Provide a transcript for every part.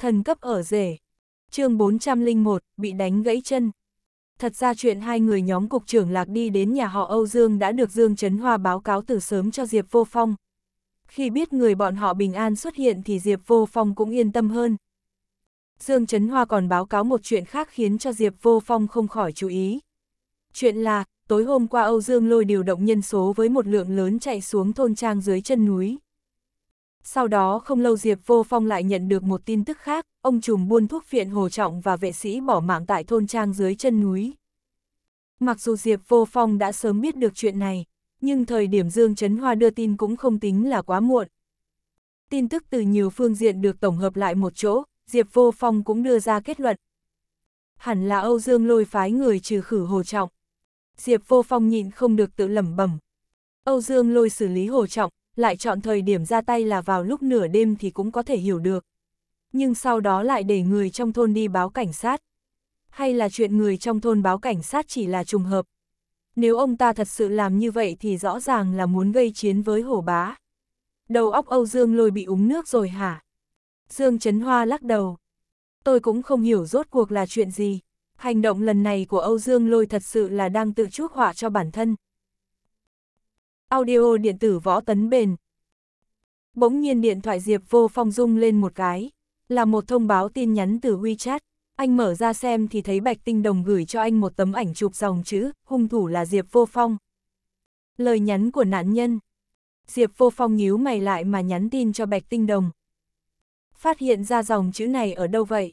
thần cấp ở rể. chương 401, bị đánh gãy chân. Thật ra chuyện hai người nhóm cục trưởng lạc đi đến nhà họ Âu Dương đã được Dương Trấn Hoa báo cáo từ sớm cho Diệp Vô Phong. Khi biết người bọn họ bình an xuất hiện thì Diệp Vô Phong cũng yên tâm hơn. Dương Trấn Hoa còn báo cáo một chuyện khác khiến cho Diệp Vô Phong không khỏi chú ý. Chuyện là, tối hôm qua Âu Dương lôi điều động nhân số với một lượng lớn chạy xuống thôn trang dưới chân núi. Sau đó không lâu Diệp Vô Phong lại nhận được một tin tức khác, ông trùm buôn thuốc phiện Hồ Trọng và vệ sĩ bỏ mạng tại thôn trang dưới chân núi. Mặc dù Diệp Vô Phong đã sớm biết được chuyện này, nhưng thời điểm Dương Trấn Hoa đưa tin cũng không tính là quá muộn. Tin tức từ nhiều phương diện được tổng hợp lại một chỗ, Diệp Vô Phong cũng đưa ra kết luận. Hẳn là Âu Dương lôi phái người trừ khử Hồ Trọng. Diệp Vô Phong nhịn không được tự lẩm bẩm. Âu Dương lôi xử lý Hồ Trọng, lại chọn thời điểm ra tay là vào lúc nửa đêm thì cũng có thể hiểu được. Nhưng sau đó lại để người trong thôn đi báo cảnh sát. Hay là chuyện người trong thôn báo cảnh sát chỉ là trùng hợp. Nếu ông ta thật sự làm như vậy thì rõ ràng là muốn gây chiến với hổ bá. Đầu óc Âu Dương lôi bị úng nước rồi hả? Dương Trấn Hoa lắc đầu. Tôi cũng không hiểu rốt cuộc là chuyện gì. Hành động lần này của Âu Dương lôi thật sự là đang tự chuốc họa cho bản thân. Audio điện tử võ tấn bền. Bỗng nhiên điện thoại Diệp Vô Phong rung lên một cái, là một thông báo tin nhắn từ WeChat. Anh mở ra xem thì thấy Bạch Tinh Đồng gửi cho anh một tấm ảnh chụp dòng chữ, hung thủ là Diệp Vô Phong. Lời nhắn của nạn nhân. Diệp Vô Phong nhíu mày lại mà nhắn tin cho Bạch Tinh Đồng. Phát hiện ra dòng chữ này ở đâu vậy?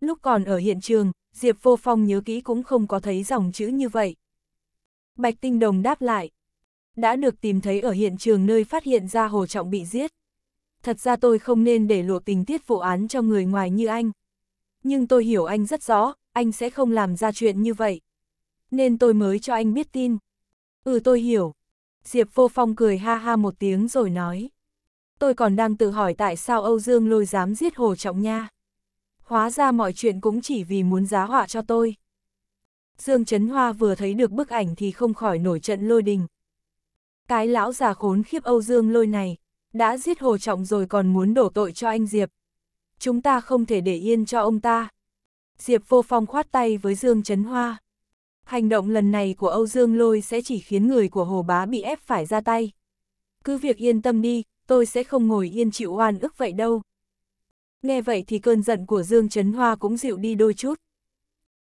Lúc còn ở hiện trường, Diệp Vô Phong nhớ kỹ cũng không có thấy dòng chữ như vậy. Bạch Tinh Đồng đáp lại, đã được tìm thấy ở hiện trường nơi phát hiện ra Hồ Trọng bị giết. Thật ra tôi không nên để lộ tình tiết vụ án cho người ngoài như anh. Nhưng tôi hiểu anh rất rõ, anh sẽ không làm ra chuyện như vậy. Nên tôi mới cho anh biết tin. Ừ tôi hiểu. Diệp Vô Phong cười ha ha một tiếng rồi nói. Tôi còn đang tự hỏi tại sao Âu Dương lôi dám giết Hồ Trọng Nha. Hóa ra mọi chuyện cũng chỉ vì muốn giá họa cho tôi. Dương Trấn Hoa vừa thấy được bức ảnh thì không khỏi nổi trận lôi đình. Cái lão già khốn khiếp Âu Dương lôi này, đã giết Hồ Trọng rồi còn muốn đổ tội cho anh Diệp. Chúng ta không thể để yên cho ông ta. Diệp vô phong khoát tay với Dương Trấn Hoa. Hành động lần này của Âu Dương Lôi sẽ chỉ khiến người của Hồ Bá bị ép phải ra tay. Cứ việc yên tâm đi, tôi sẽ không ngồi yên chịu oan ức vậy đâu. Nghe vậy thì cơn giận của Dương Trấn Hoa cũng dịu đi đôi chút.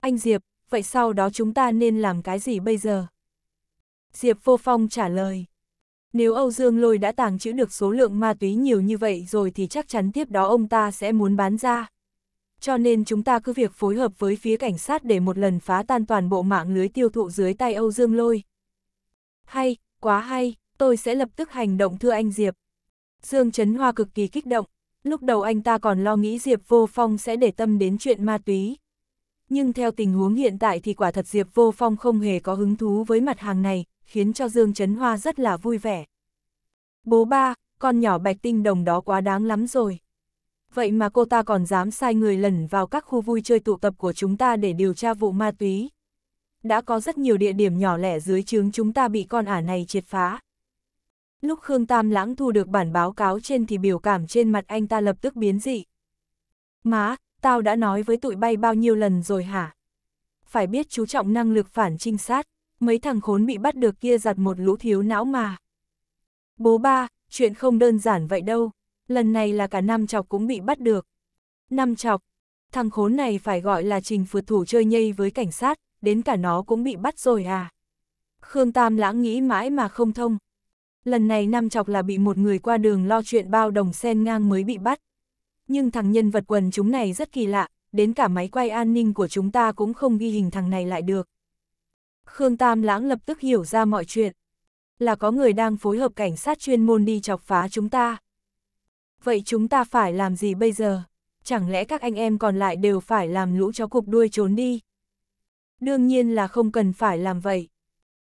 Anh Diệp, vậy sau đó chúng ta nên làm cái gì bây giờ? Diệp Vô Phong trả lời. Nếu Âu Dương Lôi đã tàng trữ được số lượng ma túy nhiều như vậy rồi thì chắc chắn tiếp đó ông ta sẽ muốn bán ra. Cho nên chúng ta cứ việc phối hợp với phía cảnh sát để một lần phá tan toàn bộ mạng lưới tiêu thụ dưới tay Âu Dương Lôi. Hay, quá hay, tôi sẽ lập tức hành động thưa anh Diệp. Dương Trấn Hoa cực kỳ kích động, lúc đầu anh ta còn lo nghĩ Diệp Vô Phong sẽ để tâm đến chuyện ma túy. Nhưng theo tình huống hiện tại thì quả thật Diệp Vô Phong không hề có hứng thú với mặt hàng này, khiến cho Dương Trấn Hoa rất là vui vẻ. Bố ba, con nhỏ bạch tinh đồng đó quá đáng lắm rồi. Vậy mà cô ta còn dám sai người lần vào các khu vui chơi tụ tập của chúng ta để điều tra vụ ma túy. Đã có rất nhiều địa điểm nhỏ lẻ dưới trướng chúng ta bị con ả này triệt phá. Lúc Khương Tam Lãng thu được bản báo cáo trên thì biểu cảm trên mặt anh ta lập tức biến dị. Má, tao đã nói với tụi bay bao nhiêu lần rồi hả? Phải biết chú trọng năng lực phản trinh sát mấy thằng khốn bị bắt được kia giặt một lũ thiếu não mà. Bố ba, chuyện không đơn giản vậy đâu, lần này là cả năm chọc cũng bị bắt được. Năm chọc, thằng khốn này phải gọi là trình phượt thủ chơi nhây với cảnh sát, đến cả nó cũng bị bắt rồi à. Khương Tam lãng nghĩ mãi mà không thông. Lần này năm chọc là bị một người qua đường lo chuyện bao đồng sen ngang mới bị bắt. Nhưng thằng nhân vật quần chúng này rất kỳ lạ, đến cả máy quay an ninh của chúng ta cũng không ghi hình thằng này lại được. Khương Tam Lãng lập tức hiểu ra mọi chuyện. Là có người đang phối hợp cảnh sát chuyên môn đi chọc phá chúng ta. Vậy chúng ta phải làm gì bây giờ? Chẳng lẽ các anh em còn lại đều phải làm lũ chó cục đuôi trốn đi? Đương nhiên là không cần phải làm vậy.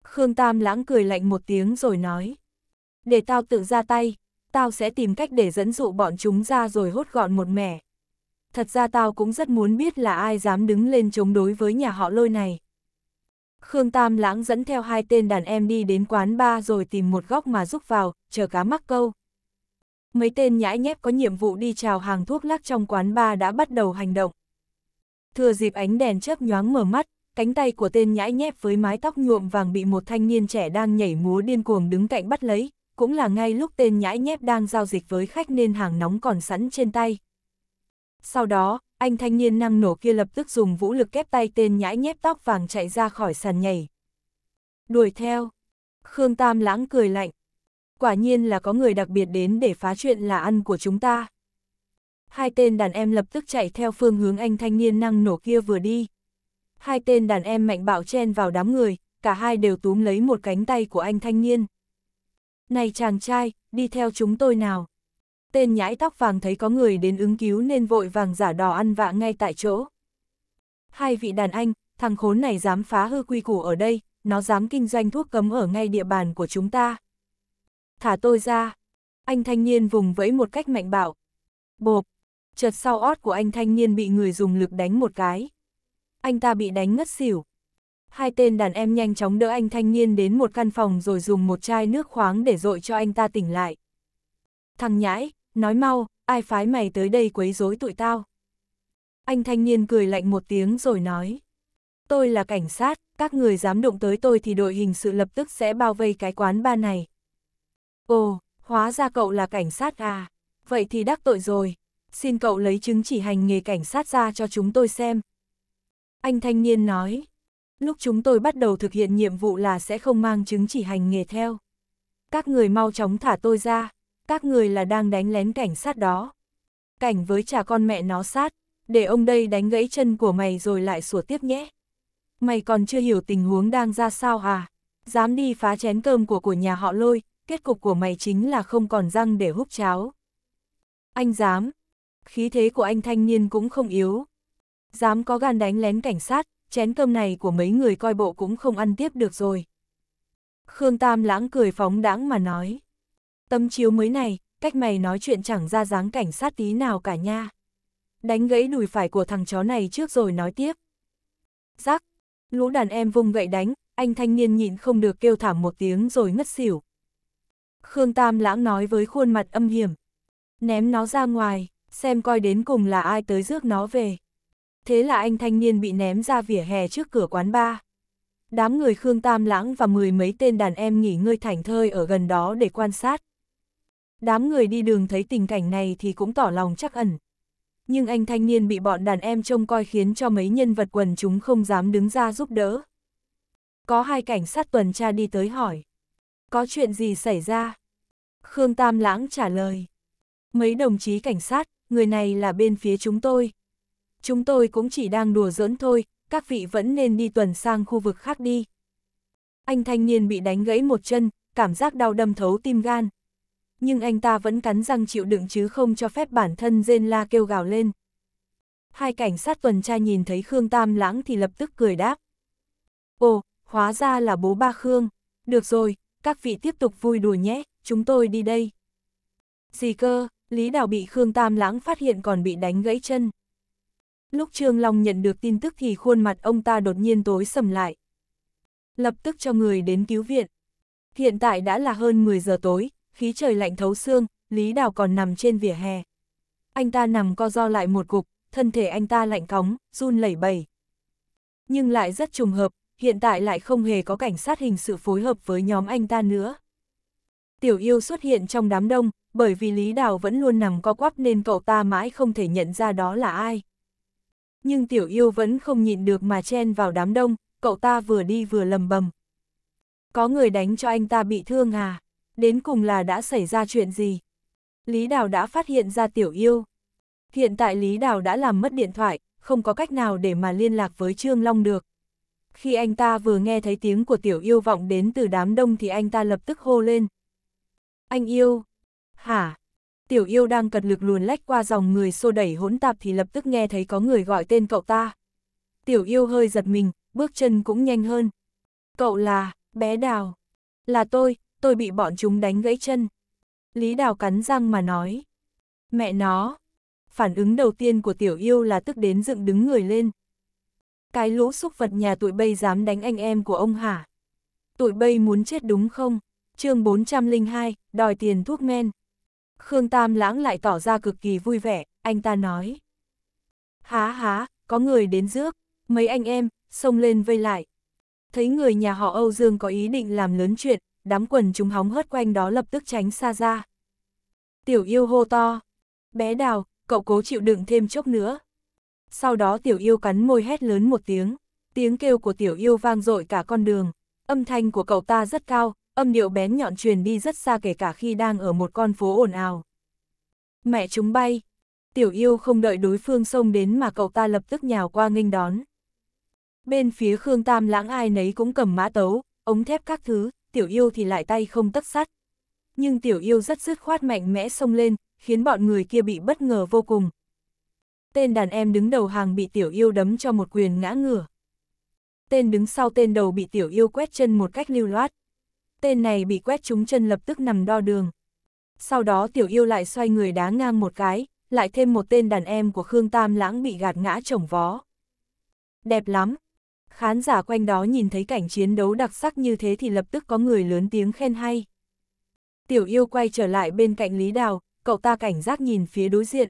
Khương Tam Lãng cười lạnh một tiếng rồi nói. Để tao tự ra tay, tao sẽ tìm cách để dẫn dụ bọn chúng ra rồi hốt gọn một mẻ. Thật ra tao cũng rất muốn biết là ai dám đứng lên chống đối với nhà họ lôi này. Khương Tam Lãng dẫn theo hai tên đàn em đi đến quán ba rồi tìm một góc mà rúc vào, chờ cá mắc câu. Mấy tên nhãi nhép có nhiệm vụ đi chào hàng thuốc lắc trong quán ba đã bắt đầu hành động. Thừa dịp ánh đèn chớp nhoáng mở mắt, cánh tay của tên nhãi nhép với mái tóc nhuộm vàng bị một thanh niên trẻ đang nhảy múa điên cuồng đứng cạnh bắt lấy, cũng là ngay lúc tên nhãi nhép đang giao dịch với khách nên hàng nóng còn sẵn trên tay. Sau đó, anh thanh niên năng nổ kia lập tức dùng vũ lực kép tay tên nhãi nhép tóc vàng chạy ra khỏi sàn nhảy. Đuổi theo. Khương Tam lãng cười lạnh. Quả nhiên là có người đặc biệt đến để phá chuyện là ăn của chúng ta. Hai tên đàn em lập tức chạy theo phương hướng anh thanh niên năng nổ kia vừa đi. Hai tên đàn em mạnh bạo chen vào đám người, cả hai đều túm lấy một cánh tay của anh thanh niên. Này chàng trai, đi theo chúng tôi nào tên nhãi tóc vàng thấy có người đến ứng cứu nên vội vàng giả đò ăn vạ ngay tại chỗ. Hai vị đàn anh, thằng khốn này dám phá hư quy củ ở đây, nó dám kinh doanh thuốc cấm ở ngay địa bàn của chúng ta. Thả tôi ra. Anh thanh niên vùng vẫy một cách mạnh bạo. Bộp. Chợt sau ót của anh thanh niên bị người dùng lực đánh một cái. Anh ta bị đánh ngất xỉu. Hai tên đàn em nhanh chóng đỡ anh thanh niên đến một căn phòng rồi dùng một chai nước khoáng để dội cho anh ta tỉnh lại. Thằng nhãi, nói mau, ai phái mày tới đây quấy rối tụi tao. Anh thanh niên cười lạnh một tiếng rồi nói. Tôi là cảnh sát, các người dám đụng tới tôi thì đội hình sự lập tức sẽ bao vây cái quán ba này. Ồ, hóa ra cậu là cảnh sát à, vậy thì đắc tội rồi. Xin cậu lấy chứng chỉ hành nghề cảnh sát ra cho chúng tôi xem. Anh thanh niên nói, lúc chúng tôi bắt đầu thực hiện nhiệm vụ là sẽ không mang chứng chỉ hành nghề theo. Các người mau chóng thả tôi ra các người là đang đánh lén cảnh sát đó. Cảnh với trả con mẹ nó sát, để ông đây đánh gãy chân của mày rồi lại sủa tiếp nhé. Mày còn chưa hiểu tình huống đang ra sao à? Dám đi phá chén cơm của của nhà họ lôi, kết cục của mày chính là không còn răng để hút cháo. Anh dám. Khí thế của anh thanh niên cũng không yếu. Dám có gan đánh lén cảnh sát, chén cơm này của mấy người coi bộ cũng không ăn tiếp được rồi. Khương Tam lãng cười phóng đãng mà nói tâm chiếu mới này, cách mày nói chuyện chẳng ra dáng cảnh sát tí nào cả nha. Đánh gãy đùi phải của thằng chó này trước rồi nói tiếp. Giác, lũ đàn em vung gậy đánh, anh thanh niên nhịn không được kêu thảm một tiếng rồi ngất xỉu. Khương Tam lãng nói với khuôn mặt âm hiểm. Ném nó ra ngoài, xem coi đến cùng là ai tới rước nó về. Thế là anh thanh niên bị ném ra vỉa hè trước cửa quán ba Đám người Khương Tam lãng và mười mấy tên đàn em nghỉ ngơi thảnh thơi ở gần đó để quan sát. Đám người đi đường thấy tình cảnh này thì cũng tỏ lòng chắc ẩn. Nhưng anh thanh niên bị bọn đàn em trông coi khiến cho mấy nhân vật quần chúng không dám đứng ra giúp đỡ. Có hai cảnh sát tuần tra đi tới hỏi. Có chuyện gì xảy ra? Khương Tam Lãng trả lời. Mấy đồng chí cảnh sát, người này là bên phía chúng tôi. Chúng tôi cũng chỉ đang đùa giỡn thôi, các vị vẫn nên đi tuần sang khu vực khác đi. Anh thanh niên bị đánh gãy một chân, cảm giác đau đâm thấu tim gan, nhưng anh ta vẫn cắn răng chịu đựng chứ không cho phép bản thân rên la kêu gào lên. Hai cảnh sát tuần tra nhìn thấy Khương Tam Lãng thì lập tức cười đáp. Ồ, hóa ra là bố ba Khương. Được rồi, các vị tiếp tục vui đùa nhé, chúng tôi đi đây. Gì cơ, Lý Đào bị Khương Tam Lãng phát hiện còn bị đánh gãy chân. Lúc Trương Long nhận được tin tức thì khuôn mặt ông ta đột nhiên tối sầm lại. Lập tức cho người đến cứu viện. Hiện tại đã là hơn 10 giờ tối, khí trời lạnh thấu xương, Lý Đào còn nằm trên vỉa hè. Anh ta nằm co do lại một gục, thân thể anh ta lạnh cóng, run lẩy bẩy. Nhưng lại rất trùng hợp, hiện tại lại không hề có cảnh sát hình sự phối hợp với nhóm anh ta nữa. Tiểu yêu xuất hiện trong đám đông, bởi vì Lý Đào vẫn luôn nằm co quắp nên cậu ta mãi không thể nhận ra đó là ai. Nhưng tiểu yêu vẫn không nhịn được mà chen vào đám đông, cậu ta vừa đi vừa lầm bầm. Có người đánh cho anh ta bị thương à? đến cùng là đã xảy ra chuyện gì? Lý Đào đã phát hiện ra tiểu yêu. Hiện tại Lý Đào đã làm mất điện thoại, không có cách nào để mà liên lạc với Trương Long được. Khi anh ta vừa nghe thấy tiếng của tiểu yêu vọng đến từ đám đông thì anh ta lập tức hô lên. Anh yêu! Hả? Tiểu yêu đang cật lực luồn lách qua dòng người xô đẩy hỗn tạp thì lập tức nghe thấy có người gọi tên cậu ta. Tiểu yêu hơi giật mình, bước chân cũng nhanh hơn. Cậu là, bé đào. Là tôi, tôi bị bọn chúng đánh gãy chân. Lý Đào cắn răng mà nói. Mẹ nó! Phản ứng đầu tiên của tiểu yêu là tức đến dựng đứng người lên. Cái lũ xúc vật nhà tụi bây dám đánh anh em của ông hả? Tụi bây muốn chết đúng không? chương 402, đòi tiền thuốc men. Khương Tam lãng lại tỏ ra cực kỳ vui vẻ, anh ta nói. Há há, có người đến rước, mấy anh em, xông lên vây lại. Thấy người nhà họ Âu Dương có ý định làm lớn chuyện, đám quần chúng hóng hớt quanh đó lập tức tránh xa ra. Tiểu yêu hô to, bé đào, cậu cố chịu đựng thêm chốc nữa. Sau đó tiểu yêu cắn môi hét lớn một tiếng, tiếng kêu của tiểu yêu vang dội cả con đường, âm thanh của cậu ta rất cao, âm điệu bén nhọn truyền đi rất xa kể cả khi đang ở một con phố ồn ào. Mẹ chúng bay, tiểu yêu không đợi đối phương xông đến mà cậu ta lập tức nhào qua nghênh đón. Bên phía Khương Tam lãng ai nấy cũng cầm mã tấu, ống thép các thứ, tiểu yêu thì lại tay không tất sắt. Nhưng tiểu yêu rất dứt khoát mạnh mẽ xông lên, khiến bọn người kia bị bất ngờ vô cùng. Tên đàn em đứng đầu hàng bị tiểu yêu đấm cho một quyền ngã ngửa. Tên đứng sau tên đầu bị tiểu yêu quét chân một cách lưu loát. Tên này bị quét trúng chân lập tức nằm đo đường. Sau đó tiểu yêu lại xoay người đá ngang một cái, lại thêm một tên đàn em của Khương Tam Lãng bị gạt ngã chồng vó. Đẹp lắm, Khán giả quanh đó nhìn thấy cảnh chiến đấu đặc sắc như thế thì lập tức có người lớn tiếng khen hay. Tiểu yêu quay trở lại bên cạnh Lý Đào, cậu ta cảnh giác nhìn phía đối diện.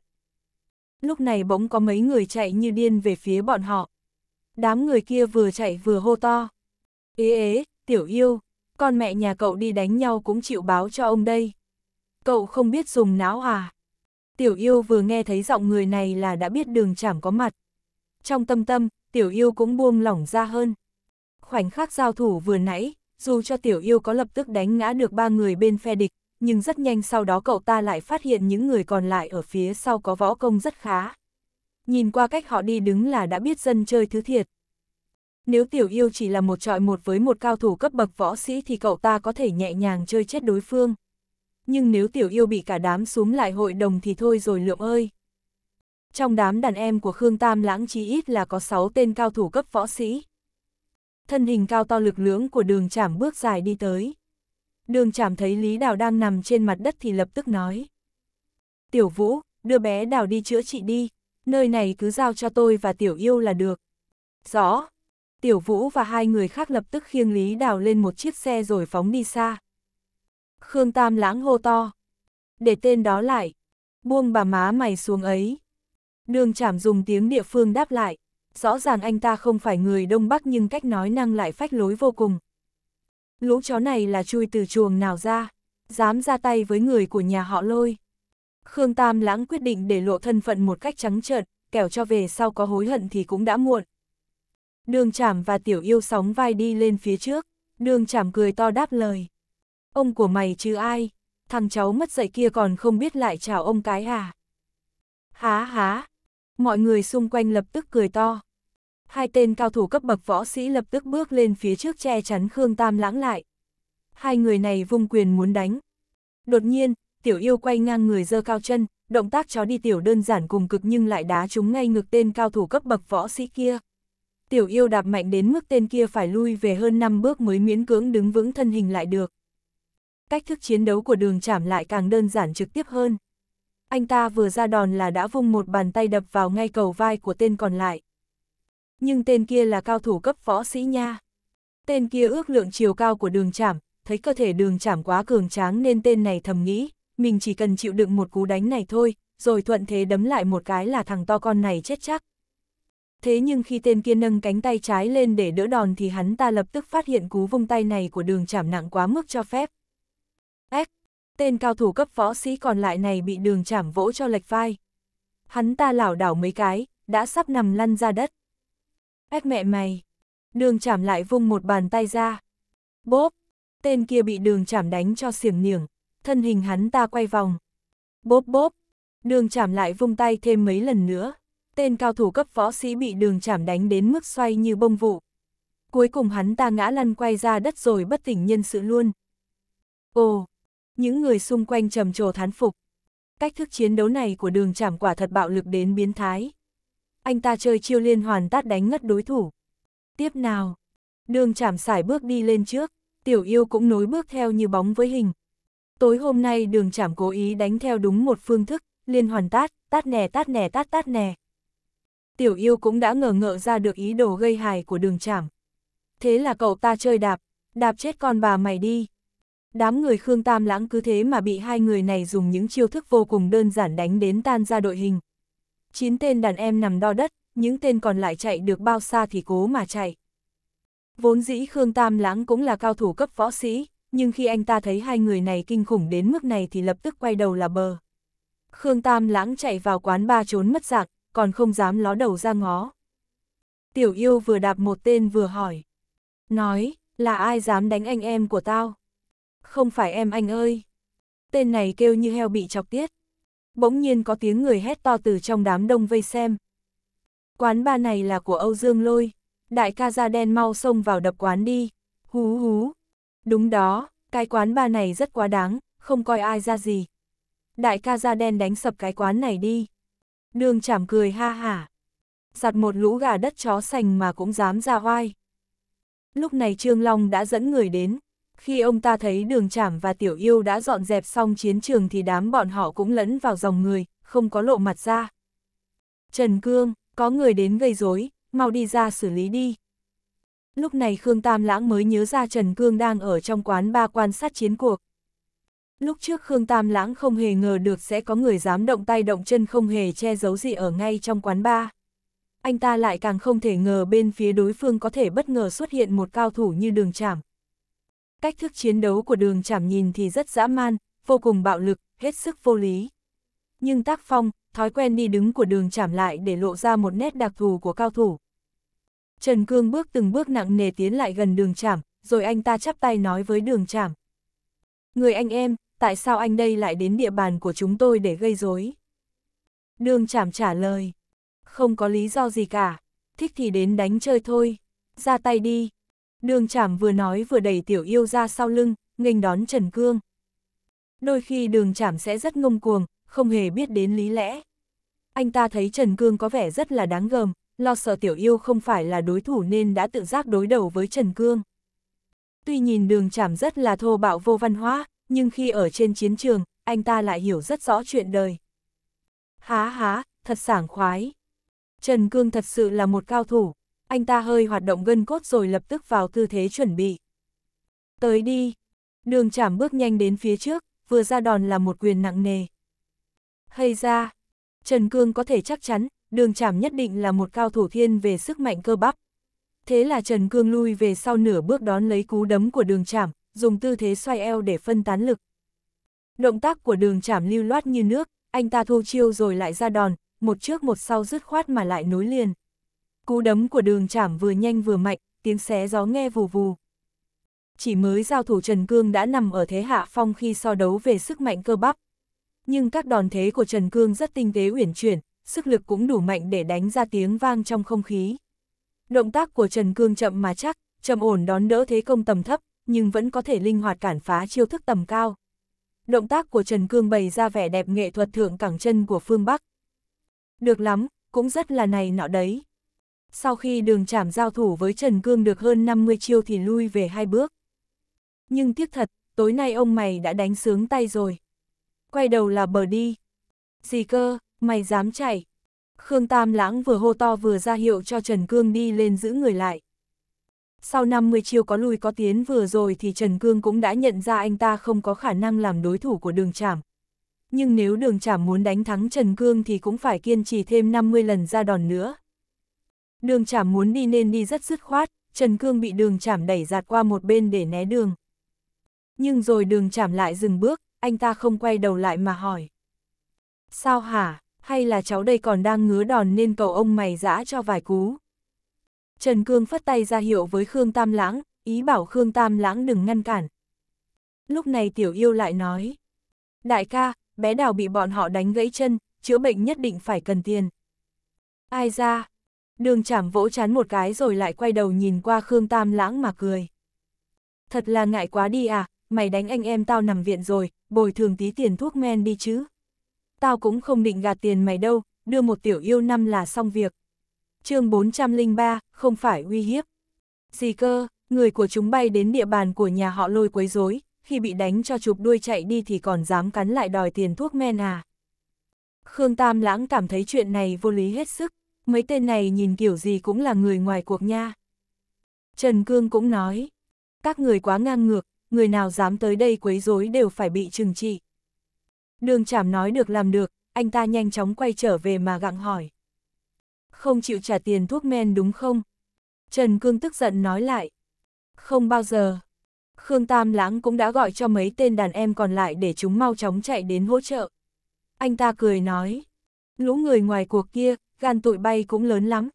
Lúc này bỗng có mấy người chạy như điên về phía bọn họ. Đám người kia vừa chạy vừa hô to. Ế ế, tiểu yêu, con mẹ nhà cậu đi đánh nhau cũng chịu báo cho ông đây. Cậu không biết dùng não à? Tiểu yêu vừa nghe thấy giọng người này là đã biết đường chảm có mặt. Trong tâm tâm, tiểu yêu cũng buông lỏng ra hơn. Khoảnh khắc giao thủ vừa nãy, dù cho tiểu yêu có lập tức đánh ngã được ba người bên phe địch, nhưng rất nhanh sau đó cậu ta lại phát hiện những người còn lại ở phía sau có võ công rất khá. Nhìn qua cách họ đi đứng là đã biết dân chơi thứ thiệt. Nếu tiểu yêu chỉ là một trọi một với một cao thủ cấp bậc võ sĩ thì cậu ta có thể nhẹ nhàng chơi chết đối phương. Nhưng nếu tiểu yêu bị cả đám xuống lại hội đồng thì thôi rồi lượng ơi trong đám đàn em của Khương Tam Lãng chí ít là có 6 tên cao thủ cấp võ sĩ. Thân hình cao to lực lưỡng của đường chảm bước dài đi tới. Đường chảm thấy Lý Đào đang nằm trên mặt đất thì lập tức nói. Tiểu Vũ, đưa bé Đào đi chữa trị đi, nơi này cứ giao cho tôi và Tiểu Yêu là được. Rõ. Tiểu Vũ và hai người khác lập tức khiêng Lý Đào lên một chiếc xe rồi phóng đi xa. Khương Tam lãng hô to. Để tên đó lại. Buông bà má mày xuống ấy. Đường chảm dùng tiếng địa phương đáp lại, rõ ràng anh ta không phải người Đông Bắc nhưng cách nói năng lại phách lối vô cùng. Lũ chó này là chui từ chuồng nào ra, dám ra tay với người của nhà họ lôi. Khương Tam lãng quyết định để lộ thân phận một cách trắng trợn, kẻo cho về sau có hối hận thì cũng đã muộn. Đường chảm và tiểu yêu sóng vai đi lên phía trước, đường chảm cười to đáp lời. Ông của mày chứ ai, thằng cháu mất dạy kia còn không biết lại chào ông cái à. Há há, Mọi người xung quanh lập tức cười to. Hai tên cao thủ cấp bậc võ sĩ lập tức bước lên phía trước che chắn Khương Tam lãng lại. Hai người này vung quyền muốn đánh. Đột nhiên, tiểu yêu quay ngang người dơ cao chân, động tác chó đi tiểu đơn giản cùng cực nhưng lại đá trúng ngay ngực tên cao thủ cấp bậc võ sĩ kia. Tiểu yêu đạp mạnh đến mức tên kia phải lui về hơn 5 bước mới miễn cưỡng đứng vững thân hình lại được. Cách thức chiến đấu của đường chảm lại càng đơn giản trực tiếp hơn anh ta vừa ra đòn là đã vung một bàn tay đập vào ngay cầu vai của tên còn lại. Nhưng tên kia là cao thủ cấp võ sĩ nha. Tên kia ước lượng chiều cao của đường chảm, thấy cơ thể đường chảm quá cường tráng nên tên này thầm nghĩ, mình chỉ cần chịu đựng một cú đánh này thôi, rồi thuận thế đấm lại một cái là thằng to con này chết chắc. Thế nhưng khi tên kia nâng cánh tay trái lên để đỡ đòn thì hắn ta lập tức phát hiện cú vung tay này của đường chảm nặng quá mức cho phép. Ếch, Tên cao thủ cấp võ sĩ còn lại này bị đường chảm vỗ cho lệch vai. Hắn ta lảo đảo mấy cái, đã sắp nằm lăn ra đất. Ếch mẹ mày! Đường chảm lại vung một bàn tay ra. Bốp! Tên kia bị đường chảm đánh cho xiềng niềng, thân hình hắn ta quay vòng. Bốp bốp! Đường chảm lại vung tay thêm mấy lần nữa. Tên cao thủ cấp võ sĩ bị đường chảm đánh đến mức xoay như bông vụ. Cuối cùng hắn ta ngã lăn quay ra đất rồi bất tỉnh nhân sự luôn. Ồ! Những người xung quanh trầm trồ thán phục. Cách thức chiến đấu này của đường chảm quả thật bạo lực đến biến thái. Anh ta chơi chiêu liên hoàn tát đánh ngất đối thủ. Tiếp nào, đường chảm sải bước đi lên trước, tiểu yêu cũng nối bước theo như bóng với hình. Tối hôm nay đường chảm cố ý đánh theo đúng một phương thức, liên hoàn tát, tát nè tát nè tát tát nè. Tiểu yêu cũng đã ngờ ngợ ra được ý đồ gây hài của đường chảm. Thế là cậu ta chơi đạp, đạp chết con bà mày đi đám người Khương Tam Lãng cứ thế mà bị hai người này dùng những chiêu thức vô cùng đơn giản đánh đến tan ra đội hình. Chín tên đàn em nằm đo đất, những tên còn lại chạy được bao xa thì cố mà chạy. Vốn dĩ Khương Tam Lãng cũng là cao thủ cấp võ sĩ, nhưng khi anh ta thấy hai người này kinh khủng đến mức này thì lập tức quay đầu là bờ. Khương Tam Lãng chạy vào quán ba trốn mất dạng, còn không dám ló đầu ra ngó. Tiểu yêu vừa đạp một tên vừa hỏi. Nói, là ai dám đánh anh em của tao? Không phải em anh ơi. Tên này kêu như heo bị chọc tiết. Bỗng nhiên có tiếng người hét to từ trong đám đông vây xem. Quán ba này là của Âu Dương Lôi. Đại ca da đen mau xông vào đập quán đi. Hú hú. Đúng đó, cái quán ba này rất quá đáng, không coi ai ra gì. Đại ca da đen đánh sập cái quán này đi. Đường chảm cười ha hả. Giặt một lũ gà đất chó sành mà cũng dám ra oai. Lúc này Trương Long đã dẫn người đến, khi ông ta thấy đường trảm và tiểu yêu đã dọn dẹp xong chiến trường thì đám bọn họ cũng lẫn vào dòng người, không có lộ mặt ra. Trần Cương, có người đến gây rối, mau đi ra xử lý đi. Lúc này Khương Tam Lãng mới nhớ ra Trần Cương đang ở trong quán ba quan sát chiến cuộc. Lúc trước Khương Tam Lãng không hề ngờ được sẽ có người dám động tay động chân không hề che giấu gì ở ngay trong quán ba. Anh ta lại càng không thể ngờ bên phía đối phương có thể bất ngờ xuất hiện một cao thủ như đường trảm, cách thức chiến đấu của đường chảm nhìn thì rất dã man, vô cùng bạo lực, hết sức vô lý. Nhưng tác phong, thói quen đi đứng của đường chảm lại để lộ ra một nét đặc thù của cao thủ. Trần Cương bước từng bước nặng nề tiến lại gần đường chảm, rồi anh ta chắp tay nói với đường chảm. Người anh em, tại sao anh đây lại đến địa bàn của chúng tôi để gây rối? Đường chảm trả lời. Không có lý do gì cả, thích thì đến đánh chơi thôi, ra tay đi, Đường chảm vừa nói vừa đẩy tiểu yêu ra sau lưng, nghênh đón Trần Cương. Đôi khi đường chảm sẽ rất ngông cuồng, không hề biết đến lý lẽ. Anh ta thấy Trần Cương có vẻ rất là đáng gờm, lo sợ tiểu yêu không phải là đối thủ nên đã tự giác đối đầu với Trần Cương. Tuy nhìn đường chảm rất là thô bạo vô văn hóa, nhưng khi ở trên chiến trường, anh ta lại hiểu rất rõ chuyện đời. Há há, thật sảng khoái. Trần Cương thật sự là một cao thủ anh ta hơi hoạt động gân cốt rồi lập tức vào tư thế chuẩn bị. Tới đi. Đường chảm bước nhanh đến phía trước, vừa ra đòn là một quyền nặng nề. Hay ra. Trần Cương có thể chắc chắn, đường chảm nhất định là một cao thủ thiên về sức mạnh cơ bắp. Thế là Trần Cương lui về sau nửa bước đón lấy cú đấm của đường chảm, dùng tư thế xoay eo để phân tán lực. Động tác của đường chảm lưu loát như nước, anh ta thu chiêu rồi lại ra đòn, một trước một sau dứt khoát mà lại nối liền. Cú đấm của đường chảm vừa nhanh vừa mạnh, tiếng xé gió nghe vù vù. Chỉ mới giao thủ Trần Cương đã nằm ở thế hạ phong khi so đấu về sức mạnh cơ bắp. Nhưng các đòn thế của Trần Cương rất tinh tế uyển chuyển, sức lực cũng đủ mạnh để đánh ra tiếng vang trong không khí. Động tác của Trần Cương chậm mà chắc, trầm ổn đón đỡ thế công tầm thấp, nhưng vẫn có thể linh hoạt cản phá chiêu thức tầm cao. Động tác của Trần Cương bày ra vẻ đẹp nghệ thuật thượng cẳng chân của phương Bắc. Được lắm, cũng rất là này nọ đấy sau khi đường chảm giao thủ với Trần Cương được hơn 50 chiêu thì lui về hai bước. Nhưng tiếc thật, tối nay ông mày đã đánh sướng tay rồi. Quay đầu là bờ đi. Gì cơ, mày dám chạy. Khương Tam Lãng vừa hô to vừa ra hiệu cho Trần Cương đi lên giữ người lại. Sau 50 chiêu có lui có tiến vừa rồi thì Trần Cương cũng đã nhận ra anh ta không có khả năng làm đối thủ của đường chảm. Nhưng nếu đường chảm muốn đánh thắng Trần Cương thì cũng phải kiên trì thêm 50 lần ra đòn nữa, đường chảm muốn đi nên đi rất dứt khoát, Trần Cương bị đường chảm đẩy giạt qua một bên để né đường. Nhưng rồi đường chảm lại dừng bước, anh ta không quay đầu lại mà hỏi. Sao hả, hay là cháu đây còn đang ngứa đòn nên cầu ông mày giã cho vài cú. Trần Cương phất tay ra hiệu với Khương Tam Lãng, ý bảo Khương Tam Lãng đừng ngăn cản. Lúc này tiểu yêu lại nói. Đại ca, bé đào bị bọn họ đánh gãy chân, chữa bệnh nhất định phải cần tiền. Ai ra, Đường chảm vỗ chán một cái rồi lại quay đầu nhìn qua Khương Tam lãng mà cười. Thật là ngại quá đi à, mày đánh anh em tao nằm viện rồi, bồi thường tí tiền thuốc men đi chứ. Tao cũng không định gạt tiền mày đâu, đưa một tiểu yêu năm là xong việc. chương 403, không phải uy hiếp. Gì cơ, người của chúng bay đến địa bàn của nhà họ lôi quấy rối khi bị đánh cho chụp đuôi chạy đi thì còn dám cắn lại đòi tiền thuốc men à. Khương Tam lãng cảm thấy chuyện này vô lý hết sức, mấy tên này nhìn kiểu gì cũng là người ngoài cuộc nha. Trần Cương cũng nói, các người quá ngang ngược, người nào dám tới đây quấy rối đều phải bị trừng trị. Đường chảm nói được làm được, anh ta nhanh chóng quay trở về mà gặng hỏi. Không chịu trả tiền thuốc men đúng không? Trần Cương tức giận nói lại. Không bao giờ. Khương Tam Lãng cũng đã gọi cho mấy tên đàn em còn lại để chúng mau chóng chạy đến hỗ trợ. Anh ta cười nói. Lũ người ngoài cuộc kia, gan tụi bay cũng lớn lắm.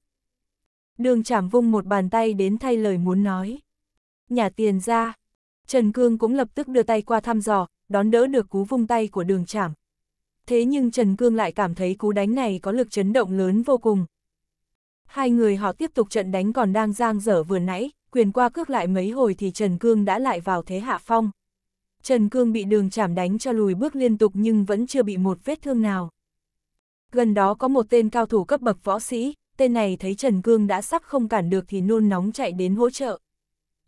Đường chảm vung một bàn tay đến thay lời muốn nói. Nhà tiền ra, Trần Cương cũng lập tức đưa tay qua thăm dò, đón đỡ được cú vung tay của đường chảm. Thế nhưng Trần Cương lại cảm thấy cú đánh này có lực chấn động lớn vô cùng. Hai người họ tiếp tục trận đánh còn đang giang dở vừa nãy, quyền qua cước lại mấy hồi thì Trần Cương đã lại vào thế hạ phong. Trần Cương bị đường chảm đánh cho lùi bước liên tục nhưng vẫn chưa bị một vết thương nào. Gần đó có một tên cao thủ cấp bậc võ sĩ, tên này thấy Trần Cương đã sắp không cản được thì nôn nóng chạy đến hỗ trợ.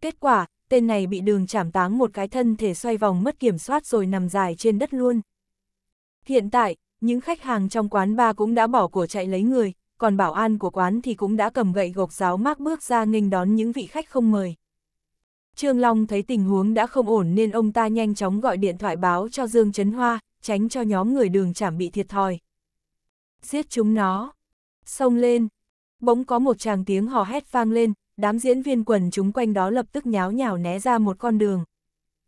Kết quả, tên này bị đường chảm táng một cái thân thể xoay vòng mất kiểm soát rồi nằm dài trên đất luôn. Hiện tại, những khách hàng trong quán ba cũng đã bỏ của chạy lấy người, còn bảo an của quán thì cũng đã cầm gậy gộc giáo mác bước ra nghênh đón những vị khách không mời. Trương Long thấy tình huống đã không ổn nên ông ta nhanh chóng gọi điện thoại báo cho Dương Trấn Hoa, tránh cho nhóm người đường chảm bị thiệt thòi giết chúng nó, xông lên. Bỗng có một chàng tiếng hò hét vang lên, đám diễn viên quần chúng quanh đó lập tức nháo nhào né ra một con đường.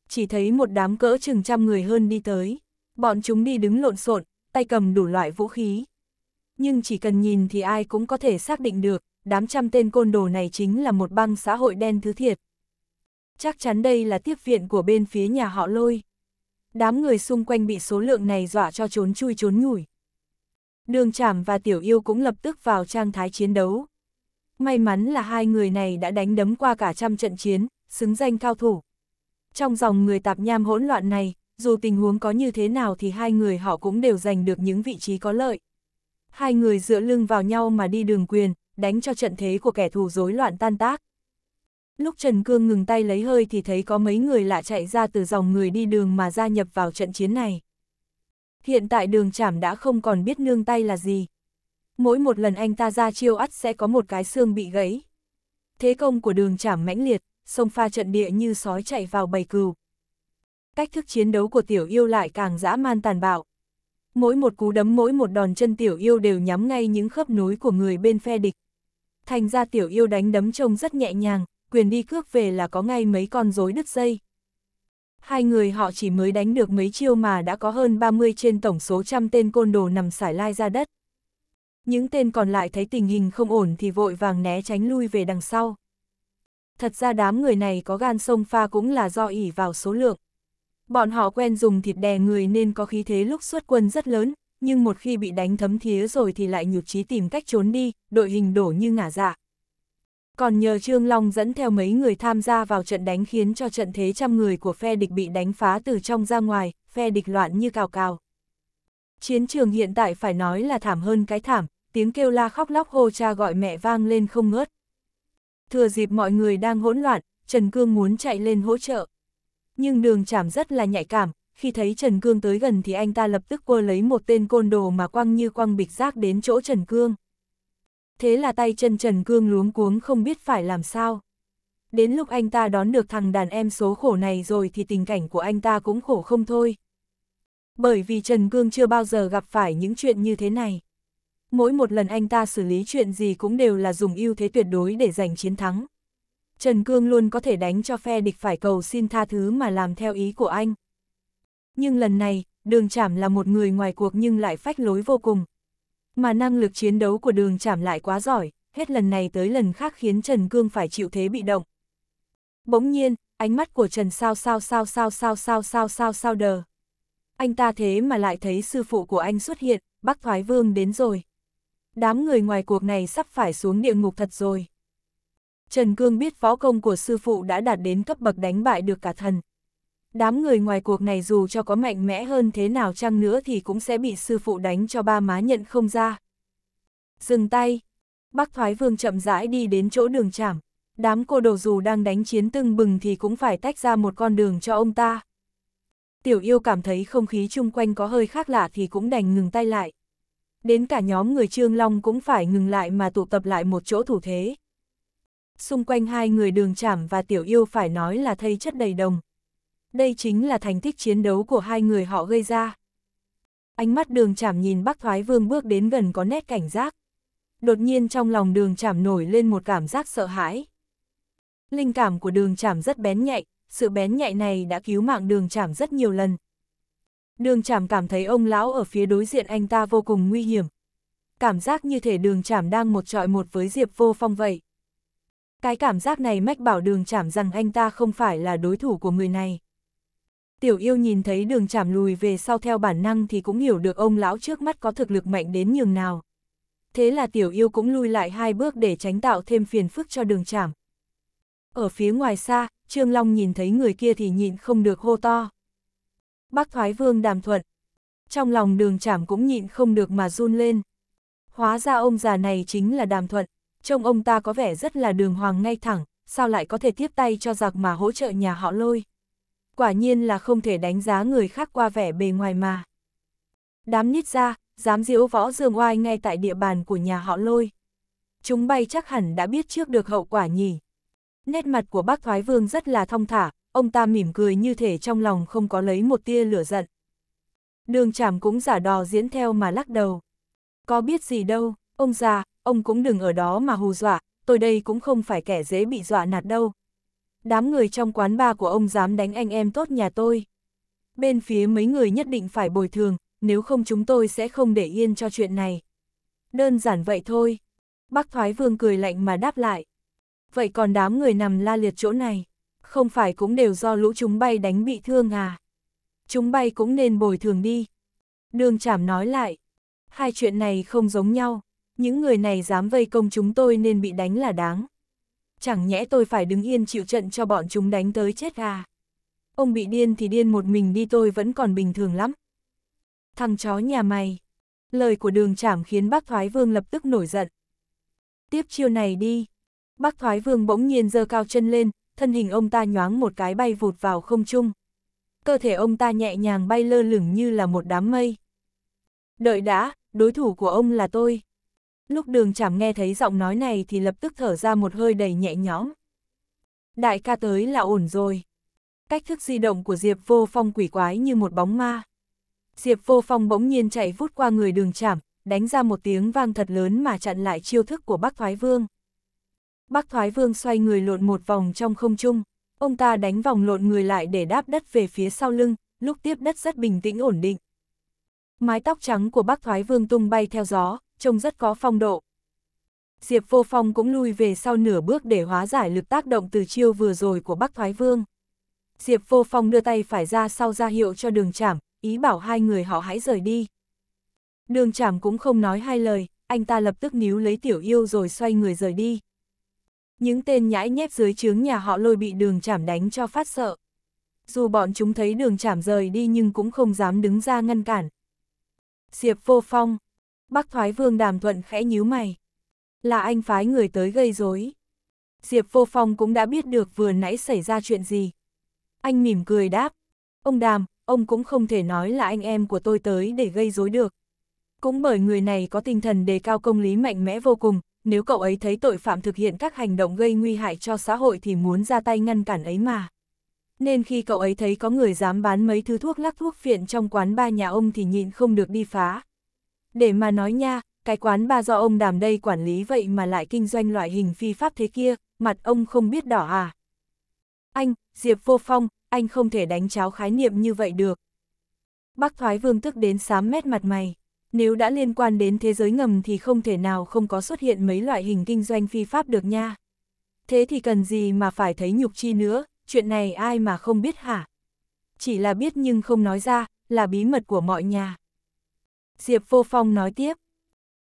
Chỉ thấy một đám cỡ chừng trăm người hơn đi tới, bọn chúng đi đứng lộn xộn, tay cầm đủ loại vũ khí. Nhưng chỉ cần nhìn thì ai cũng có thể xác định được, đám trăm tên côn đồ này chính là một băng xã hội đen thứ thiệt. Chắc chắn đây là tiếp viện của bên phía nhà họ lôi. Đám người xung quanh bị số lượng này dọa cho trốn chui trốn nhủi. Đường Trảm và Tiểu Yêu cũng lập tức vào trang thái chiến đấu. May mắn là hai người này đã đánh đấm qua cả trăm trận chiến, xứng danh cao thủ. Trong dòng người tạp nham hỗn loạn này, dù tình huống có như thế nào thì hai người họ cũng đều giành được những vị trí có lợi. Hai người dựa lưng vào nhau mà đi đường quyền, đánh cho trận thế của kẻ thù rối loạn tan tác. Lúc Trần Cương ngừng tay lấy hơi thì thấy có mấy người lạ chạy ra từ dòng người đi đường mà gia nhập vào trận chiến này hiện tại đường chảm đã không còn biết nương tay là gì. Mỗi một lần anh ta ra chiêu ắt sẽ có một cái xương bị gãy. Thế công của đường chảm mãnh liệt, sông pha trận địa như sói chạy vào bầy cừu. Cách thức chiến đấu của tiểu yêu lại càng dã man tàn bạo. Mỗi một cú đấm mỗi một đòn chân tiểu yêu đều nhắm ngay những khớp nối của người bên phe địch. Thành ra tiểu yêu đánh đấm trông rất nhẹ nhàng, quyền đi cước về là có ngay mấy con rối đứt dây hai người họ chỉ mới đánh được mấy chiêu mà đã có hơn 30 trên tổng số trăm tên côn đồ nằm sải lai ra đất. Những tên còn lại thấy tình hình không ổn thì vội vàng né tránh lui về đằng sau. Thật ra đám người này có gan sông pha cũng là do ỉ vào số lượng. Bọn họ quen dùng thịt đè người nên có khí thế lúc xuất quân rất lớn, nhưng một khi bị đánh thấm thía rồi thì lại nhụt chí tìm cách trốn đi, đội hình đổ như ngả dạ. Còn nhờ Trương Long dẫn theo mấy người tham gia vào trận đánh khiến cho trận thế trăm người của phe địch bị đánh phá từ trong ra ngoài, phe địch loạn như cào cào. Chiến trường hiện tại phải nói là thảm hơn cái thảm, tiếng kêu la khóc lóc hô cha gọi mẹ vang lên không ngớt. Thừa dịp mọi người đang hỗn loạn, Trần Cương muốn chạy lên hỗ trợ. Nhưng đường chảm rất là nhạy cảm, khi thấy Trần Cương tới gần thì anh ta lập tức quơ lấy một tên côn đồ mà quăng như quăng bịch rác đến chỗ Trần Cương thế là tay chân Trần Cương luống cuống không biết phải làm sao. Đến lúc anh ta đón được thằng đàn em số khổ này rồi thì tình cảnh của anh ta cũng khổ không thôi. Bởi vì Trần Cương chưa bao giờ gặp phải những chuyện như thế này. Mỗi một lần anh ta xử lý chuyện gì cũng đều là dùng ưu thế tuyệt đối để giành chiến thắng. Trần Cương luôn có thể đánh cho phe địch phải cầu xin tha thứ mà làm theo ý của anh. Nhưng lần này, đường chảm là một người ngoài cuộc nhưng lại phách lối vô cùng, mà năng lực chiến đấu của đường chảm lại quá giỏi, hết lần này tới lần khác khiến Trần Cương phải chịu thế bị động. Bỗng nhiên, ánh mắt của Trần sao sao sao sao sao sao sao sao sao đờ. Anh ta thế mà lại thấy sư phụ của anh xuất hiện, bác Thoái Vương đến rồi. Đám người ngoài cuộc này sắp phải xuống địa ngục thật rồi. Trần Cương biết võ công của sư phụ đã đạt đến cấp bậc đánh bại được cả thần, đám người ngoài cuộc này dù cho có mạnh mẽ hơn thế nào chăng nữa thì cũng sẽ bị sư phụ đánh cho ba má nhận không ra. Dừng tay, bác thoái vương chậm rãi đi đến chỗ đường trảm đám cô đồ dù đang đánh chiến tưng bừng thì cũng phải tách ra một con đường cho ông ta. Tiểu yêu cảm thấy không khí chung quanh có hơi khác lạ thì cũng đành ngừng tay lại. Đến cả nhóm người Trương Long cũng phải ngừng lại mà tụ tập lại một chỗ thủ thế. Xung quanh hai người đường chảm và tiểu yêu phải nói là thây chất đầy đồng, đây chính là thành tích chiến đấu của hai người họ gây ra. Ánh mắt đường chảm nhìn bác thoái vương bước đến gần có nét cảnh giác. Đột nhiên trong lòng đường chảm nổi lên một cảm giác sợ hãi. Linh cảm của đường chảm rất bén nhạy, sự bén nhạy này đã cứu mạng đường chảm rất nhiều lần. Đường chảm cảm thấy ông lão ở phía đối diện anh ta vô cùng nguy hiểm. Cảm giác như thể đường chảm đang một trọi một với Diệp vô phong vậy. Cái cảm giác này mách bảo đường chảm rằng anh ta không phải là đối thủ của người này tiểu yêu nhìn thấy đường chảm lùi về sau theo bản năng thì cũng hiểu được ông lão trước mắt có thực lực mạnh đến nhường nào. Thế là tiểu yêu cũng lui lại hai bước để tránh tạo thêm phiền phức cho đường chảm. Ở phía ngoài xa, Trương Long nhìn thấy người kia thì nhịn không được hô to. Bác Thoái Vương đàm thuận. Trong lòng đường chảm cũng nhịn không được mà run lên. Hóa ra ông già này chính là đàm thuận, trông ông ta có vẻ rất là đường hoàng ngay thẳng, sao lại có thể tiếp tay cho giặc mà hỗ trợ nhà họ lôi quả nhiên là không thể đánh giá người khác qua vẻ bề ngoài mà. Đám nhít ra, dám diễu võ dường oai ngay tại địa bàn của nhà họ lôi. Chúng bay chắc hẳn đã biết trước được hậu quả nhỉ. Nét mặt của bác thoái vương rất là thong thả, ông ta mỉm cười như thể trong lòng không có lấy một tia lửa giận. Đường chảm cũng giả đò diễn theo mà lắc đầu. Có biết gì đâu, ông già, ông cũng đừng ở đó mà hù dọa, tôi đây cũng không phải kẻ dễ bị dọa nạt đâu, đám người trong quán ba của ông dám đánh anh em tốt nhà tôi. Bên phía mấy người nhất định phải bồi thường, nếu không chúng tôi sẽ không để yên cho chuyện này. Đơn giản vậy thôi. Bác Thoái Vương cười lạnh mà đáp lại. Vậy còn đám người nằm la liệt chỗ này, không phải cũng đều do lũ chúng bay đánh bị thương à? Chúng bay cũng nên bồi thường đi. Đường Trảm nói lại. Hai chuyện này không giống nhau, những người này dám vây công chúng tôi nên bị đánh là đáng chẳng nhẽ tôi phải đứng yên chịu trận cho bọn chúng đánh tới chết à. Ông bị điên thì điên một mình đi tôi vẫn còn bình thường lắm. Thằng chó nhà mày. Lời của đường trảm khiến bác Thoái Vương lập tức nổi giận. Tiếp chiêu này đi. Bác Thoái Vương bỗng nhiên giơ cao chân lên, thân hình ông ta nhoáng một cái bay vụt vào không trung. Cơ thể ông ta nhẹ nhàng bay lơ lửng như là một đám mây. Đợi đã, đối thủ của ông là tôi lúc đường chảm nghe thấy giọng nói này thì lập tức thở ra một hơi đầy nhẹ nhõm. Đại ca tới là ổn rồi. Cách thức di động của Diệp Vô Phong quỷ quái như một bóng ma. Diệp Vô Phong bỗng nhiên chạy vút qua người đường chảm, đánh ra một tiếng vang thật lớn mà chặn lại chiêu thức của Bắc Thoái Vương. Bắc Thoái Vương xoay người lộn một vòng trong không trung, ông ta đánh vòng lộn người lại để đáp đất về phía sau lưng, lúc tiếp đất rất bình tĩnh ổn định. Mái tóc trắng của Bắc Thoái Vương tung bay theo gió, trông rất có phong độ. Diệp Vô Phong cũng lui về sau nửa bước để hóa giải lực tác động từ chiêu vừa rồi của Bắc Thoái Vương. Diệp Vô Phong đưa tay phải ra sau ra hiệu cho đường chảm, ý bảo hai người họ hãy rời đi. Đường chảm cũng không nói hai lời, anh ta lập tức níu lấy tiểu yêu rồi xoay người rời đi. Những tên nhãi nhép dưới trướng nhà họ lôi bị đường chảm đánh cho phát sợ. Dù bọn chúng thấy đường chảm rời đi nhưng cũng không dám đứng ra ngăn cản. Diệp Vô Phong, Bắc Thoái Vương Đàm Thuận khẽ nhíu mày. Là anh phái người tới gây rối. Diệp Vô Phong cũng đã biết được vừa nãy xảy ra chuyện gì. Anh mỉm cười đáp. Ông Đàm, ông cũng không thể nói là anh em của tôi tới để gây rối được. Cũng bởi người này có tinh thần đề cao công lý mạnh mẽ vô cùng, nếu cậu ấy thấy tội phạm thực hiện các hành động gây nguy hại cho xã hội thì muốn ra tay ngăn cản ấy mà. Nên khi cậu ấy thấy có người dám bán mấy thứ thuốc lắc thuốc phiện trong quán ba nhà ông thì nhịn không được đi phá. Để mà nói nha, cái quán ba do ông đàm đây quản lý vậy mà lại kinh doanh loại hình phi pháp thế kia, mặt ông không biết đỏ à. Anh, Diệp Vô Phong, anh không thể đánh cháo khái niệm như vậy được. Bác Thoái Vương tức đến sám mét mặt mày. Nếu đã liên quan đến thế giới ngầm thì không thể nào không có xuất hiện mấy loại hình kinh doanh phi pháp được nha. Thế thì cần gì mà phải thấy nhục chi nữa, chuyện này ai mà không biết hả? Chỉ là biết nhưng không nói ra, là bí mật của mọi nhà. Diệp Vô Phong nói tiếp.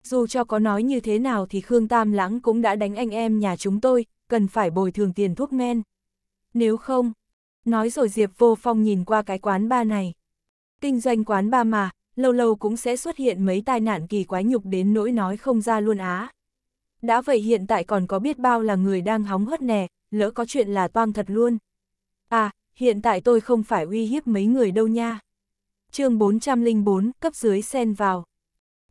Dù cho có nói như thế nào thì Khương Tam Lãng cũng đã đánh anh em nhà chúng tôi, cần phải bồi thường tiền thuốc men. Nếu không, nói rồi Diệp Vô Phong nhìn qua cái quán ba này. Kinh doanh quán ba mà, lâu lâu cũng sẽ xuất hiện mấy tai nạn kỳ quái nhục đến nỗi nói không ra luôn á. Đã vậy hiện tại còn có biết bao là người đang hóng hớt nè, lỡ có chuyện là toang thật luôn. À, hiện tại tôi không phải uy hiếp mấy người đâu nha chương 404, cấp dưới xen vào.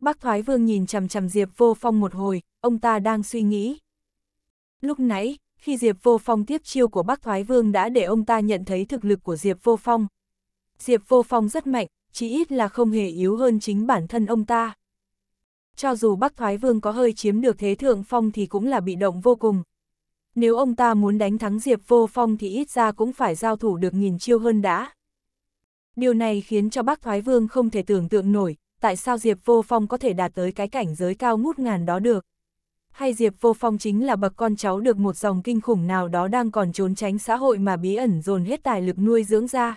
Bác Thoái Vương nhìn chằm chằm Diệp Vô Phong một hồi, ông ta đang suy nghĩ. Lúc nãy, khi Diệp Vô Phong tiếp chiêu của Bác Thoái Vương đã để ông ta nhận thấy thực lực của Diệp Vô Phong. Diệp Vô Phong rất mạnh, chỉ ít là không hề yếu hơn chính bản thân ông ta. Cho dù Bắc Thoái Vương có hơi chiếm được thế thượng phong thì cũng là bị động vô cùng. Nếu ông ta muốn đánh thắng Diệp Vô Phong thì ít ra cũng phải giao thủ được nghìn chiêu hơn đã. Điều này khiến cho bác Thoái Vương không thể tưởng tượng nổi, tại sao Diệp Vô Phong có thể đạt tới cái cảnh giới cao ngút ngàn đó được. Hay Diệp Vô Phong chính là bậc con cháu được một dòng kinh khủng nào đó đang còn trốn tránh xã hội mà bí ẩn dồn hết tài lực nuôi dưỡng ra.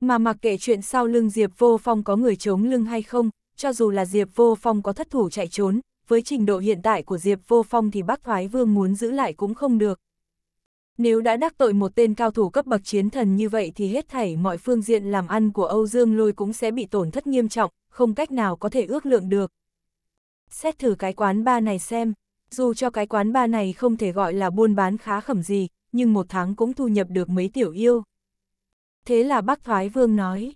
Mà mặc kệ chuyện sau lưng Diệp Vô Phong có người chống lưng hay không, cho dù là Diệp Vô Phong có thất thủ chạy trốn, với trình độ hiện tại của Diệp Vô Phong thì bác Thoái Vương muốn giữ lại cũng không được. Nếu đã đắc tội một tên cao thủ cấp bậc chiến thần như vậy thì hết thảy mọi phương diện làm ăn của Âu Dương Lôi cũng sẽ bị tổn thất nghiêm trọng, không cách nào có thể ước lượng được. Xét thử cái quán ba này xem, dù cho cái quán ba này không thể gọi là buôn bán khá khẩm gì, nhưng một tháng cũng thu nhập được mấy tiểu yêu. Thế là bác Thoái Vương nói.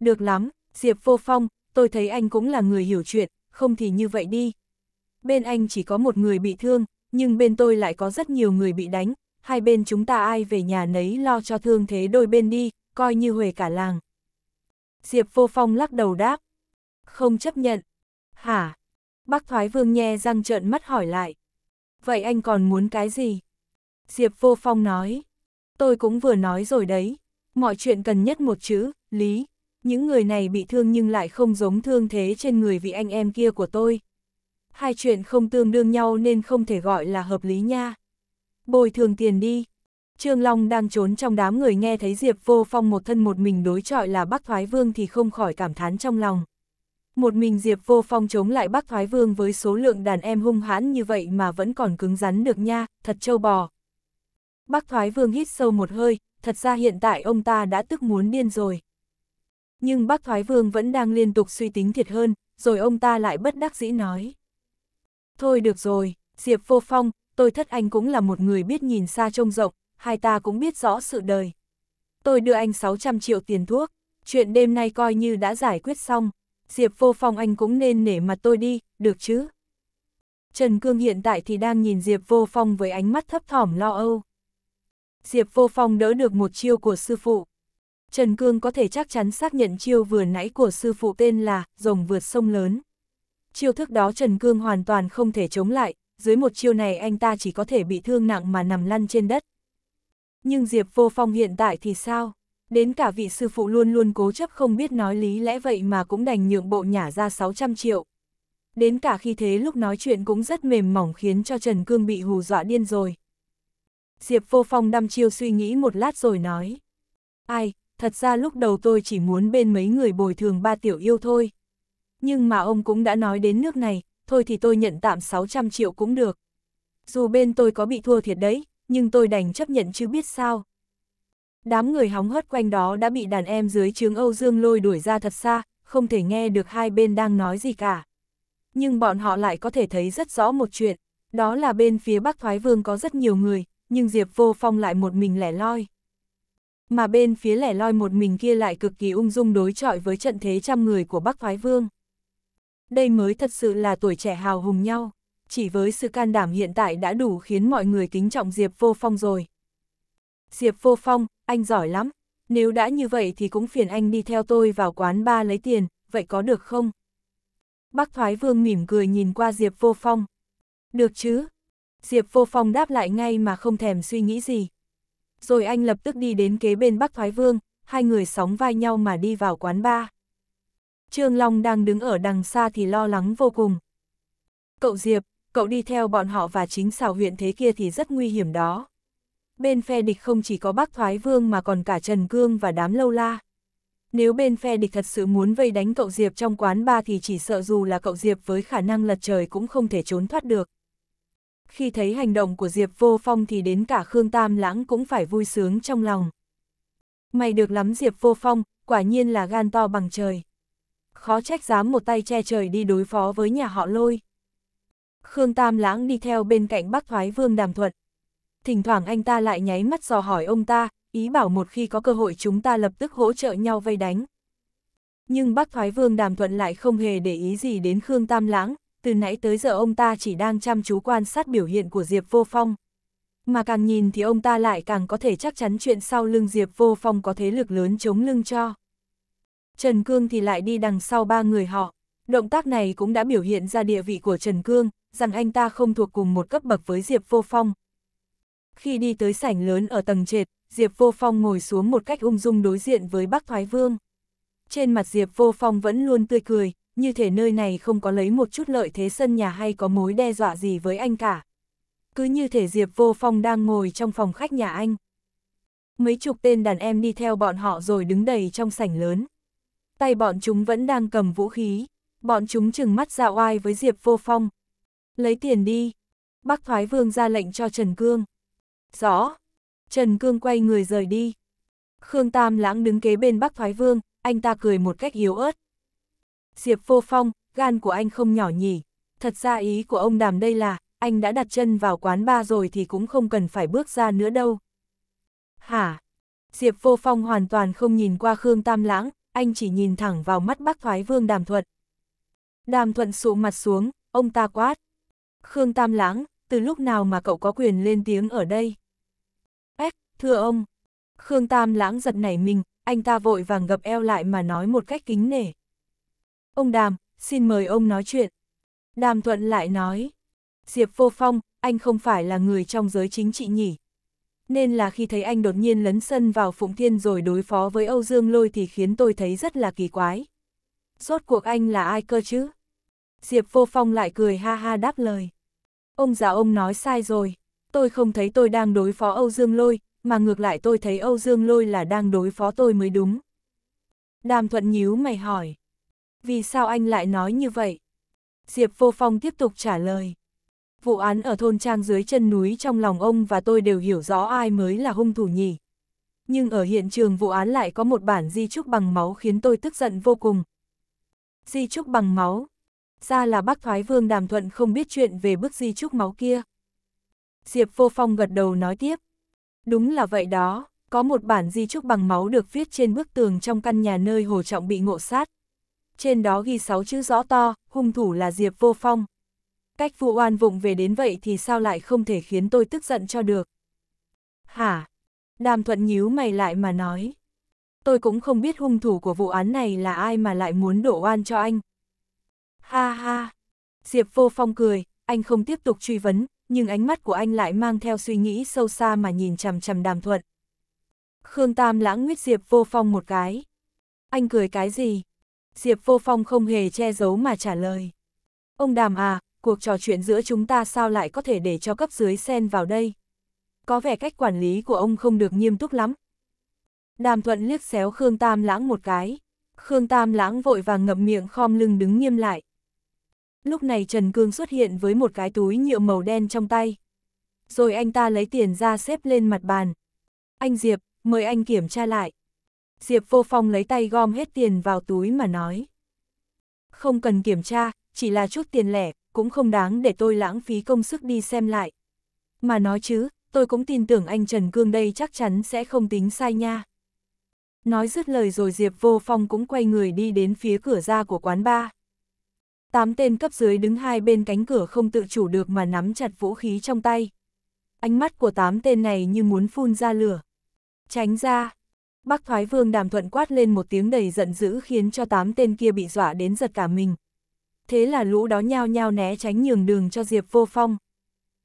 Được lắm, Diệp Vô Phong, tôi thấy anh cũng là người hiểu chuyện, không thì như vậy đi. Bên anh chỉ có một người bị thương, nhưng bên tôi lại có rất nhiều người bị đánh, hai bên chúng ta ai về nhà nấy lo cho thương thế đôi bên đi, coi như huề cả làng. Diệp Vô Phong lắc đầu đáp. Không chấp nhận. Hả? Bác Thoái Vương nhe răng trợn mắt hỏi lại. Vậy anh còn muốn cái gì? Diệp Vô Phong nói. Tôi cũng vừa nói rồi đấy. Mọi chuyện cần nhất một chữ, lý. Những người này bị thương nhưng lại không giống thương thế trên người vị anh em kia của tôi. Hai chuyện không tương đương nhau nên không thể gọi là hợp lý nha bồi thường tiền đi. Trương Long đang trốn trong đám người nghe thấy Diệp Vô Phong một thân một mình đối chọi là Bắc Thoái Vương thì không khỏi cảm thán trong lòng. Một mình Diệp Vô Phong chống lại Bắc Thoái Vương với số lượng đàn em hung hãn như vậy mà vẫn còn cứng rắn được nha, thật châu bò. Bắc Thoái Vương hít sâu một hơi, thật ra hiện tại ông ta đã tức muốn điên rồi. Nhưng Bắc Thoái Vương vẫn đang liên tục suy tính thiệt hơn, rồi ông ta lại bất đắc dĩ nói. Thôi được rồi, Diệp Vô Phong, tôi thất anh cũng là một người biết nhìn xa trông rộng, hai ta cũng biết rõ sự đời. Tôi đưa anh 600 triệu tiền thuốc, chuyện đêm nay coi như đã giải quyết xong, Diệp vô phong anh cũng nên nể mặt tôi đi, được chứ? Trần Cương hiện tại thì đang nhìn Diệp vô phong với ánh mắt thấp thỏm lo âu. Diệp vô phong đỡ được một chiêu của sư phụ. Trần Cương có thể chắc chắn xác nhận chiêu vừa nãy của sư phụ tên là rồng vượt sông lớn. Chiêu thức đó Trần Cương hoàn toàn không thể chống lại, dưới một chiêu này anh ta chỉ có thể bị thương nặng mà nằm lăn trên đất. Nhưng Diệp Vô Phong hiện tại thì sao? Đến cả vị sư phụ luôn luôn cố chấp không biết nói lý lẽ vậy mà cũng đành nhượng bộ nhả ra 600 triệu. Đến cả khi thế lúc nói chuyện cũng rất mềm mỏng khiến cho Trần Cương bị hù dọa điên rồi. Diệp Vô Phong đăm chiêu suy nghĩ một lát rồi nói. Ai, thật ra lúc đầu tôi chỉ muốn bên mấy người bồi thường ba tiểu yêu thôi. Nhưng mà ông cũng đã nói đến nước này, thôi thì tôi nhận tạm 600 triệu cũng được. Dù bên tôi có bị thua thiệt đấy, nhưng tôi đành chấp nhận chứ biết sao. Đám người hóng hớt quanh đó đã bị đàn em dưới trướng Âu Dương lôi đuổi ra thật xa, không thể nghe được hai bên đang nói gì cả. Nhưng bọn họ lại có thể thấy rất rõ một chuyện, đó là bên phía Bắc Thoái Vương có rất nhiều người, nhưng Diệp Vô Phong lại một mình lẻ loi. Mà bên phía lẻ loi một mình kia lại cực kỳ ung dung đối chọi với trận thế trăm người của Bắc Thoái Vương đây mới thật sự là tuổi trẻ hào hùng nhau. Chỉ với sự can đảm hiện tại đã đủ khiến mọi người kính trọng Diệp Vô Phong rồi. Diệp Vô Phong, anh giỏi lắm. Nếu đã như vậy thì cũng phiền anh đi theo tôi vào quán ba lấy tiền, vậy có được không? Bác Thoái Vương mỉm cười nhìn qua Diệp Vô Phong. Được chứ? Diệp Vô Phong đáp lại ngay mà không thèm suy nghĩ gì. Rồi anh lập tức đi đến kế bên Bác Thoái Vương, hai người sóng vai nhau mà đi vào quán bar. Trương Long đang đứng ở đằng xa thì lo lắng vô cùng. Cậu Diệp, cậu đi theo bọn họ và chính xảo huyện thế kia thì rất nguy hiểm đó. Bên phe địch không chỉ có bác Thoái Vương mà còn cả Trần Cương và đám lâu la. Nếu bên phe địch thật sự muốn vây đánh cậu Diệp trong quán ba thì chỉ sợ dù là cậu Diệp với khả năng lật trời cũng không thể trốn thoát được. Khi thấy hành động của Diệp vô phong thì đến cả Khương Tam Lãng cũng phải vui sướng trong lòng. Mày được lắm Diệp vô phong, quả nhiên là gan to bằng trời khó trách dám một tay che trời đi đối phó với nhà họ lôi. Khương Tam Lãng đi theo bên cạnh bác thoái vương đàm thuận. Thỉnh thoảng anh ta lại nháy mắt dò hỏi ông ta, ý bảo một khi có cơ hội chúng ta lập tức hỗ trợ nhau vây đánh. Nhưng bác thoái vương đàm thuận lại không hề để ý gì đến Khương Tam Lãng, từ nãy tới giờ ông ta chỉ đang chăm chú quan sát biểu hiện của Diệp Vô Phong. Mà càng nhìn thì ông ta lại càng có thể chắc chắn chuyện sau lưng Diệp Vô Phong có thế lực lớn chống lưng cho. Trần Cương thì lại đi đằng sau ba người họ. Động tác này cũng đã biểu hiện ra địa vị của Trần Cương, rằng anh ta không thuộc cùng một cấp bậc với Diệp Vô Phong. Khi đi tới sảnh lớn ở tầng trệt, Diệp Vô Phong ngồi xuống một cách ung dung đối diện với Bắc Thoái Vương. Trên mặt Diệp Vô Phong vẫn luôn tươi cười, như thể nơi này không có lấy một chút lợi thế sân nhà hay có mối đe dọa gì với anh cả. Cứ như thể Diệp Vô Phong đang ngồi trong phòng khách nhà anh. Mấy chục tên đàn em đi theo bọn họ rồi đứng đầy trong sảnh lớn tay bọn chúng vẫn đang cầm vũ khí, bọn chúng chừng mắt ra oai với Diệp Vô Phong. Lấy tiền đi, bác Thoái Vương ra lệnh cho Trần Cương. Rõ, Trần Cương quay người rời đi. Khương Tam Lãng đứng kế bên bác Thoái Vương, anh ta cười một cách yếu ớt. Diệp Vô Phong, gan của anh không nhỏ nhỉ, thật ra ý của ông đàm đây là, anh đã đặt chân vào quán ba rồi thì cũng không cần phải bước ra nữa đâu. Hả? Diệp Vô Phong hoàn toàn không nhìn qua Khương Tam Lãng, anh chỉ nhìn thẳng vào mắt bác thoái vương đàm thuận. Đàm thuận sụ mặt xuống, ông ta quát. Khương Tam Lãng, từ lúc nào mà cậu có quyền lên tiếng ở đây? Ếch, thưa ông. Khương Tam Lãng giật nảy mình, anh ta vội vàng gập eo lại mà nói một cách kính nể. Ông Đàm, xin mời ông nói chuyện. Đàm Thuận lại nói. Diệp Vô Phong, anh không phải là người trong giới chính trị nhỉ, nên là khi thấy anh đột nhiên lấn sân vào Phụng Thiên rồi đối phó với Âu Dương Lôi thì khiến tôi thấy rất là kỳ quái. Rốt cuộc anh là ai cơ chứ? Diệp Vô Phong lại cười ha ha đáp lời. Ông già ông nói sai rồi, tôi không thấy tôi đang đối phó Âu Dương Lôi, mà ngược lại tôi thấy Âu Dương Lôi là đang đối phó tôi mới đúng. Đàm Thuận nhíu mày hỏi, vì sao anh lại nói như vậy? Diệp Vô Phong tiếp tục trả lời vụ án ở thôn trang dưới chân núi trong lòng ông và tôi đều hiểu rõ ai mới là hung thủ nhỉ. Nhưng ở hiện trường vụ án lại có một bản di trúc bằng máu khiến tôi tức giận vô cùng. Di trúc bằng máu. Ra là bác Thoái Vương Đàm Thuận không biết chuyện về bức di trúc máu kia. Diệp Vô Phong gật đầu nói tiếp. Đúng là vậy đó, có một bản di trúc bằng máu được viết trên bức tường trong căn nhà nơi Hồ Trọng bị ngộ sát. Trên đó ghi sáu chữ rõ to, hung thủ là Diệp Vô Phong cách vu oan vụng về đến vậy thì sao lại không thể khiến tôi tức giận cho được. Hả? Đàm thuận nhíu mày lại mà nói. Tôi cũng không biết hung thủ của vụ án này là ai mà lại muốn đổ oan cho anh. Ha ha! Diệp vô phong cười, anh không tiếp tục truy vấn, nhưng ánh mắt của anh lại mang theo suy nghĩ sâu xa mà nhìn chằm chằm đàm thuận. Khương Tam lãng nguyết Diệp vô phong một cái. Anh cười cái gì? Diệp vô phong không hề che giấu mà trả lời. Ông đàm à, cuộc trò chuyện giữa chúng ta sao lại có thể để cho cấp dưới xen vào đây? Có vẻ cách quản lý của ông không được nghiêm túc lắm. Đàm Thuận liếc xéo Khương Tam Lãng một cái. Khương Tam Lãng vội vàng ngậm miệng khom lưng đứng nghiêm lại. Lúc này Trần Cương xuất hiện với một cái túi nhựa màu đen trong tay. Rồi anh ta lấy tiền ra xếp lên mặt bàn. Anh Diệp, mời anh kiểm tra lại. Diệp vô phong lấy tay gom hết tiền vào túi mà nói. Không cần kiểm tra, chỉ là chút tiền lẻ, cũng không đáng để tôi lãng phí công sức đi xem lại. Mà nói chứ, tôi cũng tin tưởng anh Trần Cương đây chắc chắn sẽ không tính sai nha. Nói dứt lời rồi Diệp Vô Phong cũng quay người đi đến phía cửa ra của quán bar. Tám tên cấp dưới đứng hai bên cánh cửa không tự chủ được mà nắm chặt vũ khí trong tay. Ánh mắt của tám tên này như muốn phun ra lửa. Tránh ra. Bác Thoái Vương đàm thuận quát lên một tiếng đầy giận dữ khiến cho tám tên kia bị dọa đến giật cả mình, thế là lũ đó nhao nhao né tránh nhường đường cho Diệp Vô Phong.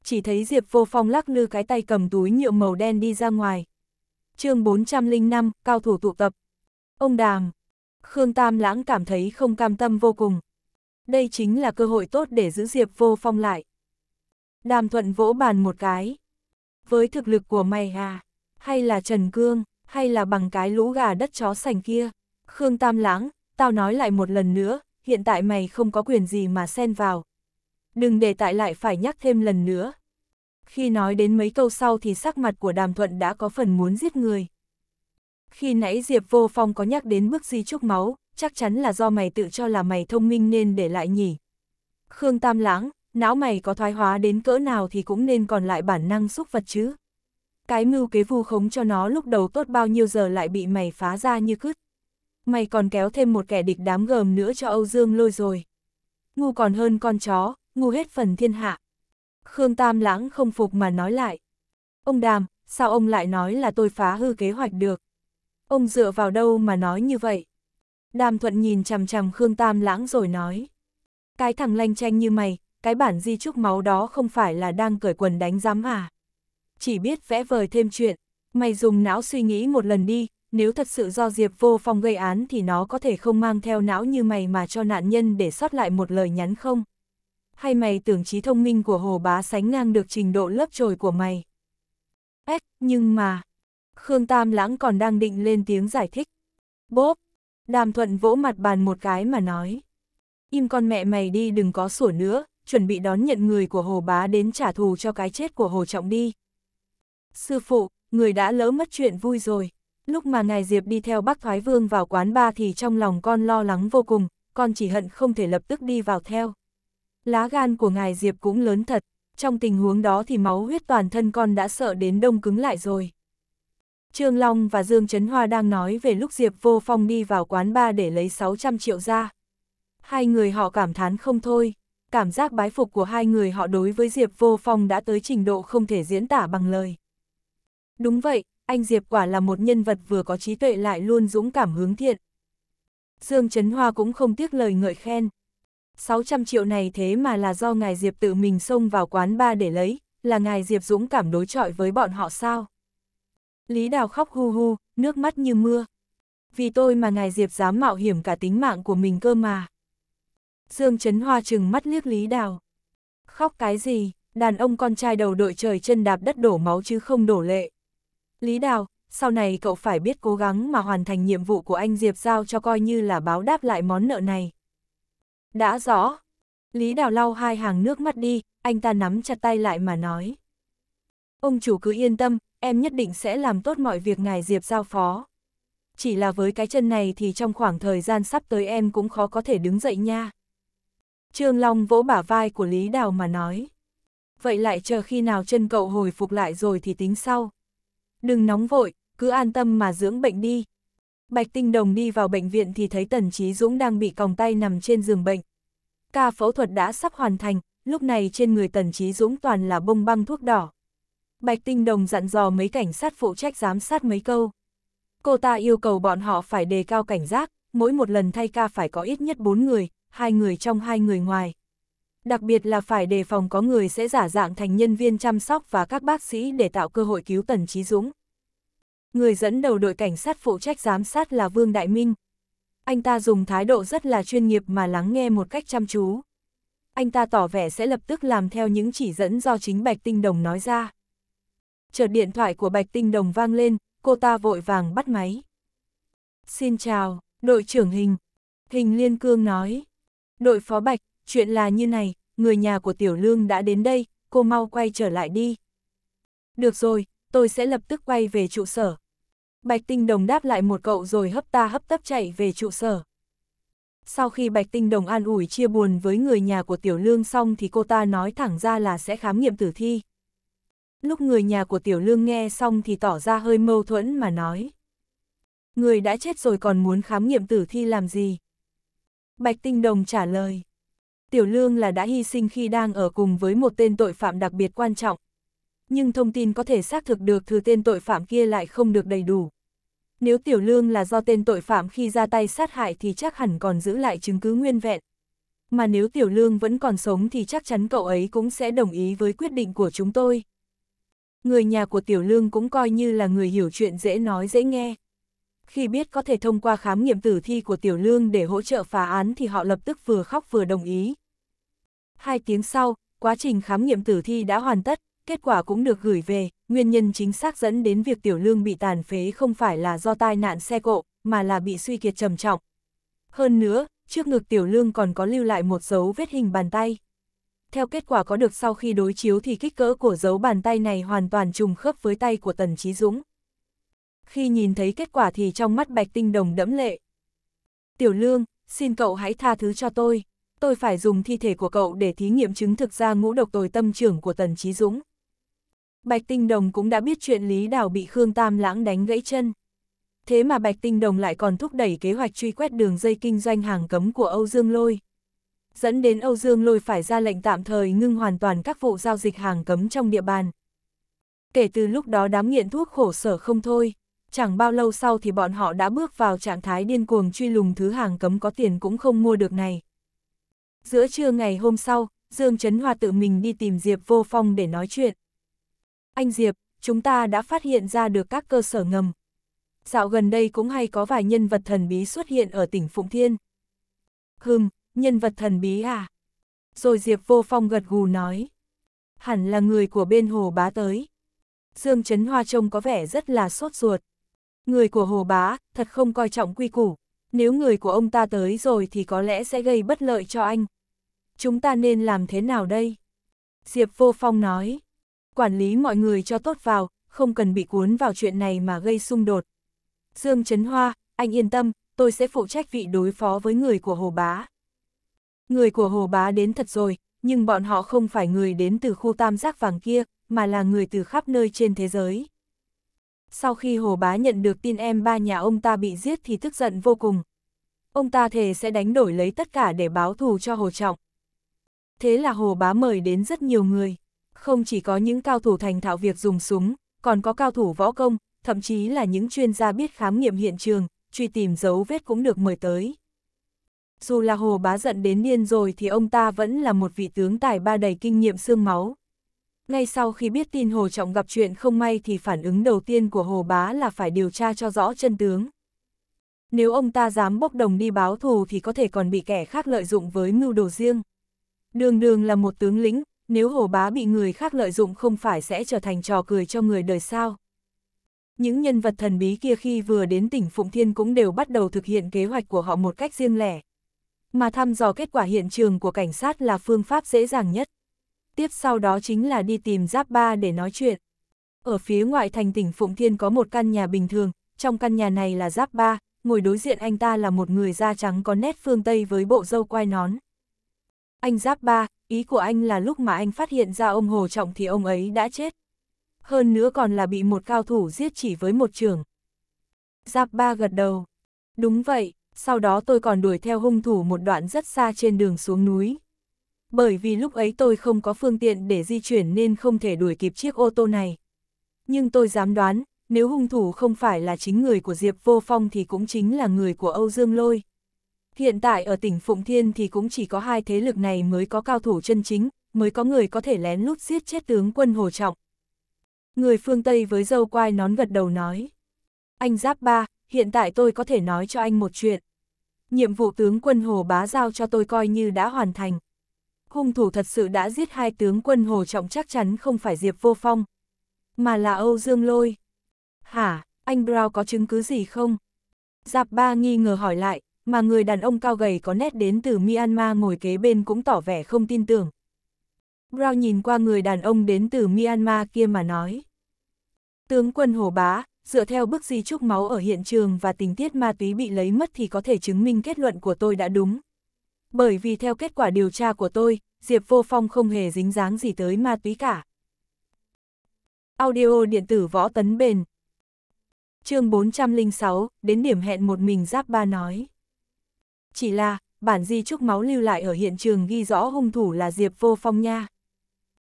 Chỉ thấy Diệp Vô Phong lắc lư cái tay cầm túi nhựa màu đen đi ra ngoài. chương 405, cao thủ tụ tập. Ông Đàm, Khương Tam Lãng cảm thấy không cam tâm vô cùng. Đây chính là cơ hội tốt để giữ Diệp Vô Phong lại. Đàm Thuận vỗ bàn một cái. Với thực lực của mày à, hay là Trần Cương, hay là bằng cái lũ gà đất chó sành kia. Khương Tam Lãng, tao nói lại một lần nữa, hiện tại mày không có quyền gì mà xen vào. Đừng để tại lại phải nhắc thêm lần nữa. Khi nói đến mấy câu sau thì sắc mặt của đàm thuận đã có phần muốn giết người. Khi nãy Diệp Vô Phong có nhắc đến bước di chúc máu, chắc chắn là do mày tự cho là mày thông minh nên để lại nhỉ. Khương Tam Lãng, não mày có thoái hóa đến cỡ nào thì cũng nên còn lại bản năng xúc vật chứ. Cái mưu kế vu khống cho nó lúc đầu tốt bao nhiêu giờ lại bị mày phá ra như cứt mày còn kéo thêm một kẻ địch đám gờm nữa cho Âu Dương lôi rồi. Ngu còn hơn con chó, ngu hết phần thiên hạ. Khương Tam Lãng không phục mà nói lại. Ông Đàm, sao ông lại nói là tôi phá hư kế hoạch được? Ông dựa vào đâu mà nói như vậy? Đàm Thuận nhìn chằm chằm Khương Tam Lãng rồi nói. Cái thằng lanh chanh như mày, cái bản di trúc máu đó không phải là đang cởi quần đánh giám à? Chỉ biết vẽ vời thêm chuyện, mày dùng não suy nghĩ một lần đi, nếu thật sự do Diệp Vô Phong gây án thì nó có thể không mang theo não như mày mà cho nạn nhân để sót lại một lời nhắn không? Hay mày tưởng trí thông minh của Hồ Bá sánh ngang được trình độ lớp trồi của mày? Ếch, nhưng mà... Khương Tam Lãng còn đang định lên tiếng giải thích. Bốp! Đàm Thuận vỗ mặt bàn một cái mà nói. Im con mẹ mày đi đừng có sủa nữa, chuẩn bị đón nhận người của Hồ Bá đến trả thù cho cái chết của Hồ Trọng đi. Sư phụ, người đã lỡ mất chuyện vui rồi. Lúc mà Ngài Diệp đi theo Bác Thoái Vương vào quán ba thì trong lòng con lo lắng vô cùng, con chỉ hận không thể lập tức đi vào theo. Lá gan của Ngài Diệp cũng lớn thật, trong tình huống đó thì máu huyết toàn thân con đã sợ đến đông cứng lại rồi. Trương Long và Dương Trấn Hoa đang nói về lúc Diệp Vô Phong đi vào quán ba để lấy 600 triệu ra. Hai người họ cảm thán không thôi, cảm giác bái phục của hai người họ đối với Diệp Vô Phong đã tới trình độ không thể diễn tả bằng lời. Đúng vậy, anh Diệp quả là một nhân vật vừa có trí tuệ lại luôn dũng cảm hướng thiện. Dương Trấn Hoa cũng không tiếc lời ngợi khen. 600 triệu này thế mà là do ngài Diệp tự mình xông vào quán ba để lấy, là ngài Diệp dũng cảm đối chọi với bọn họ sao? Lý Đào khóc hu hu, nước mắt như mưa. Vì tôi mà ngài Diệp dám mạo hiểm cả tính mạng của mình cơ mà. Dương Trấn Hoa chừng mắt liếc Lý Đào. Khóc cái gì, đàn ông con trai đầu đội trời chân đạp đất đổ máu chứ không đổ lệ. Lý Đào, sau này cậu phải biết cố gắng mà hoàn thành nhiệm vụ của anh Diệp giao cho coi như là báo đáp lại món nợ này. Đã rõ. Lý Đào lau hai hàng nước mắt đi, anh ta nắm chặt tay lại mà nói. Ông chủ cứ yên tâm, em nhất định sẽ làm tốt mọi việc ngài Diệp giao phó. Chỉ là với cái chân này thì trong khoảng thời gian sắp tới em cũng khó có thể đứng dậy nha. Trương Long vỗ bả vai của Lý Đào mà nói. Vậy lại chờ khi nào chân cậu hồi phục lại rồi thì tính sau. Đừng nóng vội, cứ an tâm mà dưỡng bệnh đi. Bạch Tinh Đồng đi vào bệnh viện thì thấy Tần Trí Dũng đang bị còng tay nằm trên giường bệnh. Ca phẫu thuật đã sắp hoàn thành, lúc này trên người Tần Trí Dũng toàn là bông băng thuốc đỏ. Bạch Tinh Đồng dặn dò mấy cảnh sát phụ trách giám sát mấy câu. Cô ta yêu cầu bọn họ phải đề cao cảnh giác, mỗi một lần thay ca phải có ít nhất 4 người, hai người trong hai người ngoài đặc biệt là phải đề phòng có người sẽ giả dạng thành nhân viên chăm sóc và các bác sĩ để tạo cơ hội cứu Tần Trí Dũng. Người dẫn đầu đội cảnh sát phụ trách giám sát là Vương Đại Minh. Anh ta dùng thái độ rất là chuyên nghiệp mà lắng nghe một cách chăm chú. Anh ta tỏ vẻ sẽ lập tức làm theo những chỉ dẫn do chính Bạch Tinh Đồng nói ra. Chợt điện thoại của Bạch Tinh Đồng vang lên, cô ta vội vàng bắt máy. Xin chào, đội trưởng hình. Hình Liên Cương nói. Đội phó Bạch, chuyện là như này, người nhà của Tiểu Lương đã đến đây, cô mau quay trở lại đi. Được rồi, tôi sẽ lập tức quay về trụ sở. Bạch Tinh Đồng đáp lại một cậu rồi hấp ta hấp tấp chạy về trụ sở. Sau khi Bạch Tinh Đồng an ủi chia buồn với người nhà của Tiểu Lương xong thì cô ta nói thẳng ra là sẽ khám nghiệm tử thi. Lúc người nhà của Tiểu Lương nghe xong thì tỏ ra hơi mâu thuẫn mà nói. Người đã chết rồi còn muốn khám nghiệm tử thi làm gì? Bạch Tinh Đồng trả lời. Tiểu Lương là đã hy sinh khi đang ở cùng với một tên tội phạm đặc biệt quan trọng. Nhưng thông tin có thể xác thực được từ tên tội phạm kia lại không được đầy đủ. Nếu Tiểu Lương là do tên tội phạm khi ra tay sát hại thì chắc hẳn còn giữ lại chứng cứ nguyên vẹn. Mà nếu Tiểu Lương vẫn còn sống thì chắc chắn cậu ấy cũng sẽ đồng ý với quyết định của chúng tôi. Người nhà của Tiểu Lương cũng coi như là người hiểu chuyện dễ nói dễ nghe. Khi biết có thể thông qua khám nghiệm tử thi của Tiểu Lương để hỗ trợ phá án thì họ lập tức vừa khóc vừa đồng ý. Hai tiếng sau, quá trình khám nghiệm tử thi đã hoàn tất, kết quả cũng được gửi về, nguyên nhân chính xác dẫn đến việc tiểu lương bị tàn phế không phải là do tai nạn xe cộ, mà là bị suy kiệt trầm trọng. Hơn nữa, trước ngực tiểu lương còn có lưu lại một dấu vết hình bàn tay. Theo kết quả có được sau khi đối chiếu thì kích cỡ của dấu bàn tay này hoàn toàn trùng khớp với tay của Tần Trí Dũng. Khi nhìn thấy kết quả thì trong mắt Bạch Tinh Đồng đẫm lệ. Tiểu Lương, xin cậu hãy tha thứ cho tôi tôi phải dùng thi thể của cậu để thí nghiệm chứng thực ra ngũ độc tồi tâm trưởng của Tần Trí Dũng. Bạch Tinh Đồng cũng đã biết chuyện Lý đào bị Khương Tam Lãng đánh gãy chân. Thế mà Bạch Tinh Đồng lại còn thúc đẩy kế hoạch truy quét đường dây kinh doanh hàng cấm của Âu Dương Lôi. Dẫn đến Âu Dương Lôi phải ra lệnh tạm thời ngưng hoàn toàn các vụ giao dịch hàng cấm trong địa bàn. Kể từ lúc đó đám nghiện thuốc khổ sở không thôi, chẳng bao lâu sau thì bọn họ đã bước vào trạng thái điên cuồng truy lùng thứ hàng cấm có tiền cũng không mua được này. Giữa trưa ngày hôm sau, Dương Trấn Hòa tự mình đi tìm Diệp Vô Phong để nói chuyện. Anh Diệp, chúng ta đã phát hiện ra được các cơ sở ngầm. Dạo gần đây cũng hay có vài nhân vật thần bí xuất hiện ở tỉnh Phụng Thiên. Hừm, nhân vật thần bí à? Rồi Diệp Vô Phong gật gù nói. Hẳn là người của bên Hồ Bá tới. Dương Trấn Hoa trông có vẻ rất là sốt ruột. Người của Hồ Bá thật không coi trọng quy củ. Nếu người của ông ta tới rồi thì có lẽ sẽ gây bất lợi cho anh chúng ta nên làm thế nào đây? Diệp Vô Phong nói, quản lý mọi người cho tốt vào, không cần bị cuốn vào chuyện này mà gây xung đột. Dương Trấn Hoa, anh yên tâm, tôi sẽ phụ trách vị đối phó với người của Hồ Bá. Người của Hồ Bá đến thật rồi, nhưng bọn họ không phải người đến từ khu tam giác vàng kia, mà là người từ khắp nơi trên thế giới. Sau khi Hồ Bá nhận được tin em ba nhà ông ta bị giết thì tức giận vô cùng. Ông ta thề sẽ đánh đổi lấy tất cả để báo thù cho Hồ Trọng, Thế là Hồ Bá mời đến rất nhiều người. Không chỉ có những cao thủ thành thạo việc dùng súng, còn có cao thủ võ công, thậm chí là những chuyên gia biết khám nghiệm hiện trường, truy tìm dấu vết cũng được mời tới. Dù là Hồ Bá giận đến điên rồi thì ông ta vẫn là một vị tướng tài ba đầy kinh nghiệm xương máu. Ngay sau khi biết tin Hồ Trọng gặp chuyện không may thì phản ứng đầu tiên của Hồ Bá là phải điều tra cho rõ chân tướng. Nếu ông ta dám bốc đồng đi báo thù thì có thể còn bị kẻ khác lợi dụng với mưu đồ riêng. Đường đường là một tướng lĩnh, nếu hổ bá bị người khác lợi dụng không phải sẽ trở thành trò cười cho người đời sao. Những nhân vật thần bí kia khi vừa đến tỉnh Phụng Thiên cũng đều bắt đầu thực hiện kế hoạch của họ một cách riêng lẻ. Mà thăm dò kết quả hiện trường của cảnh sát là phương pháp dễ dàng nhất. Tiếp sau đó chính là đi tìm Giáp Ba để nói chuyện. Ở phía ngoại thành tỉnh Phụng Thiên có một căn nhà bình thường, trong căn nhà này là Giáp Ba, ngồi đối diện anh ta là một người da trắng có nét phương Tây với bộ dâu quai nón. Anh Giáp Ba, ý của anh là lúc mà anh phát hiện ra ông Hồ Trọng thì ông ấy đã chết. Hơn nữa còn là bị một cao thủ giết chỉ với một trường. Giáp Ba gật đầu. Đúng vậy, sau đó tôi còn đuổi theo hung thủ một đoạn rất xa trên đường xuống núi. Bởi vì lúc ấy tôi không có phương tiện để di chuyển nên không thể đuổi kịp chiếc ô tô này. Nhưng tôi dám đoán, nếu hung thủ không phải là chính người của Diệp Vô Phong thì cũng chính là người của Âu Dương Lôi. Hiện tại ở tỉnh Phụng Thiên thì cũng chỉ có hai thế lực này mới có cao thủ chân chính, mới có người có thể lén lút giết chết tướng quân Hồ Trọng. Người phương Tây với dâu quai nón gật đầu nói. Anh Giáp Ba, hiện tại tôi có thể nói cho anh một chuyện. Nhiệm vụ tướng quân Hồ Bá giao cho tôi coi như đã hoàn thành. Hung thủ thật sự đã giết hai tướng quân Hồ Trọng chắc chắn không phải Diệp Vô Phong, mà là Âu Dương Lôi. Hả, anh Brown có chứng cứ gì không? Giáp Ba nghi ngờ hỏi lại, mà người đàn ông cao gầy có nét đến từ Myanmar ngồi kế bên cũng tỏ vẻ không tin tưởng. Brown nhìn qua người đàn ông đến từ Myanmar kia mà nói. Tướng quân Hồ Bá, dựa theo bức di trúc máu ở hiện trường và tình tiết ma túy bị lấy mất thì có thể chứng minh kết luận của tôi đã đúng. Bởi vì theo kết quả điều tra của tôi, Diệp Vô Phong không hề dính dáng gì tới ma túy cả. Audio điện tử võ tấn bền. Chương 406, đến điểm hẹn một mình Giáp Ba nói chỉ là, bản di trúc máu lưu lại ở hiện trường ghi rõ hung thủ là Diệp Vô Phong nha.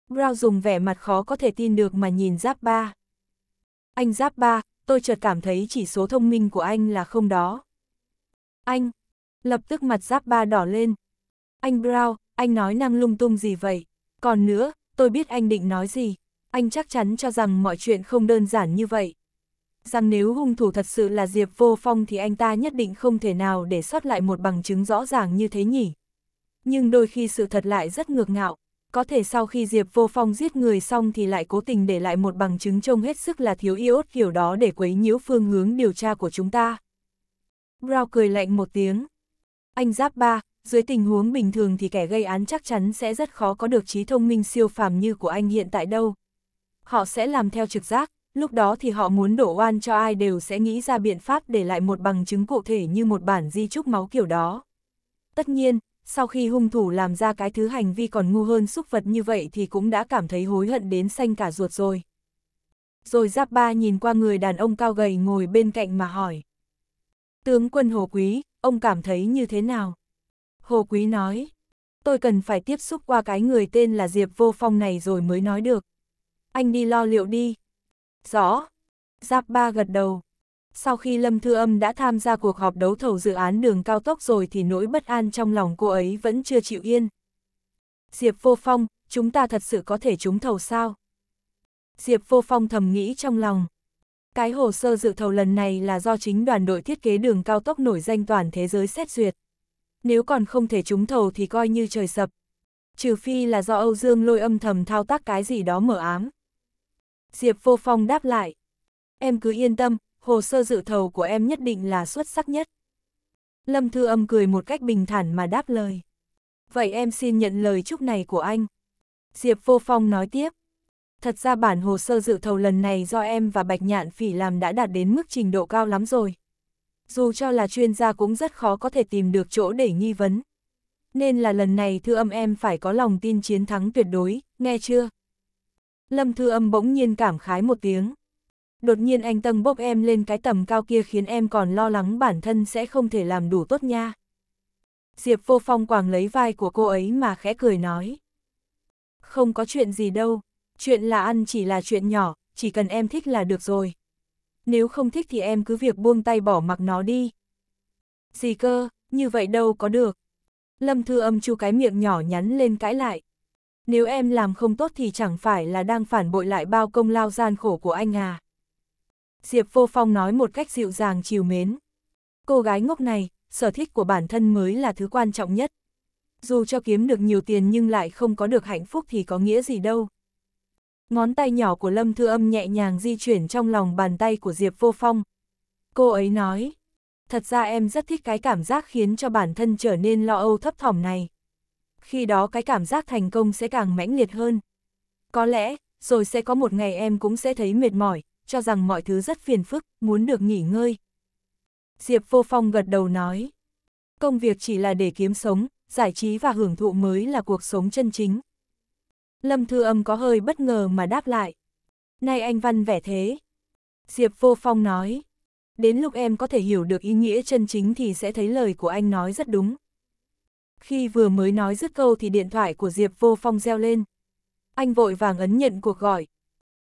Brown dùng vẻ mặt khó có thể tin được mà nhìn Giáp Ba. Anh Giáp Ba, tôi chợt cảm thấy chỉ số thông minh của anh là không đó. Anh, lập tức mặt Giáp Ba đỏ lên. Anh Brown, anh nói năng lung tung gì vậy? Còn nữa, tôi biết anh định nói gì. Anh chắc chắn cho rằng mọi chuyện không đơn giản như vậy rằng nếu hung thủ thật sự là Diệp Vô Phong thì anh ta nhất định không thể nào để sót lại một bằng chứng rõ ràng như thế nhỉ. Nhưng đôi khi sự thật lại rất ngược ngạo, có thể sau khi Diệp Vô Phong giết người xong thì lại cố tình để lại một bằng chứng trông hết sức là thiếu iốt kiểu đó để quấy nhiễu phương hướng điều tra của chúng ta. Brown cười lạnh một tiếng. Anh Giáp Ba, dưới tình huống bình thường thì kẻ gây án chắc chắn sẽ rất khó có được trí thông minh siêu phàm như của anh hiện tại đâu. Họ sẽ làm theo trực giác, lúc đó thì họ muốn đổ oan cho ai đều sẽ nghĩ ra biện pháp để lại một bằng chứng cụ thể như một bản di trúc máu kiểu đó. Tất nhiên, sau khi hung thủ làm ra cái thứ hành vi còn ngu hơn xúc vật như vậy thì cũng đã cảm thấy hối hận đến xanh cả ruột rồi. Rồi Giáp Ba nhìn qua người đàn ông cao gầy ngồi bên cạnh mà hỏi. Tướng quân Hồ Quý, ông cảm thấy như thế nào? Hồ Quý nói, tôi cần phải tiếp xúc qua cái người tên là Diệp Vô Phong này rồi mới nói được. Anh đi lo liệu đi, Rõ. Giáp ba gật đầu. Sau khi Lâm Thư Âm đã tham gia cuộc họp đấu thầu dự án đường cao tốc rồi thì nỗi bất an trong lòng cô ấy vẫn chưa chịu yên. Diệp Vô Phong, chúng ta thật sự có thể trúng thầu sao? Diệp Vô Phong thầm nghĩ trong lòng. Cái hồ sơ dự thầu lần này là do chính đoàn đội thiết kế đường cao tốc nổi danh toàn thế giới xét duyệt. Nếu còn không thể trúng thầu thì coi như trời sập. Trừ phi là do Âu Dương lôi âm thầm thao tác cái gì đó mở ám. Diệp Vô Phong đáp lại. Em cứ yên tâm, hồ sơ dự thầu của em nhất định là xuất sắc nhất. Lâm Thư Âm cười một cách bình thản mà đáp lời. Vậy em xin nhận lời chúc này của anh. Diệp Vô Phong nói tiếp. Thật ra bản hồ sơ dự thầu lần này do em và Bạch Nhạn Phỉ làm đã đạt đến mức trình độ cao lắm rồi. Dù cho là chuyên gia cũng rất khó có thể tìm được chỗ để nghi vấn. Nên là lần này thư âm em phải có lòng tin chiến thắng tuyệt đối, nghe chưa? Lâm Thư Âm bỗng nhiên cảm khái một tiếng. Đột nhiên anh Tân bốc em lên cái tầm cao kia khiến em còn lo lắng bản thân sẽ không thể làm đủ tốt nha. Diệp Vô Phong quàng lấy vai của cô ấy mà khẽ cười nói. Không có chuyện gì đâu, chuyện là ăn chỉ là chuyện nhỏ, chỉ cần em thích là được rồi. Nếu không thích thì em cứ việc buông tay bỏ mặc nó đi. Gì cơ, như vậy đâu có được. Lâm Thư Âm chu cái miệng nhỏ nhắn lên cãi lại, nếu em làm không tốt thì chẳng phải là đang phản bội lại bao công lao gian khổ của anh à. Diệp Vô Phong nói một cách dịu dàng chiều mến. Cô gái ngốc này, sở thích của bản thân mới là thứ quan trọng nhất. Dù cho kiếm được nhiều tiền nhưng lại không có được hạnh phúc thì có nghĩa gì đâu. Ngón tay nhỏ của Lâm Thư Âm nhẹ nhàng di chuyển trong lòng bàn tay của Diệp Vô Phong. Cô ấy nói, thật ra em rất thích cái cảm giác khiến cho bản thân trở nên lo âu thấp thỏm này khi đó cái cảm giác thành công sẽ càng mãnh liệt hơn. Có lẽ, rồi sẽ có một ngày em cũng sẽ thấy mệt mỏi, cho rằng mọi thứ rất phiền phức, muốn được nghỉ ngơi. Diệp Vô Phong gật đầu nói, công việc chỉ là để kiếm sống, giải trí và hưởng thụ mới là cuộc sống chân chính. Lâm Thư Âm có hơi bất ngờ mà đáp lại. Nay anh Văn vẻ thế. Diệp Vô Phong nói, đến lúc em có thể hiểu được ý nghĩa chân chính thì sẽ thấy lời của anh nói rất đúng. Khi vừa mới nói dứt câu thì điện thoại của Diệp Vô Phong reo lên. Anh vội vàng ấn nhận cuộc gọi.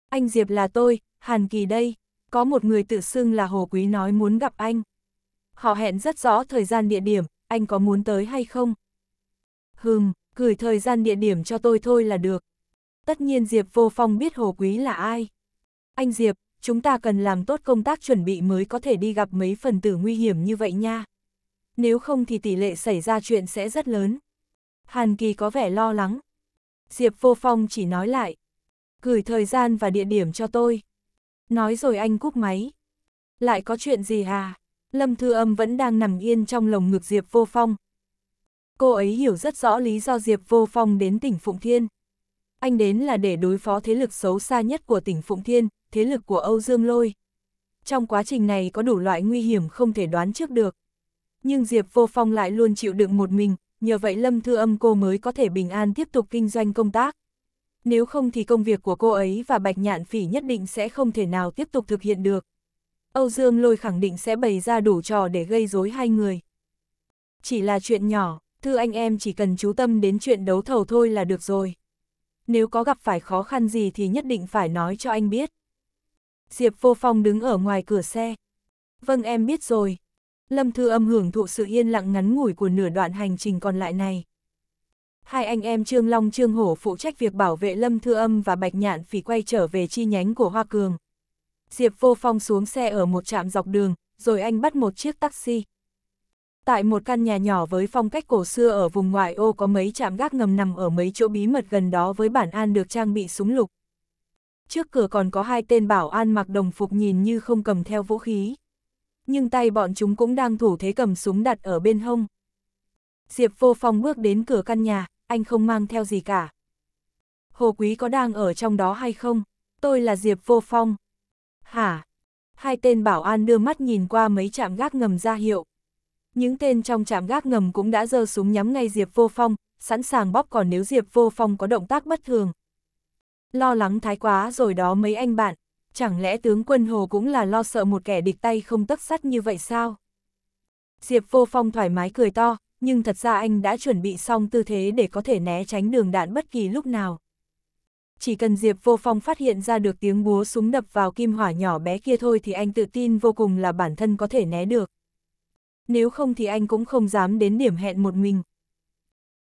Anh Diệp là tôi, Hàn Kỳ đây. Có một người tự xưng là Hồ Quý nói muốn gặp anh. Họ hẹn rất rõ thời gian địa điểm, anh có muốn tới hay không? Hừm, gửi thời gian địa điểm cho tôi thôi là được. Tất nhiên Diệp Vô Phong biết Hồ Quý là ai. Anh Diệp, chúng ta cần làm tốt công tác chuẩn bị mới có thể đi gặp mấy phần tử nguy hiểm như vậy nha nếu không thì tỷ lệ xảy ra chuyện sẽ rất lớn. Hàn Kỳ có vẻ lo lắng. Diệp Vô Phong chỉ nói lại. Gửi thời gian và địa điểm cho tôi. Nói rồi anh cúp máy. Lại có chuyện gì à? Lâm Thư Âm vẫn đang nằm yên trong lồng ngực Diệp Vô Phong. Cô ấy hiểu rất rõ lý do Diệp Vô Phong đến tỉnh Phụng Thiên. Anh đến là để đối phó thế lực xấu xa nhất của tỉnh Phụng Thiên, thế lực của Âu Dương Lôi. Trong quá trình này có đủ loại nguy hiểm không thể đoán trước được nhưng Diệp Vô Phong lại luôn chịu đựng một mình, nhờ vậy Lâm Thư Âm cô mới có thể bình an tiếp tục kinh doanh công tác. Nếu không thì công việc của cô ấy và Bạch Nhạn Phỉ nhất định sẽ không thể nào tiếp tục thực hiện được. Âu Dương Lôi khẳng định sẽ bày ra đủ trò để gây rối hai người. Chỉ là chuyện nhỏ, thư anh em chỉ cần chú tâm đến chuyện đấu thầu thôi là được rồi. Nếu có gặp phải khó khăn gì thì nhất định phải nói cho anh biết. Diệp Vô Phong đứng ở ngoài cửa xe. Vâng em biết rồi, Lâm Thư Âm hưởng thụ sự yên lặng ngắn ngủi của nửa đoạn hành trình còn lại này. Hai anh em Trương Long Trương Hổ phụ trách việc bảo vệ Lâm Thư Âm và Bạch Nhạn Phỉ quay trở về chi nhánh của Hoa Cường. Diệp Vô Phong xuống xe ở một trạm dọc đường, rồi anh bắt một chiếc taxi. Tại một căn nhà nhỏ với phong cách cổ xưa ở vùng ngoại ô có mấy trạm gác ngầm nằm ở mấy chỗ bí mật gần đó với bản an được trang bị súng lục. Trước cửa còn có hai tên bảo an mặc đồng phục nhìn như không cầm theo vũ khí nhưng tay bọn chúng cũng đang thủ thế cầm súng đặt ở bên hông. Diệp Vô Phong bước đến cửa căn nhà, anh không mang theo gì cả. Hồ Quý có đang ở trong đó hay không? Tôi là Diệp Vô Phong. Hả? Hai tên bảo an đưa mắt nhìn qua mấy trạm gác ngầm ra hiệu. Những tên trong trạm gác ngầm cũng đã giơ súng nhắm ngay Diệp Vô Phong, sẵn sàng bóp còn nếu Diệp Vô Phong có động tác bất thường. Lo lắng thái quá rồi đó mấy anh bạn, chẳng lẽ tướng quân Hồ cũng là lo sợ một kẻ địch tay không tất sắt như vậy sao? Diệp Vô Phong thoải mái cười to, nhưng thật ra anh đã chuẩn bị xong tư thế để có thể né tránh đường đạn bất kỳ lúc nào. Chỉ cần Diệp Vô Phong phát hiện ra được tiếng búa súng đập vào kim hỏa nhỏ bé kia thôi thì anh tự tin vô cùng là bản thân có thể né được. Nếu không thì anh cũng không dám đến điểm hẹn một mình.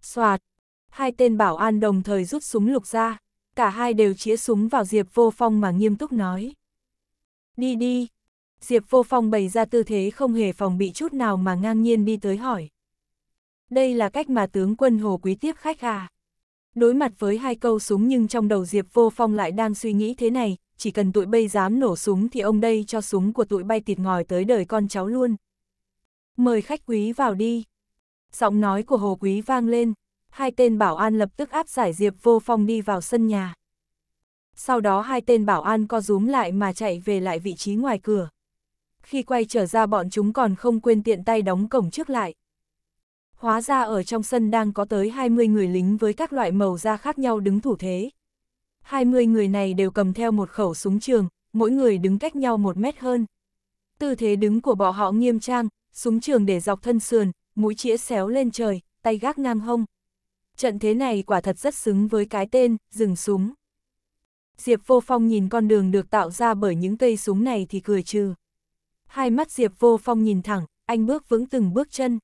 Xoạt, hai tên bảo an đồng thời rút súng lục ra cả hai đều chĩa súng vào Diệp Vô Phong mà nghiêm túc nói. Đi đi. Diệp Vô Phong bày ra tư thế không hề phòng bị chút nào mà ngang nhiên đi tới hỏi. Đây là cách mà tướng quân Hồ Quý tiếp khách à? Đối mặt với hai câu súng nhưng trong đầu Diệp Vô Phong lại đang suy nghĩ thế này, chỉ cần tụi bây dám nổ súng thì ông đây cho súng của tụi bay tịt ngòi tới đời con cháu luôn. Mời khách quý vào đi. Giọng nói của Hồ Quý vang lên, hai tên bảo an lập tức áp giải Diệp Vô Phong đi vào sân nhà. Sau đó hai tên bảo an co rúm lại mà chạy về lại vị trí ngoài cửa. Khi quay trở ra bọn chúng còn không quên tiện tay đóng cổng trước lại. Hóa ra ở trong sân đang có tới 20 người lính với các loại màu da khác nhau đứng thủ thế. 20 người này đều cầm theo một khẩu súng trường, mỗi người đứng cách nhau một mét hơn. Tư thế đứng của bọn họ nghiêm trang, súng trường để dọc thân sườn, mũi chĩa xéo lên trời, tay gác ngang hông trận thế này quả thật rất xứng với cái tên, rừng súng. Diệp Vô Phong nhìn con đường được tạo ra bởi những cây súng này thì cười trừ. Hai mắt Diệp Vô Phong nhìn thẳng, anh bước vững từng bước chân.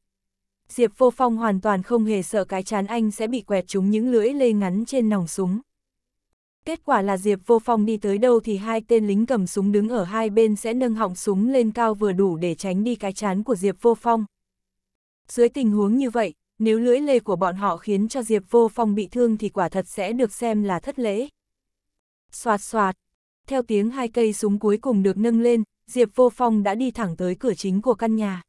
Diệp Vô Phong hoàn toàn không hề sợ cái chán anh sẽ bị quẹt trúng những lưỡi lê ngắn trên nòng súng. Kết quả là Diệp Vô Phong đi tới đâu thì hai tên lính cầm súng đứng ở hai bên sẽ nâng họng súng lên cao vừa đủ để tránh đi cái chán của Diệp Vô Phong. Dưới tình huống như vậy, nếu lưỡi lê của bọn họ khiến cho Diệp Vô Phong bị thương thì quả thật sẽ được xem là thất lễ. Xoạt xoạt, theo tiếng hai cây súng cuối cùng được nâng lên, Diệp Vô Phong đã đi thẳng tới cửa chính của căn nhà.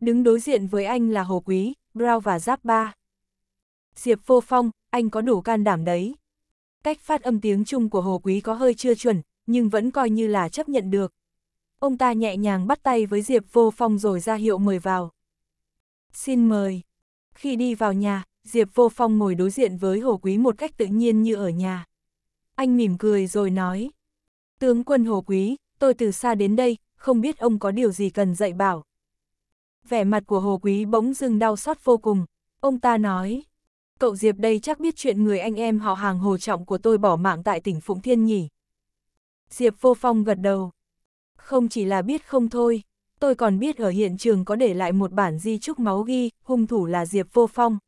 Đứng đối diện với anh là Hồ Quý, Brown và Giáp Ba. Diệp Vô Phong, anh có đủ can đảm đấy. Cách phát âm tiếng Trung của Hồ Quý có hơi chưa chuẩn, nhưng vẫn coi như là chấp nhận được. Ông ta nhẹ nhàng bắt tay với Diệp Vô Phong rồi ra hiệu mời vào. Xin mời, khi đi vào nhà, Diệp Vô Phong ngồi đối diện với Hồ Quý một cách tự nhiên như ở nhà. Anh mỉm cười rồi nói. Tướng quân Hồ Quý, tôi từ xa đến đây, không biết ông có điều gì cần dạy bảo. Vẻ mặt của Hồ Quý bỗng dưng đau xót vô cùng. Ông ta nói, cậu Diệp đây chắc biết chuyện người anh em họ hàng Hồ Trọng của tôi bỏ mạng tại tỉnh Phụng Thiên nhỉ. Diệp Vô Phong gật đầu. Không chỉ là biết không thôi, tôi còn biết ở hiện trường có để lại một bản di trúc máu ghi, hung thủ là Diệp Vô Phong.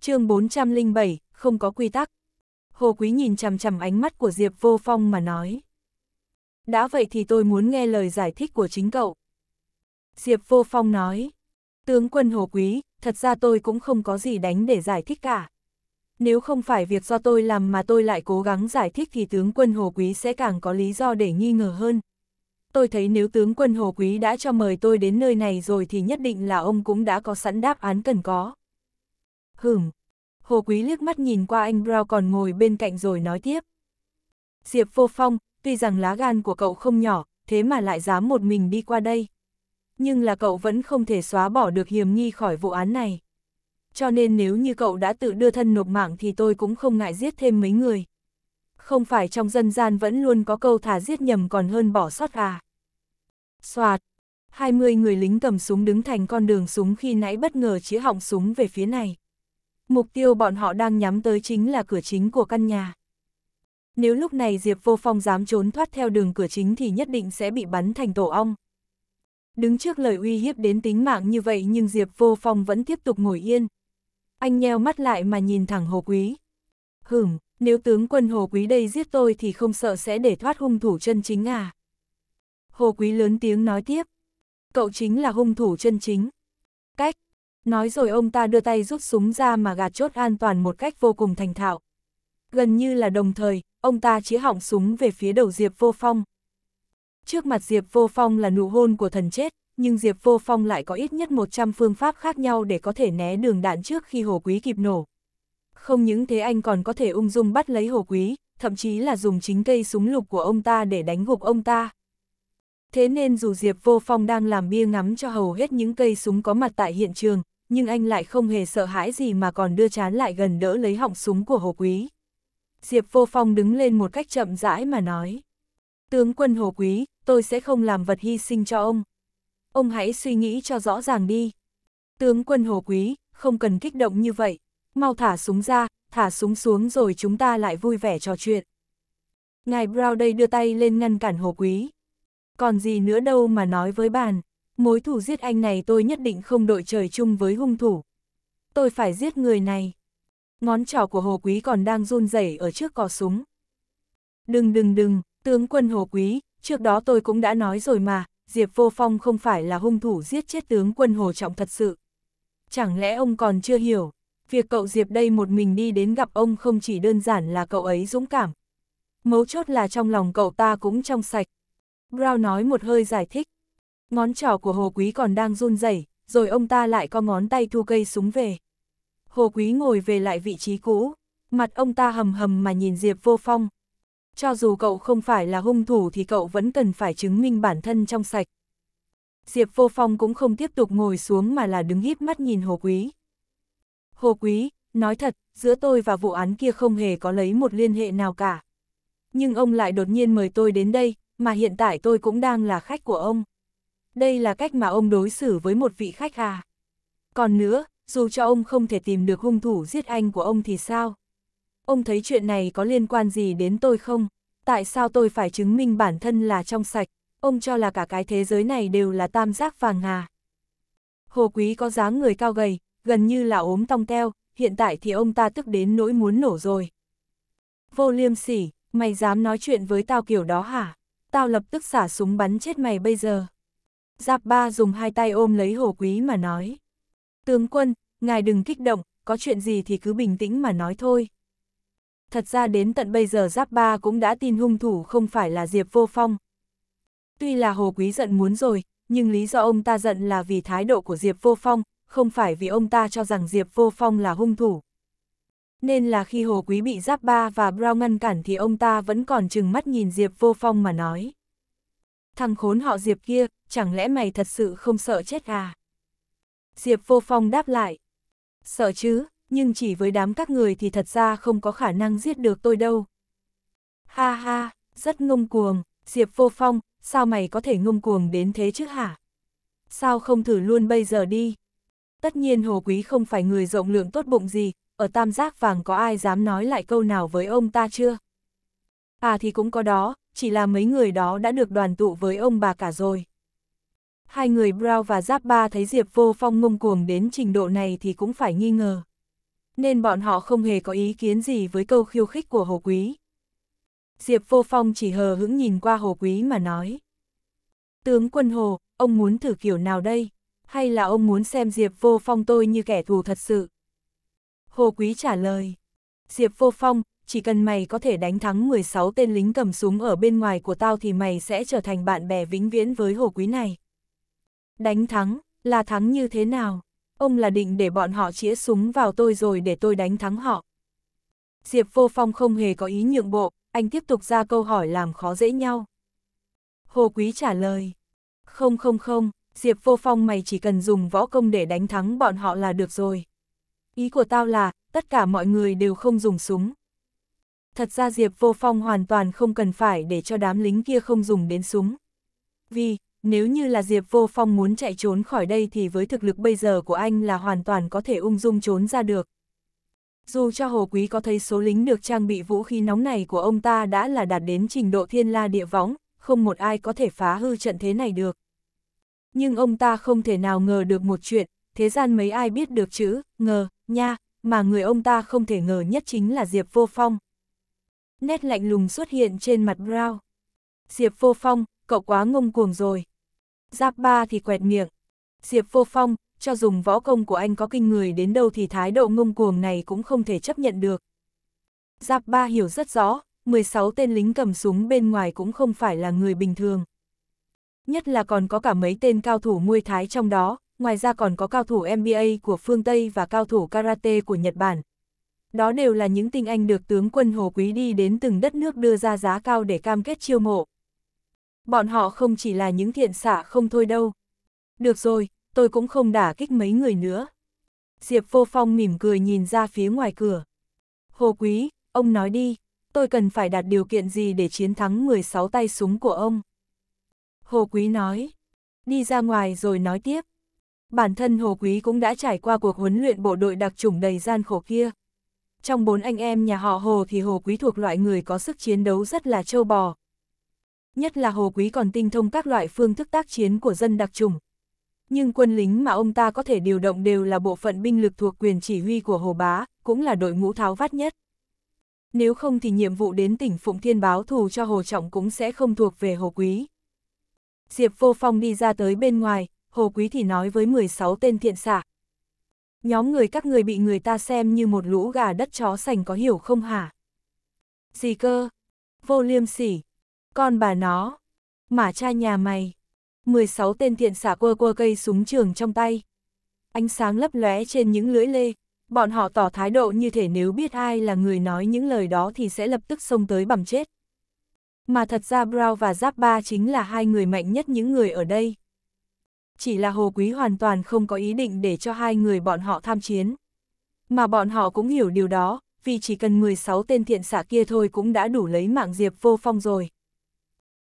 chương 407, không có quy tắc. Hồ Quý nhìn chằm chằm ánh mắt của Diệp Vô Phong mà nói. Đã vậy thì tôi muốn nghe lời giải thích của chính cậu. Diệp Vô Phong nói, tướng quân Hồ Quý, thật ra tôi cũng không có gì đánh để giải thích cả. Nếu không phải việc do tôi làm mà tôi lại cố gắng giải thích thì tướng quân Hồ Quý sẽ càng có lý do để nghi ngờ hơn, tôi thấy nếu tướng quân Hồ Quý đã cho mời tôi đến nơi này rồi thì nhất định là ông cũng đã có sẵn đáp án cần có. Hửm, Hồ Quý liếc mắt nhìn qua anh Brown còn ngồi bên cạnh rồi nói tiếp. Diệp vô phong, tuy rằng lá gan của cậu không nhỏ, thế mà lại dám một mình đi qua đây. Nhưng là cậu vẫn không thể xóa bỏ được hiểm nghi khỏi vụ án này. Cho nên nếu như cậu đã tự đưa thân nộp mạng thì tôi cũng không ngại giết thêm mấy người không phải trong dân gian vẫn luôn có câu thả giết nhầm còn hơn bỏ sót à. Xoạt, 20 người lính cầm súng đứng thành con đường súng khi nãy bất ngờ chĩa họng súng về phía này. Mục tiêu bọn họ đang nhắm tới chính là cửa chính của căn nhà. Nếu lúc này Diệp Vô Phong dám trốn thoát theo đường cửa chính thì nhất định sẽ bị bắn thành tổ ong. Đứng trước lời uy hiếp đến tính mạng như vậy nhưng Diệp Vô Phong vẫn tiếp tục ngồi yên. Anh nheo mắt lại mà nhìn thẳng Hồ Quý. Hửm, nếu tướng quân Hồ Quý đây giết tôi thì không sợ sẽ để thoát hung thủ chân chính à? Hồ Quý lớn tiếng nói tiếp, cậu chính là hung thủ chân chính. Cách, nói rồi ông ta đưa tay rút súng ra mà gạt chốt an toàn một cách vô cùng thành thạo. Gần như là đồng thời, ông ta chĩa hỏng súng về phía đầu Diệp Vô Phong. Trước mặt Diệp Vô Phong là nụ hôn của thần chết, nhưng Diệp Vô Phong lại có ít nhất 100 phương pháp khác nhau để có thể né đường đạn trước khi Hồ Quý kịp nổ. Không những thế anh còn có thể ung dung bắt lấy Hồ Quý, thậm chí là dùng chính cây súng lục của ông ta để đánh gục ông ta. Thế nên dù Diệp Vô Phong đang làm bia ngắm cho hầu hết những cây súng có mặt tại hiện trường, nhưng anh lại không hề sợ hãi gì mà còn đưa chán lại gần đỡ lấy họng súng của Hồ Quý. Diệp Vô Phong đứng lên một cách chậm rãi mà nói. Tướng quân Hồ Quý, tôi sẽ không làm vật hy sinh cho ông. Ông hãy suy nghĩ cho rõ ràng đi. Tướng quân Hồ Quý, không cần kích động như vậy mau thả súng ra, thả súng xuống rồi chúng ta lại vui vẻ trò chuyện. Ngài đây đưa tay lên ngăn cản hồ quý. Còn gì nữa đâu mà nói với bàn, mối thủ giết anh này tôi nhất định không đội trời chung với hung thủ. Tôi phải giết người này. Ngón trỏ của hồ quý còn đang run rẩy ở trước cò súng. Đừng đừng đừng, tướng quân hồ quý, trước đó tôi cũng đã nói rồi mà, Diệp Vô Phong không phải là hung thủ giết chết tướng quân hồ trọng thật sự. Chẳng lẽ ông còn chưa hiểu? việc cậu Diệp đây một mình đi đến gặp ông không chỉ đơn giản là cậu ấy dũng cảm. Mấu chốt là trong lòng cậu ta cũng trong sạch. Brown nói một hơi giải thích. Ngón trỏ của Hồ Quý còn đang run rẩy, rồi ông ta lại co ngón tay thu cây súng về. Hồ Quý ngồi về lại vị trí cũ, mặt ông ta hầm hầm mà nhìn Diệp vô phong. Cho dù cậu không phải là hung thủ thì cậu vẫn cần phải chứng minh bản thân trong sạch. Diệp vô phong cũng không tiếp tục ngồi xuống mà là đứng híp mắt nhìn Hồ Quý. Hồ Quý, nói thật, giữa tôi và vụ án kia không hề có lấy một liên hệ nào cả. Nhưng ông lại đột nhiên mời tôi đến đây, mà hiện tại tôi cũng đang là khách của ông. Đây là cách mà ông đối xử với một vị khách à. Còn nữa, dù cho ông không thể tìm được hung thủ giết anh của ông thì sao? Ông thấy chuyện này có liên quan gì đến tôi không? Tại sao tôi phải chứng minh bản thân là trong sạch? Ông cho là cả cái thế giới này đều là tam giác vàng à? Hồ Quý có dáng người cao gầy, gần như là ốm tong teo, hiện tại thì ông ta tức đến nỗi muốn nổ rồi. Vô liêm sỉ, mày dám nói chuyện với tao kiểu đó hả? Tao lập tức xả súng bắn chết mày bây giờ. Giáp ba dùng hai tay ôm lấy hồ quý mà nói. Tướng quân, ngài đừng kích động, có chuyện gì thì cứ bình tĩnh mà nói thôi. Thật ra đến tận bây giờ Giáp Ba cũng đã tin hung thủ không phải là Diệp Vô Phong. Tuy là Hồ Quý giận muốn rồi, nhưng lý do ông ta giận là vì thái độ của Diệp Vô Phong, không phải vì ông ta cho rằng Diệp Vô Phong là hung thủ. Nên là khi Hồ Quý bị Giáp Ba và Brown ngăn cản thì ông ta vẫn còn chừng mắt nhìn Diệp Vô Phong mà nói. Thằng khốn họ Diệp kia, chẳng lẽ mày thật sự không sợ chết à? Diệp Vô Phong đáp lại. Sợ chứ, nhưng chỉ với đám các người thì thật ra không có khả năng giết được tôi đâu. Ha ha, rất ngông cuồng, Diệp Vô Phong, sao mày có thể ngông cuồng đến thế chứ hả? Sao không thử luôn bây giờ đi? Tất nhiên Hồ Quý không phải người rộng lượng tốt bụng gì, ở tam giác vàng có ai dám nói lại câu nào với ông ta chưa? À thì cũng có đó, chỉ là mấy người đó đã được đoàn tụ với ông bà cả rồi. Hai người Brown và Giáp Ba thấy Diệp Vô Phong ngông cuồng đến trình độ này thì cũng phải nghi ngờ. Nên bọn họ không hề có ý kiến gì với câu khiêu khích của Hồ Quý. Diệp Vô Phong chỉ hờ hững nhìn qua Hồ Quý mà nói. Tướng quân Hồ, ông muốn thử kiểu nào đây? hay là ông muốn xem Diệp Vô Phong tôi như kẻ thù thật sự? Hồ Quý trả lời, Diệp Vô Phong, chỉ cần mày có thể đánh thắng 16 tên lính cầm súng ở bên ngoài của tao thì mày sẽ trở thành bạn bè vĩnh viễn với Hồ Quý này. Đánh thắng, là thắng như thế nào? Ông là định để bọn họ chĩa súng vào tôi rồi để tôi đánh thắng họ. Diệp Vô Phong không hề có ý nhượng bộ, anh tiếp tục ra câu hỏi làm khó dễ nhau. Hồ Quý trả lời, không không không, Diệp Vô Phong mày chỉ cần dùng võ công để đánh thắng bọn họ là được rồi. Ý của tao là, tất cả mọi người đều không dùng súng. Thật ra Diệp Vô Phong hoàn toàn không cần phải để cho đám lính kia không dùng đến súng. Vì, nếu như là Diệp Vô Phong muốn chạy trốn khỏi đây thì với thực lực bây giờ của anh là hoàn toàn có thể ung dung trốn ra được. Dù cho Hồ Quý có thấy số lính được trang bị vũ khí nóng này của ông ta đã là đạt đến trình độ thiên la địa võng, không một ai có thể phá hư trận thế này được nhưng ông ta không thể nào ngờ được một chuyện, thế gian mấy ai biết được chữ, ngờ, nha, mà người ông ta không thể ngờ nhất chính là Diệp Vô Phong. Nét lạnh lùng xuất hiện trên mặt Brown. Diệp Vô Phong, cậu quá ngông cuồng rồi. Giáp ba thì quẹt miệng. Diệp Vô Phong, cho dùng võ công của anh có kinh người đến đâu thì thái độ ngông cuồng này cũng không thể chấp nhận được. Giáp ba hiểu rất rõ, 16 tên lính cầm súng bên ngoài cũng không phải là người bình thường nhất là còn có cả mấy tên cao thủ Muay Thái trong đó, ngoài ra còn có cao thủ MBA của phương Tây và cao thủ Karate của Nhật Bản. Đó đều là những tinh anh được tướng quân Hồ Quý đi đến từng đất nước đưa ra giá cao để cam kết chiêu mộ. Bọn họ không chỉ là những thiện xả không thôi đâu. Được rồi, tôi cũng không đả kích mấy người nữa. Diệp Vô Phong mỉm cười nhìn ra phía ngoài cửa. Hồ Quý, ông nói đi, tôi cần phải đạt điều kiện gì để chiến thắng 16 tay súng của ông? Hồ Quý nói. Đi ra ngoài rồi nói tiếp. Bản thân Hồ Quý cũng đã trải qua cuộc huấn luyện bộ đội đặc chủng đầy gian khổ kia. Trong bốn anh em nhà họ Hồ thì Hồ Quý thuộc loại người có sức chiến đấu rất là trâu bò. Nhất là Hồ Quý còn tinh thông các loại phương thức tác chiến của dân đặc chủng. Nhưng quân lính mà ông ta có thể điều động đều là bộ phận binh lực thuộc quyền chỉ huy của Hồ Bá, cũng là đội ngũ tháo vát nhất. Nếu không thì nhiệm vụ đến tỉnh Phụng Thiên báo thù cho Hồ Trọng cũng sẽ không thuộc về Hồ Quý. Diệp Vô Phong đi ra tới bên ngoài, Hồ Quý thì nói với 16 tên thiện xạ. Nhóm người các người bị người ta xem như một lũ gà đất chó sành có hiểu không hả? Gì cơ? Vô liêm sỉ. Con bà nó. Mà cha nhà mày. 16 tên thiện xạ quơ quơ cây súng trường trong tay. Ánh sáng lấp lóe trên những lưỡi lê. Bọn họ tỏ thái độ như thể nếu biết ai là người nói những lời đó thì sẽ lập tức xông tới bằng chết. Mà thật ra Brown và Giáp Ba chính là hai người mạnh nhất những người ở đây. Chỉ là Hồ Quý hoàn toàn không có ý định để cho hai người bọn họ tham chiến. Mà bọn họ cũng hiểu điều đó, vì chỉ cần 16 tên thiện xạ kia thôi cũng đã đủ lấy mạng Diệp vô phong rồi.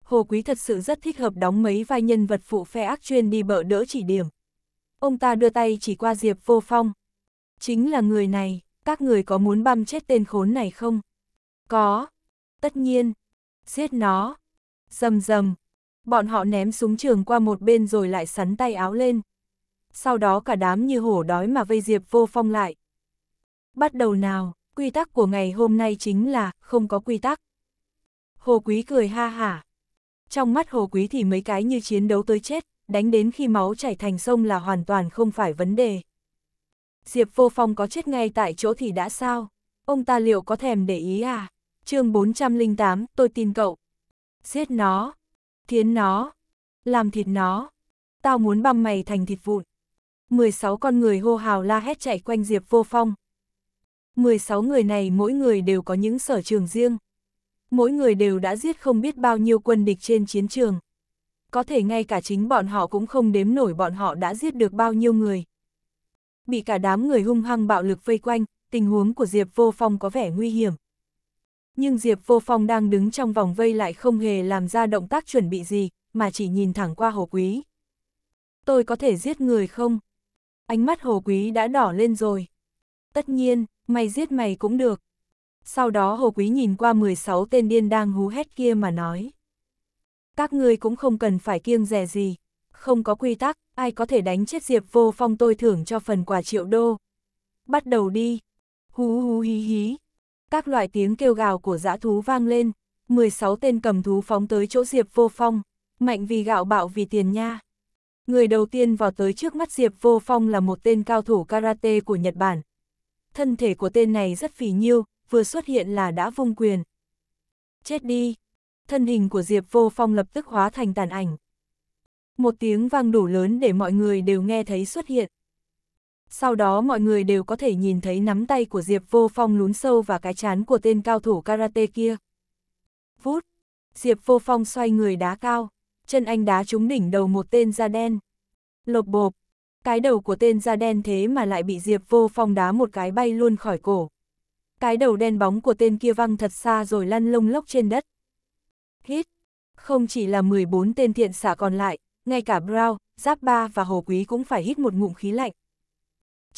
Hồ Quý thật sự rất thích hợp đóng mấy vai nhân vật phụ phe ác chuyên đi bợ đỡ chỉ điểm. Ông ta đưa tay chỉ qua Diệp vô phong. Chính là người này, các người có muốn băm chết tên khốn này không? Có. Tất nhiên, Giết nó! Dầm dầm! Bọn họ ném súng trường qua một bên rồi lại sắn tay áo lên. Sau đó cả đám như hổ đói mà vây Diệp vô phong lại. Bắt đầu nào, quy tắc của ngày hôm nay chính là không có quy tắc. Hồ Quý cười ha hả. Trong mắt Hồ Quý thì mấy cái như chiến đấu tới chết, đánh đến khi máu chảy thành sông là hoàn toàn không phải vấn đề. Diệp vô phong có chết ngay tại chỗ thì đã sao? Ông ta liệu có thèm để ý à? chương 408, tôi tin cậu. Giết nó, thiến nó, làm thịt nó, tao muốn băm mày thành thịt vụn. 16 con người hô hào la hét chạy quanh Diệp Vô Phong. 16 người này mỗi người đều có những sở trường riêng. Mỗi người đều đã giết không biết bao nhiêu quân địch trên chiến trường. Có thể ngay cả chính bọn họ cũng không đếm nổi bọn họ đã giết được bao nhiêu người. Bị cả đám người hung hăng bạo lực vây quanh, tình huống của Diệp Vô Phong có vẻ nguy hiểm nhưng Diệp Vô Phong đang đứng trong vòng vây lại không hề làm ra động tác chuẩn bị gì, mà chỉ nhìn thẳng qua Hồ Quý. Tôi có thể giết người không? Ánh mắt Hồ Quý đã đỏ lên rồi. Tất nhiên, mày giết mày cũng được. Sau đó Hồ Quý nhìn qua 16 tên điên đang hú hét kia mà nói. Các ngươi cũng không cần phải kiêng rẻ gì, không có quy tắc, ai có thể đánh chết Diệp Vô Phong tôi thưởng cho phần quà triệu đô. Bắt đầu đi. Hú hú hí hí, các loại tiếng kêu gào của dã thú vang lên, 16 tên cầm thú phóng tới chỗ Diệp Vô Phong, mạnh vì gạo bạo vì tiền nha. Người đầu tiên vào tới trước mắt Diệp Vô Phong là một tên cao thủ karate của Nhật Bản. Thân thể của tên này rất phì nhiêu, vừa xuất hiện là đã vung quyền. Chết đi! Thân hình của Diệp Vô Phong lập tức hóa thành tàn ảnh. Một tiếng vang đủ lớn để mọi người đều nghe thấy xuất hiện. Sau đó mọi người đều có thể nhìn thấy nắm tay của Diệp Vô Phong lún sâu và cái chán của tên cao thủ karate kia. Vút! Diệp Vô Phong xoay người đá cao, chân anh đá trúng đỉnh đầu một tên da đen. Lột bộp! Cái đầu của tên da đen thế mà lại bị Diệp Vô Phong đá một cái bay luôn khỏi cổ. Cái đầu đen bóng của tên kia văng thật xa rồi lăn lông lốc trên đất. Hít! Không chỉ là 14 tên thiện xả còn lại, ngay cả Brown, Giáp Ba và Hồ Quý cũng phải hít một ngụm khí lạnh.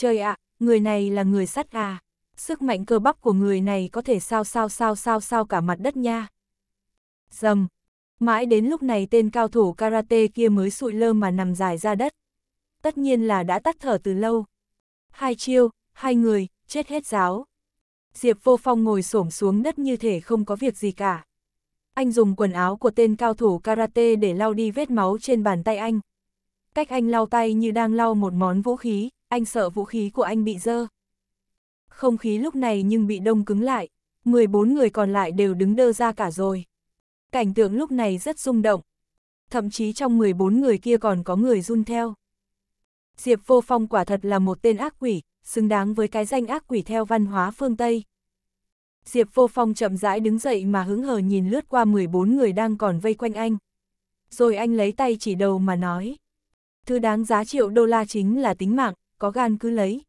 Trời ạ, à, người này là người sắt à. Sức mạnh cơ bắp của người này có thể sao sao sao sao sao cả mặt đất nha. Dầm. Mãi đến lúc này tên cao thủ karate kia mới sụi lơ mà nằm dài ra đất. Tất nhiên là đã tắt thở từ lâu. Hai chiêu, hai người, chết hết giáo. Diệp vô phong ngồi xổm xuống đất như thể không có việc gì cả. Anh dùng quần áo của tên cao thủ karate để lau đi vết máu trên bàn tay anh. Cách anh lau tay như đang lau một món vũ khí, anh sợ vũ khí của anh bị dơ. Không khí lúc này nhưng bị đông cứng lại, 14 người còn lại đều đứng đơ ra cả rồi. Cảnh tượng lúc này rất rung động. Thậm chí trong 14 người kia còn có người run theo. Diệp Vô Phong quả thật là một tên ác quỷ, xứng đáng với cái danh ác quỷ theo văn hóa phương Tây. Diệp Vô Phong chậm rãi đứng dậy mà hứng hờ nhìn lướt qua 14 người đang còn vây quanh anh. Rồi anh lấy tay chỉ đầu mà nói. Thứ đáng giá triệu đô la chính là tính mạng có gan cứ lấy.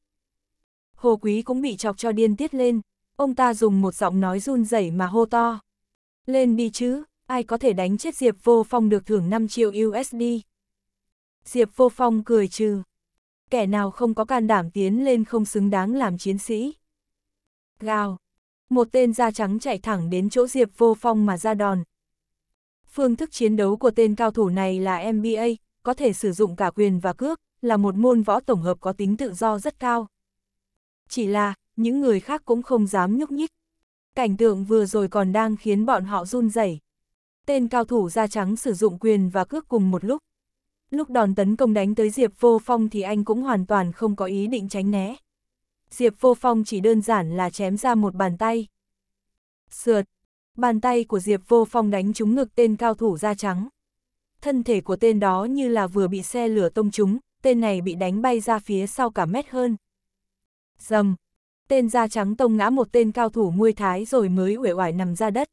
Hồ Quý cũng bị chọc cho điên tiết lên, ông ta dùng một giọng nói run rẩy mà hô to. Lên đi chứ, ai có thể đánh chết Diệp Vô Phong được thưởng 5 triệu USD. Diệp Vô Phong cười trừ. Kẻ nào không có can đảm tiến lên không xứng đáng làm chiến sĩ. Gào. Một tên da trắng chạy thẳng đến chỗ Diệp Vô Phong mà ra đòn. Phương thức chiến đấu của tên cao thủ này là MBA, có thể sử dụng cả quyền và cước, là một môn võ tổng hợp có tính tự do rất cao. Chỉ là, những người khác cũng không dám nhúc nhích. Cảnh tượng vừa rồi còn đang khiến bọn họ run rẩy. Tên cao thủ da trắng sử dụng quyền và cước cùng một lúc. Lúc đòn tấn công đánh tới Diệp Vô Phong thì anh cũng hoàn toàn không có ý định tránh né. Diệp Vô Phong chỉ đơn giản là chém ra một bàn tay. Sượt, bàn tay của Diệp Vô Phong đánh trúng ngực tên cao thủ da trắng. Thân thể của tên đó như là vừa bị xe lửa tông trúng, tên này bị đánh bay ra phía sau cả mét hơn. Dầm! Tên da trắng tông ngã một tên cao thủ muôi thái rồi mới uể oải nằm ra đất.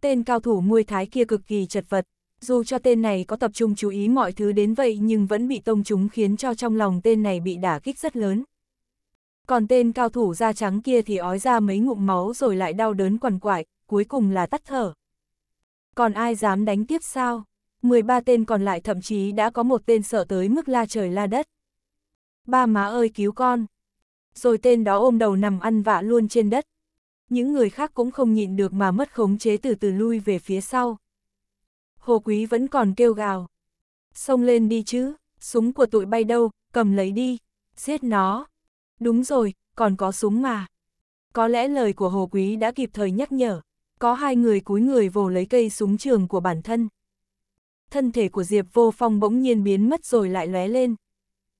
Tên cao thủ muôi thái kia cực kỳ chật vật, dù cho tên này có tập trung chú ý mọi thứ đến vậy nhưng vẫn bị tông chúng khiến cho trong lòng tên này bị đả kích rất lớn. Còn tên cao thủ da trắng kia thì ói ra mấy ngụm máu rồi lại đau đớn quằn quại, cuối cùng là tắt thở. Còn ai dám đánh tiếp sao? 13 tên còn lại thậm chí đã có một tên sợ tới mức la trời la đất. Ba má ơi cứu con! Rồi tên đó ôm đầu nằm ăn vạ luôn trên đất. Những người khác cũng không nhịn được mà mất khống chế từ từ lui về phía sau. Hồ Quý vẫn còn kêu gào. Xông lên đi chứ, súng của tụi bay đâu, cầm lấy đi, giết nó. Đúng rồi, còn có súng mà. Có lẽ lời của Hồ Quý đã kịp thời nhắc nhở, có hai người cúi người vồ lấy cây súng trường của bản thân thân thể của Diệp Vô Phong bỗng nhiên biến mất rồi lại lóe lên.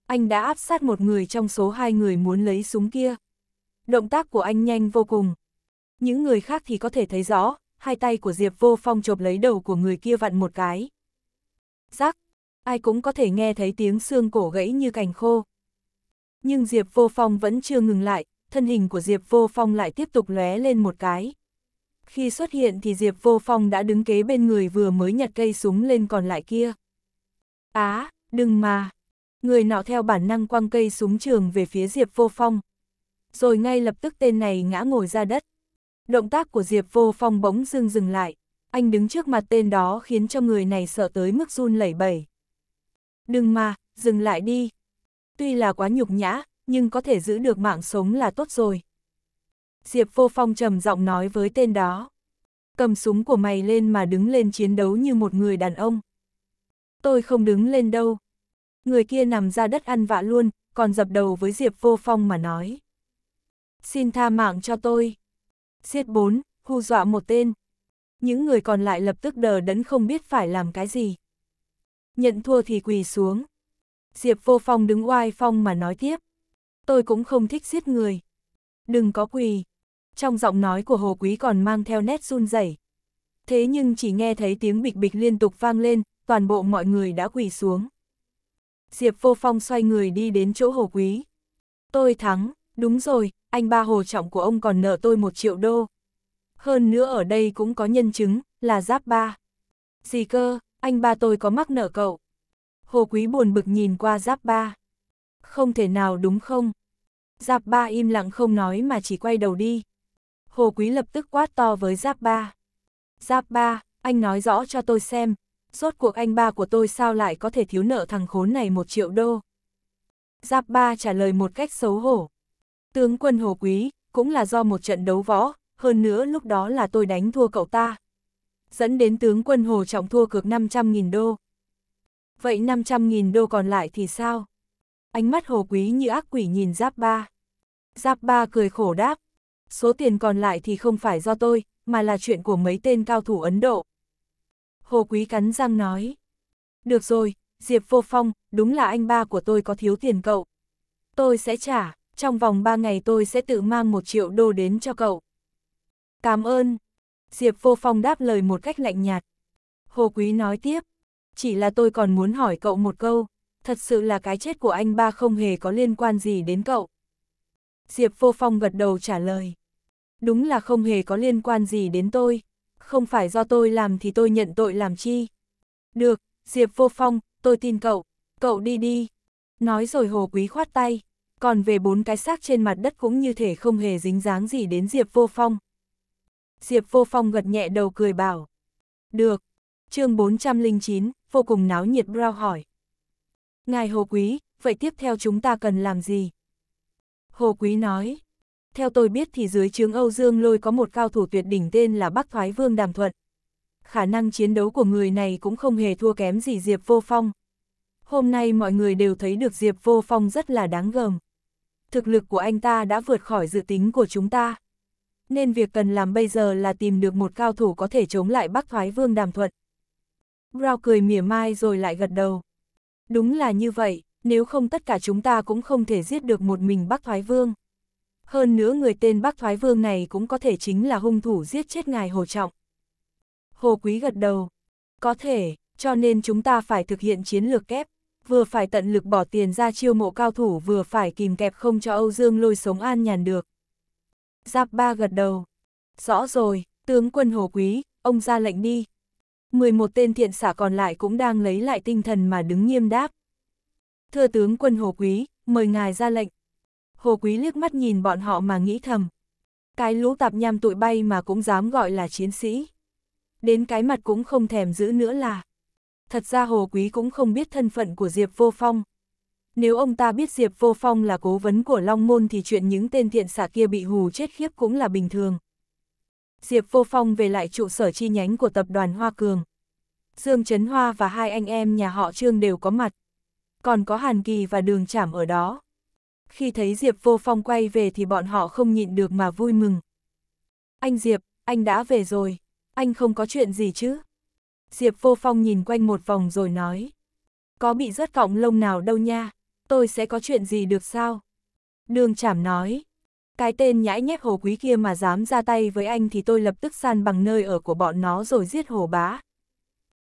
Anh đã áp sát một người trong số hai người muốn lấy súng kia. Động tác của anh nhanh vô cùng. Những người khác thì có thể thấy rõ, hai tay của Diệp Vô Phong chộp lấy đầu của người kia vặn một cái. Rắc, ai cũng có thể nghe thấy tiếng xương cổ gãy như cành khô. Nhưng Diệp Vô Phong vẫn chưa ngừng lại, thân hình của Diệp Vô Phong lại tiếp tục lóe lên một cái khi xuất hiện thì Diệp Vô Phong đã đứng kế bên người vừa mới nhặt cây súng lên còn lại kia. Á, à, đừng mà! Người nọ theo bản năng quăng cây súng trường về phía Diệp Vô Phong. Rồi ngay lập tức tên này ngã ngồi ra đất. Động tác của Diệp Vô Phong bỗng dưng dừng lại. Anh đứng trước mặt tên đó khiến cho người này sợ tới mức run lẩy bẩy. Đừng mà, dừng lại đi. Tuy là quá nhục nhã, nhưng có thể giữ được mạng sống là tốt rồi. Diệp Vô Phong trầm giọng nói với tên đó. Cầm súng của mày lên mà đứng lên chiến đấu như một người đàn ông. Tôi không đứng lên đâu. Người kia nằm ra đất ăn vạ luôn, còn dập đầu với Diệp Vô Phong mà nói. Xin tha mạng cho tôi. Giết bốn, hù dọa một tên. Những người còn lại lập tức đờ đẫn không biết phải làm cái gì. Nhận thua thì quỳ xuống. Diệp Vô Phong đứng oai phong mà nói tiếp. Tôi cũng không thích giết người. Đừng có quỳ trong giọng nói của Hồ Quý còn mang theo nét run rẩy. Thế nhưng chỉ nghe thấy tiếng bịch bịch liên tục vang lên, toàn bộ mọi người đã quỳ xuống. Diệp Vô Phong xoay người đi đến chỗ Hồ Quý. Tôi thắng, đúng rồi, anh ba Hồ Trọng của ông còn nợ tôi một triệu đô. Hơn nữa ở đây cũng có nhân chứng, là Giáp Ba. Gì cơ, anh ba tôi có mắc nợ cậu. Hồ Quý buồn bực nhìn qua Giáp Ba. Không thể nào đúng không? Giáp Ba im lặng không nói mà chỉ quay đầu đi. Hồ Quý lập tức quát to với Giáp Ba. Giáp Ba, anh nói rõ cho tôi xem, rốt cuộc anh ba của tôi sao lại có thể thiếu nợ thằng khốn này một triệu đô. Giáp Ba trả lời một cách xấu hổ. Tướng quân Hồ Quý, cũng là do một trận đấu võ, hơn nữa lúc đó là tôi đánh thua cậu ta. Dẫn đến tướng quân Hồ Trọng thua cược 500.000 đô. Vậy 500.000 đô còn lại thì sao? Ánh mắt Hồ Quý như ác quỷ nhìn Giáp Ba. Giáp Ba cười khổ đáp, số tiền còn lại thì không phải do tôi, mà là chuyện của mấy tên cao thủ Ấn Độ. Hồ Quý cắn răng nói, được rồi, Diệp Vô Phong, đúng là anh ba của tôi có thiếu tiền cậu. Tôi sẽ trả, trong vòng 3 ngày tôi sẽ tự mang 1 triệu đô đến cho cậu. Cảm ơn. Diệp Vô Phong đáp lời một cách lạnh nhạt. Hồ Quý nói tiếp, chỉ là tôi còn muốn hỏi cậu một câu, thật sự là cái chết của anh ba không hề có liên quan gì đến cậu. Diệp Vô Phong gật đầu trả lời đúng là không hề có liên quan gì đến tôi, không phải do tôi làm thì tôi nhận tội làm chi. Được, Diệp Vô Phong, tôi tin cậu, cậu đi đi. Nói rồi Hồ Quý khoát tay, còn về bốn cái xác trên mặt đất cũng như thể không hề dính dáng gì đến Diệp Vô Phong. Diệp Vô Phong gật nhẹ đầu cười bảo. Được. chương 409, vô cùng náo nhiệt Brown hỏi. Ngài Hồ Quý, vậy tiếp theo chúng ta cần làm gì? Hồ Quý nói, theo tôi biết thì dưới chướng Âu Dương Lôi có một cao thủ tuyệt đỉnh tên là Bắc Thoái Vương Đàm Thuận. Khả năng chiến đấu của người này cũng không hề thua kém gì Diệp Vô Phong. Hôm nay mọi người đều thấy được Diệp Vô Phong rất là đáng gờm. Thực lực của anh ta đã vượt khỏi dự tính của chúng ta. Nên việc cần làm bây giờ là tìm được một cao thủ có thể chống lại Bắc Thoái Vương Đàm Thuận. Brown cười mỉa mai rồi lại gật đầu. Đúng là như vậy, nếu không tất cả chúng ta cũng không thể giết được một mình Bắc Thoái Vương hơn nữa người tên Bắc Thoái Vương này cũng có thể chính là hung thủ giết chết ngài Hồ Trọng. Hồ Quý gật đầu, có thể, cho nên chúng ta phải thực hiện chiến lược kép, vừa phải tận lực bỏ tiền ra chiêu mộ cao thủ vừa phải kìm kẹp không cho Âu Dương lôi sống an nhàn được. Giáp ba gật đầu, rõ rồi, tướng quân Hồ Quý, ông ra lệnh đi. 11 tên thiện xả còn lại cũng đang lấy lại tinh thần mà đứng nghiêm đáp. Thưa tướng quân Hồ Quý, mời ngài ra lệnh. Hồ Quý liếc mắt nhìn bọn họ mà nghĩ thầm. Cái lũ tạp nham tụi bay mà cũng dám gọi là chiến sĩ. Đến cái mặt cũng không thèm giữ nữa là. Thật ra Hồ Quý cũng không biết thân phận của Diệp Vô Phong. Nếu ông ta biết Diệp Vô Phong là cố vấn của Long Môn thì chuyện những tên thiện xạ kia bị hù chết khiếp cũng là bình thường. Diệp Vô Phong về lại trụ sở chi nhánh của tập đoàn Hoa Cường. Dương Trấn Hoa và hai anh em nhà họ Trương đều có mặt. Còn có Hàn Kỳ và Đường Trảm ở đó khi thấy Diệp Vô Phong quay về thì bọn họ không nhịn được mà vui mừng. Anh Diệp, anh đã về rồi, anh không có chuyện gì chứ? Diệp Vô Phong nhìn quanh một vòng rồi nói. Có bị rớt cọng lông nào đâu nha, tôi sẽ có chuyện gì được sao? Đường chảm nói. Cái tên nhãi nhép hồ quý kia mà dám ra tay với anh thì tôi lập tức san bằng nơi ở của bọn nó rồi giết hồ bá.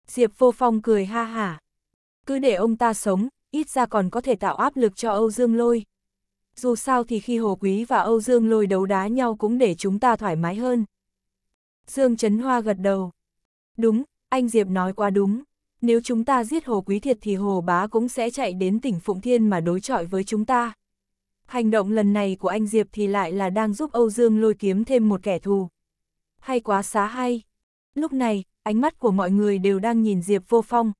Diệp Vô Phong cười ha hả. Cứ để ông ta sống, ít ra còn có thể tạo áp lực cho Âu Dương Lôi, dù sao thì khi Hồ Quý và Âu Dương lôi đấu đá nhau cũng để chúng ta thoải mái hơn. Dương Trấn Hoa gật đầu. Đúng, anh Diệp nói quá đúng. Nếu chúng ta giết Hồ Quý Thiệt thì Hồ Bá cũng sẽ chạy đến tỉnh Phụng Thiên mà đối chọi với chúng ta. Hành động lần này của anh Diệp thì lại là đang giúp Âu Dương lôi kiếm thêm một kẻ thù. Hay quá xá hay. Lúc này, ánh mắt của mọi người đều đang nhìn Diệp vô phong,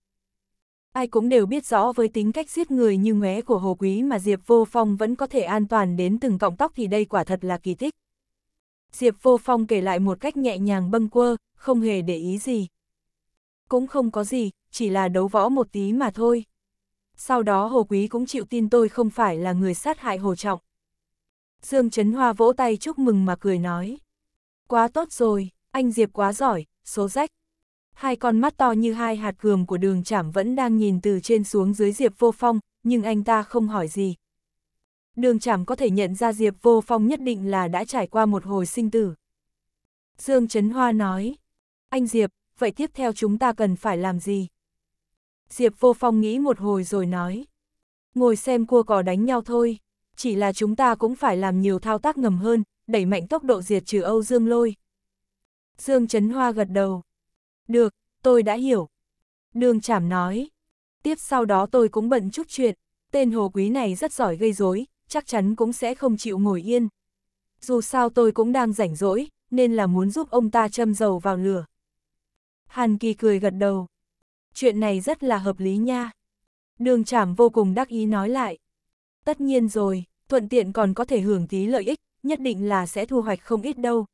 Ai cũng đều biết rõ với tính cách giết người như ngóe của Hồ Quý mà Diệp Vô Phong vẫn có thể an toàn đến từng cọng tóc thì đây quả thật là kỳ tích. Diệp Vô Phong kể lại một cách nhẹ nhàng bâng quơ, không hề để ý gì. Cũng không có gì, chỉ là đấu võ một tí mà thôi. Sau đó Hồ Quý cũng chịu tin tôi không phải là người sát hại Hồ Trọng. Dương Trấn Hoa vỗ tay chúc mừng mà cười nói. Quá tốt rồi, anh Diệp quá giỏi, số rách, hai con mắt to như hai hạt gườm của đường chảm vẫn đang nhìn từ trên xuống dưới Diệp Vô Phong, nhưng anh ta không hỏi gì. Đường chảm có thể nhận ra Diệp Vô Phong nhất định là đã trải qua một hồi sinh tử. Dương Trấn Hoa nói, anh Diệp, vậy tiếp theo chúng ta cần phải làm gì? Diệp Vô Phong nghĩ một hồi rồi nói, ngồi xem cua cỏ đánh nhau thôi, chỉ là chúng ta cũng phải làm nhiều thao tác ngầm hơn, đẩy mạnh tốc độ diệt trừ Âu Dương Lôi. Dương Trấn Hoa gật đầu, được, tôi đã hiểu. Đường chảm nói. Tiếp sau đó tôi cũng bận chút chuyện, tên hồ quý này rất giỏi gây rối, chắc chắn cũng sẽ không chịu ngồi yên. Dù sao tôi cũng đang rảnh rỗi, nên là muốn giúp ông ta châm dầu vào lửa. Hàn Kỳ cười gật đầu. Chuyện này rất là hợp lý nha. Đường chảm vô cùng đắc ý nói lại. Tất nhiên rồi, thuận tiện còn có thể hưởng tí lợi ích, nhất định là sẽ thu hoạch không ít đâu.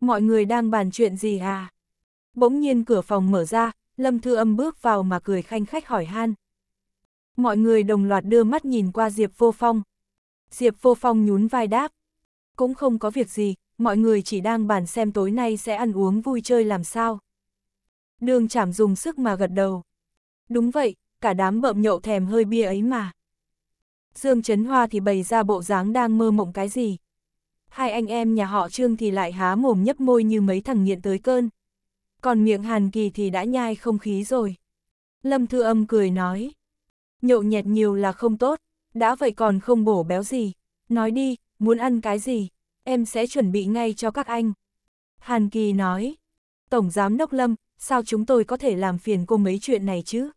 Mọi người đang bàn chuyện gì à? Bỗng nhiên cửa phòng mở ra, Lâm Thư Âm bước vào mà cười khanh khách hỏi han. Mọi người đồng loạt đưa mắt nhìn qua Diệp Vô Phong. Diệp Vô Phong nhún vai đáp. Cũng không có việc gì, mọi người chỉ đang bàn xem tối nay sẽ ăn uống vui chơi làm sao. Đường chảm dùng sức mà gật đầu. Đúng vậy, cả đám bợm nhậu thèm hơi bia ấy mà. Dương Trấn Hoa thì bày ra bộ dáng đang mơ mộng cái gì. Hai anh em nhà họ Trương thì lại há mồm nhấp môi như mấy thằng nghiện tới cơn còn miệng Hàn Kỳ thì đã nhai không khí rồi. Lâm Thư Âm cười nói, nhậu nhẹt nhiều là không tốt, đã vậy còn không bổ béo gì, nói đi, muốn ăn cái gì, em sẽ chuẩn bị ngay cho các anh. Hàn Kỳ nói, Tổng Giám Đốc Lâm, sao chúng tôi có thể làm phiền cô mấy chuyện này chứ?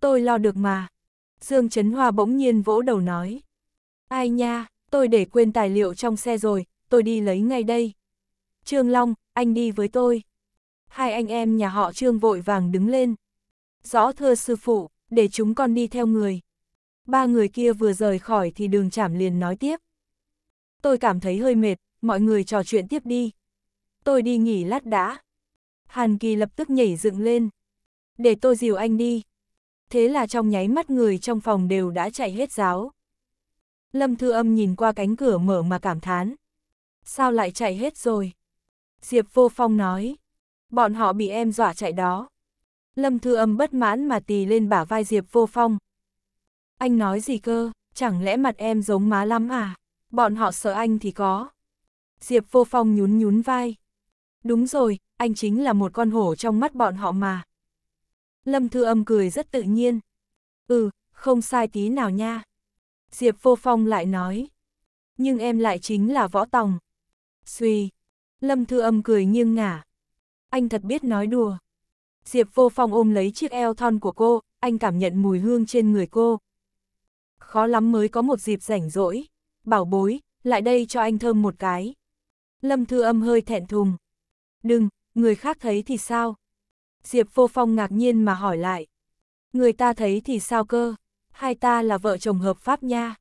Tôi lo được mà. Dương Trấn Hoa bỗng nhiên vỗ đầu nói, ai nha, tôi để quên tài liệu trong xe rồi, tôi đi lấy ngay đây. Trương Long, anh đi với tôi hai anh em nhà họ trương vội vàng đứng lên. Rõ thưa sư phụ, để chúng con đi theo người. Ba người kia vừa rời khỏi thì đường chảm liền nói tiếp. Tôi cảm thấy hơi mệt, mọi người trò chuyện tiếp đi. Tôi đi nghỉ lát đã. Hàn Kỳ lập tức nhảy dựng lên. Để tôi dìu anh đi. Thế là trong nháy mắt người trong phòng đều đã chạy hết giáo. Lâm Thư Âm nhìn qua cánh cửa mở mà cảm thán. Sao lại chạy hết rồi? Diệp Vô Phong nói bọn họ bị em dọa chạy đó. Lâm Thư Âm bất mãn mà tì lên bả vai Diệp Vô Phong. Anh nói gì cơ, chẳng lẽ mặt em giống má lắm à? Bọn họ sợ anh thì có. Diệp Vô Phong nhún nhún vai. Đúng rồi, anh chính là một con hổ trong mắt bọn họ mà. Lâm Thư Âm cười rất tự nhiên. Ừ, không sai tí nào nha. Diệp Vô Phong lại nói. Nhưng em lại chính là Võ Tòng. Xuy. Lâm Thư Âm cười nghiêng ngả anh thật biết nói đùa. Diệp vô phong ôm lấy chiếc eo thon của cô, anh cảm nhận mùi hương trên người cô. Khó lắm mới có một dịp rảnh rỗi. Bảo bối, lại đây cho anh thơm một cái. Lâm Thư Âm hơi thẹn thùng. Đừng, người khác thấy thì sao? Diệp vô phong ngạc nhiên mà hỏi lại. Người ta thấy thì sao cơ? Hai ta là vợ chồng hợp pháp nha.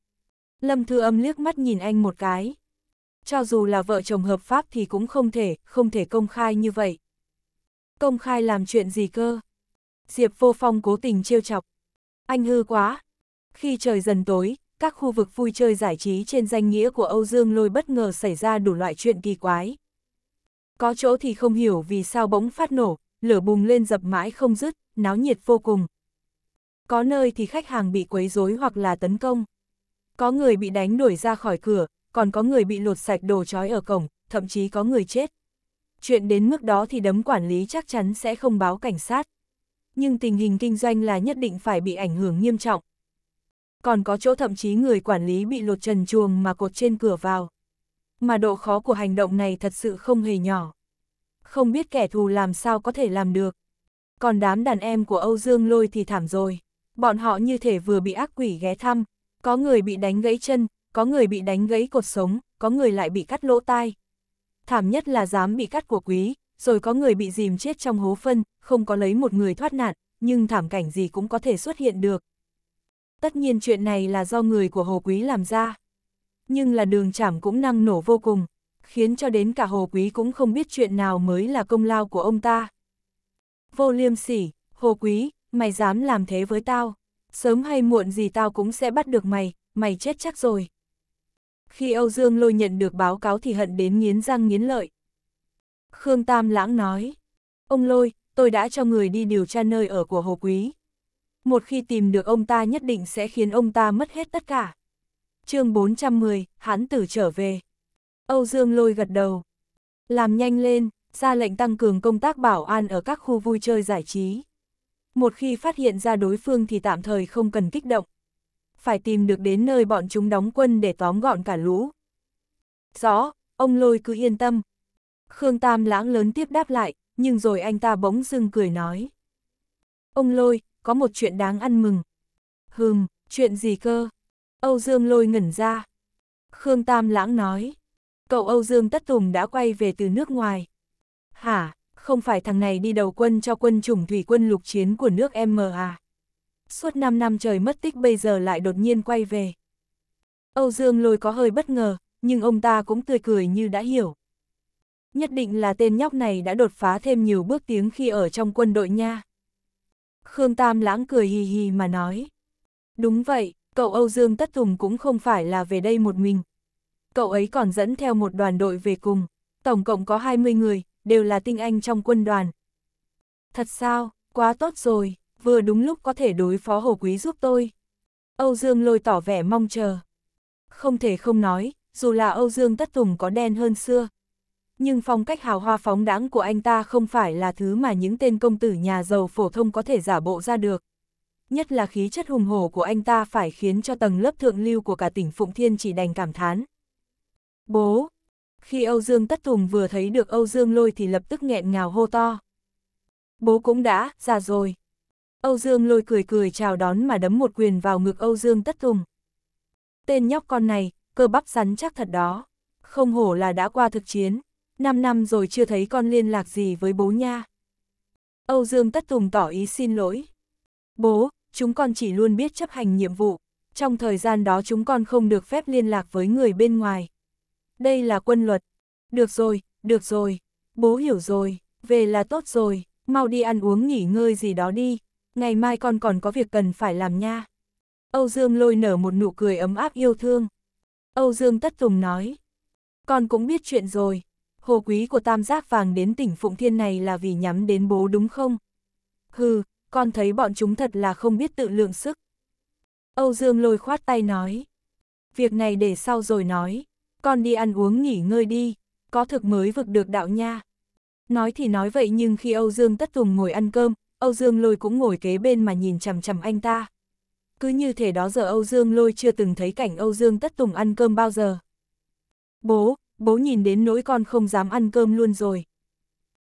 Lâm Thư Âm liếc mắt nhìn anh một cái. Cho dù là vợ chồng hợp pháp thì cũng không thể, không thể công khai như vậy. Công khai làm chuyện gì cơ? Diệp vô phong cố tình trêu chọc. Anh hư quá. Khi trời dần tối, các khu vực vui chơi giải trí trên danh nghĩa của Âu Dương Lôi bất ngờ xảy ra đủ loại chuyện kỳ quái. Có chỗ thì không hiểu vì sao bỗng phát nổ, lửa bùng lên dập mãi không dứt, náo nhiệt vô cùng. Có nơi thì khách hàng bị quấy rối hoặc là tấn công. Có người bị đánh đuổi ra khỏi cửa, còn có người bị lột sạch đồ trói ở cổng, thậm chí có người chết chuyện đến mức đó thì đấm quản lý chắc chắn sẽ không báo cảnh sát. Nhưng tình hình kinh doanh là nhất định phải bị ảnh hưởng nghiêm trọng. Còn có chỗ thậm chí người quản lý bị lột trần chuồng mà cột trên cửa vào. Mà độ khó của hành động này thật sự không hề nhỏ. Không biết kẻ thù làm sao có thể làm được. Còn đám đàn em của Âu Dương Lôi thì thảm rồi. Bọn họ như thể vừa bị ác quỷ ghé thăm. Có người bị đánh gãy chân, có người bị đánh gãy cột sống, có người lại bị cắt lỗ tai thảm nhất là dám bị cắt của quý, rồi có người bị dìm chết trong hố phân, không có lấy một người thoát nạn, nhưng thảm cảnh gì cũng có thể xuất hiện được. Tất nhiên chuyện này là do người của Hồ Quý làm ra. Nhưng là đường chảm cũng năng nổ vô cùng, khiến cho đến cả Hồ Quý cũng không biết chuyện nào mới là công lao của ông ta. Vô liêm sỉ, Hồ Quý, mày dám làm thế với tao. Sớm hay muộn gì tao cũng sẽ bắt được mày, mày chết chắc rồi. Khi Âu Dương lôi nhận được báo cáo thì hận đến nghiến răng nghiến lợi. Khương Tam Lãng nói, ông lôi, tôi đã cho người đi điều tra nơi ở của Hồ Quý. Một khi tìm được ông ta nhất định sẽ khiến ông ta mất hết tất cả. chương 410, hán tử trở về. Âu Dương lôi gật đầu. Làm nhanh lên, ra lệnh tăng cường công tác bảo an ở các khu vui chơi giải trí. Một khi phát hiện ra đối phương thì tạm thời không cần kích động phải tìm được đến nơi bọn chúng đóng quân để tóm gọn cả lũ. Rõ, ông lôi cứ yên tâm. Khương Tam lãng lớn tiếp đáp lại, nhưng rồi anh ta bỗng dưng cười nói. Ông lôi, có một chuyện đáng ăn mừng. Hừm, chuyện gì cơ? Âu Dương lôi ngẩn ra. Khương Tam lãng nói. Cậu Âu Dương Tất Tùng đã quay về từ nước ngoài. Hả, không phải thằng này đi đầu quân cho quân chủng thủy quân lục chiến của nước M à? suốt 5 năm trời mất tích bây giờ lại đột nhiên quay về. Âu Dương lôi có hơi bất ngờ, nhưng ông ta cũng tươi cười như đã hiểu. Nhất định là tên nhóc này đã đột phá thêm nhiều bước tiếng khi ở trong quân đội nha. Khương Tam lãng cười hì hì mà nói. Đúng vậy, cậu Âu Dương Tất Thùng cũng không phải là về đây một mình. Cậu ấy còn dẫn theo một đoàn đội về cùng, tổng cộng có 20 người, đều là tinh anh trong quân đoàn. Thật sao, quá tốt rồi vừa đúng lúc có thể đối phó Hồ Quý giúp tôi. Âu Dương lôi tỏ vẻ mong chờ. Không thể không nói, dù là Âu Dương Tất Tùng có đen hơn xưa. Nhưng phong cách hào hoa phóng đãng của anh ta không phải là thứ mà những tên công tử nhà giàu phổ thông có thể giả bộ ra được. Nhất là khí chất hùng hổ của anh ta phải khiến cho tầng lớp thượng lưu của cả tỉnh Phụng Thiên chỉ đành cảm thán. Bố! Khi Âu Dương Tất Tùng vừa thấy được Âu Dương lôi thì lập tức nghẹn ngào hô to. Bố cũng đã, già rồi. Âu Dương lôi cười cười chào đón mà đấm một quyền vào ngực Âu Dương tất tùng. Tên nhóc con này, cơ bắp rắn chắc thật đó. Không hổ là đã qua thực chiến, 5 năm rồi chưa thấy con liên lạc gì với bố nha. Âu Dương tất tùng tỏ ý xin lỗi. Bố, chúng con chỉ luôn biết chấp hành nhiệm vụ. Trong thời gian đó chúng con không được phép liên lạc với người bên ngoài. Đây là quân luật. Được rồi, được rồi. Bố hiểu rồi, về là tốt rồi. Mau đi ăn uống nghỉ ngơi gì đó đi, ngày mai con còn có việc cần phải làm nha. Âu Dương lôi nở một nụ cười ấm áp yêu thương. Âu Dương tất tùng nói, con cũng biết chuyện rồi, hồ quý của tam giác vàng đến tỉnh Phụng Thiên này là vì nhắm đến bố đúng không? Hừ, con thấy bọn chúng thật là không biết tự lượng sức. Âu Dương lôi khoát tay nói, việc này để sau rồi nói, con đi ăn uống nghỉ ngơi đi, có thực mới vực được đạo nha. Nói thì nói vậy nhưng khi Âu Dương Tất Tùng ngồi ăn cơm, Âu Dương Lôi cũng ngồi kế bên mà nhìn chằm chằm anh ta. Cứ như thể đó giờ Âu Dương Lôi chưa từng thấy cảnh Âu Dương Tất Tùng ăn cơm bao giờ. Bố, bố nhìn đến nỗi con không dám ăn cơm luôn rồi.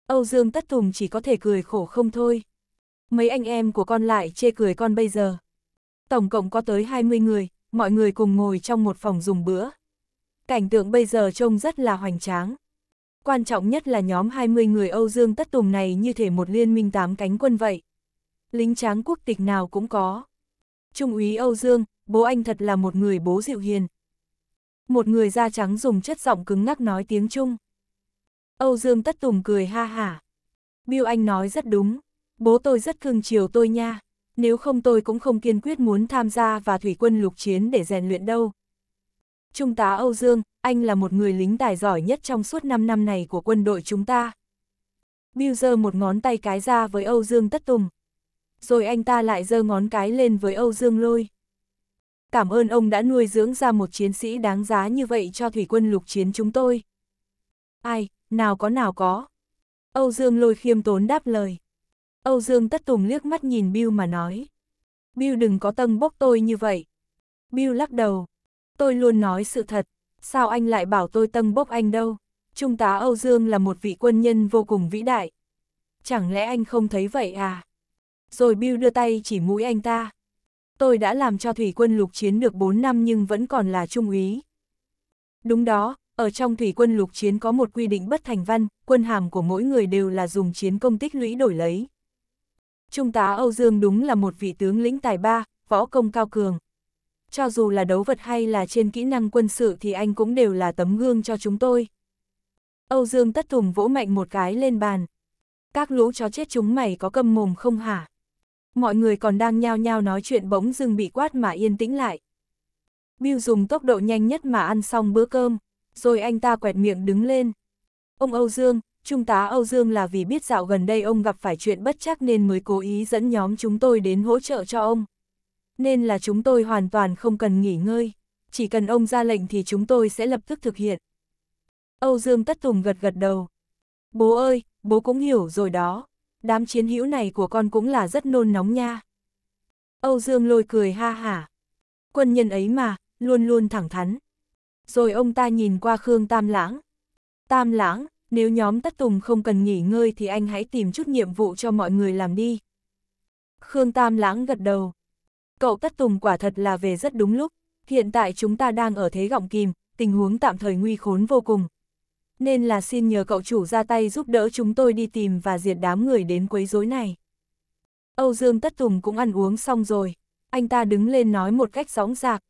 Âu Dương Tất Tùng chỉ có thể cười khổ không thôi. Mấy anh em của con lại chê cười con bây giờ. Tổng cộng có tới 20 người, mọi người cùng ngồi trong một phòng dùng bữa. Cảnh tượng bây giờ trông rất là hoành tráng quan trọng nhất là nhóm 20 người Âu Dương Tất Tùng này như thể một liên minh tám cánh quân vậy. Lính tráng quốc tịch nào cũng có. Trung úy Âu Dương, bố anh thật là một người bố dịu hiền. Một người da trắng dùng chất giọng cứng ngắc nói tiếng Trung. Âu Dương Tất Tùng cười ha hả. biêu Anh nói rất đúng, bố tôi rất cưng chiều tôi nha, nếu không tôi cũng không kiên quyết muốn tham gia và thủy quân lục chiến để rèn luyện đâu. Trung tá Âu Dương, anh là một người lính tài giỏi nhất trong suốt 5 năm này của quân đội chúng ta. Bill giơ một ngón tay cái ra với Âu Dương Tất Tùng. Rồi anh ta lại giơ ngón cái lên với Âu Dương Lôi. Cảm ơn ông đã nuôi dưỡng ra một chiến sĩ đáng giá như vậy cho thủy quân lục chiến chúng tôi. Ai, nào có nào có. Âu Dương Lôi khiêm tốn đáp lời. Âu Dương Tất Tùng liếc mắt nhìn Bill mà nói. Bill đừng có tâng bốc tôi như vậy. Bill lắc đầu. Tôi luôn nói sự thật. Sao anh lại bảo tôi tâm bốc anh đâu? Trung tá Âu Dương là một vị quân nhân vô cùng vĩ đại. Chẳng lẽ anh không thấy vậy à? Rồi Bill đưa tay chỉ mũi anh ta. Tôi đã làm cho thủy quân lục chiến được 4 năm nhưng vẫn còn là trung úy. Đúng đó, ở trong thủy quân lục chiến có một quy định bất thành văn, quân hàm của mỗi người đều là dùng chiến công tích lũy đổi lấy. Trung tá Âu Dương đúng là một vị tướng lĩnh tài ba, võ công cao cường cho dù là đấu vật hay là trên kỹ năng quân sự thì anh cũng đều là tấm gương cho chúng tôi. Âu Dương tất thùng vỗ mạnh một cái lên bàn. Các lũ chó chết chúng mày có câm mồm không hả? Mọi người còn đang nhao nhao nói chuyện bỗng dưng bị quát mà yên tĩnh lại. Bill dùng tốc độ nhanh nhất mà ăn xong bữa cơm, rồi anh ta quẹt miệng đứng lên. Ông Âu Dương, Trung tá Âu Dương là vì biết dạo gần đây ông gặp phải chuyện bất chắc nên mới cố ý dẫn nhóm chúng tôi đến hỗ trợ cho ông nên là chúng tôi hoàn toàn không cần nghỉ ngơi, chỉ cần ông ra lệnh thì chúng tôi sẽ lập tức thực hiện. Âu Dương Tất Tùng gật gật đầu. Bố ơi, bố cũng hiểu rồi đó, đám chiến hữu này của con cũng là rất nôn nóng nha. Âu Dương lôi cười ha hả. Quân nhân ấy mà, luôn luôn thẳng thắn. Rồi ông ta nhìn qua Khương Tam Lãng. Tam Lãng, nếu nhóm Tất Tùng không cần nghỉ ngơi thì anh hãy tìm chút nhiệm vụ cho mọi người làm đi. Khương Tam Lãng gật đầu, cậu Tất Tùng quả thật là về rất đúng lúc, hiện tại chúng ta đang ở thế gọng kìm, tình huống tạm thời nguy khốn vô cùng. Nên là xin nhờ cậu chủ ra tay giúp đỡ chúng tôi đi tìm và diệt đám người đến quấy rối này. Âu Dương Tất Tùng cũng ăn uống xong rồi, anh ta đứng lên nói một cách sóng giạc.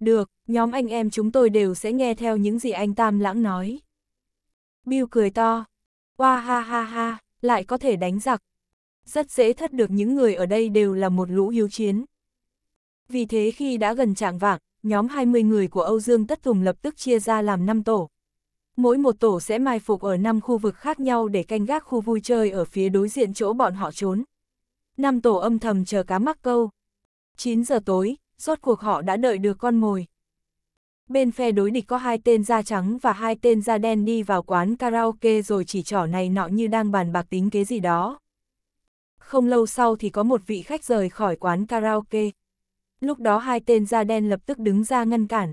Được, nhóm anh em chúng tôi đều sẽ nghe theo những gì anh Tam Lãng nói. Bill cười to. Wa ha ha ha, lại có thể đánh giặc. Rất dễ thất được những người ở đây đều là một lũ hiếu chiến. Vì thế khi đã gần trạng vạng, nhóm 20 người của Âu Dương Tất Thùng lập tức chia ra làm 5 tổ. Mỗi một tổ sẽ mai phục ở 5 khu vực khác nhau để canh gác khu vui chơi ở phía đối diện chỗ bọn họ trốn. 5 tổ âm thầm chờ cá mắc câu. 9 giờ tối, rốt cuộc họ đã đợi được con mồi. Bên phe đối địch có hai tên da trắng và hai tên da đen đi vào quán karaoke rồi chỉ trỏ này nọ như đang bàn bạc tính kế gì đó. Không lâu sau thì có một vị khách rời khỏi quán karaoke lúc đó hai tên da đen lập tức đứng ra ngăn cản.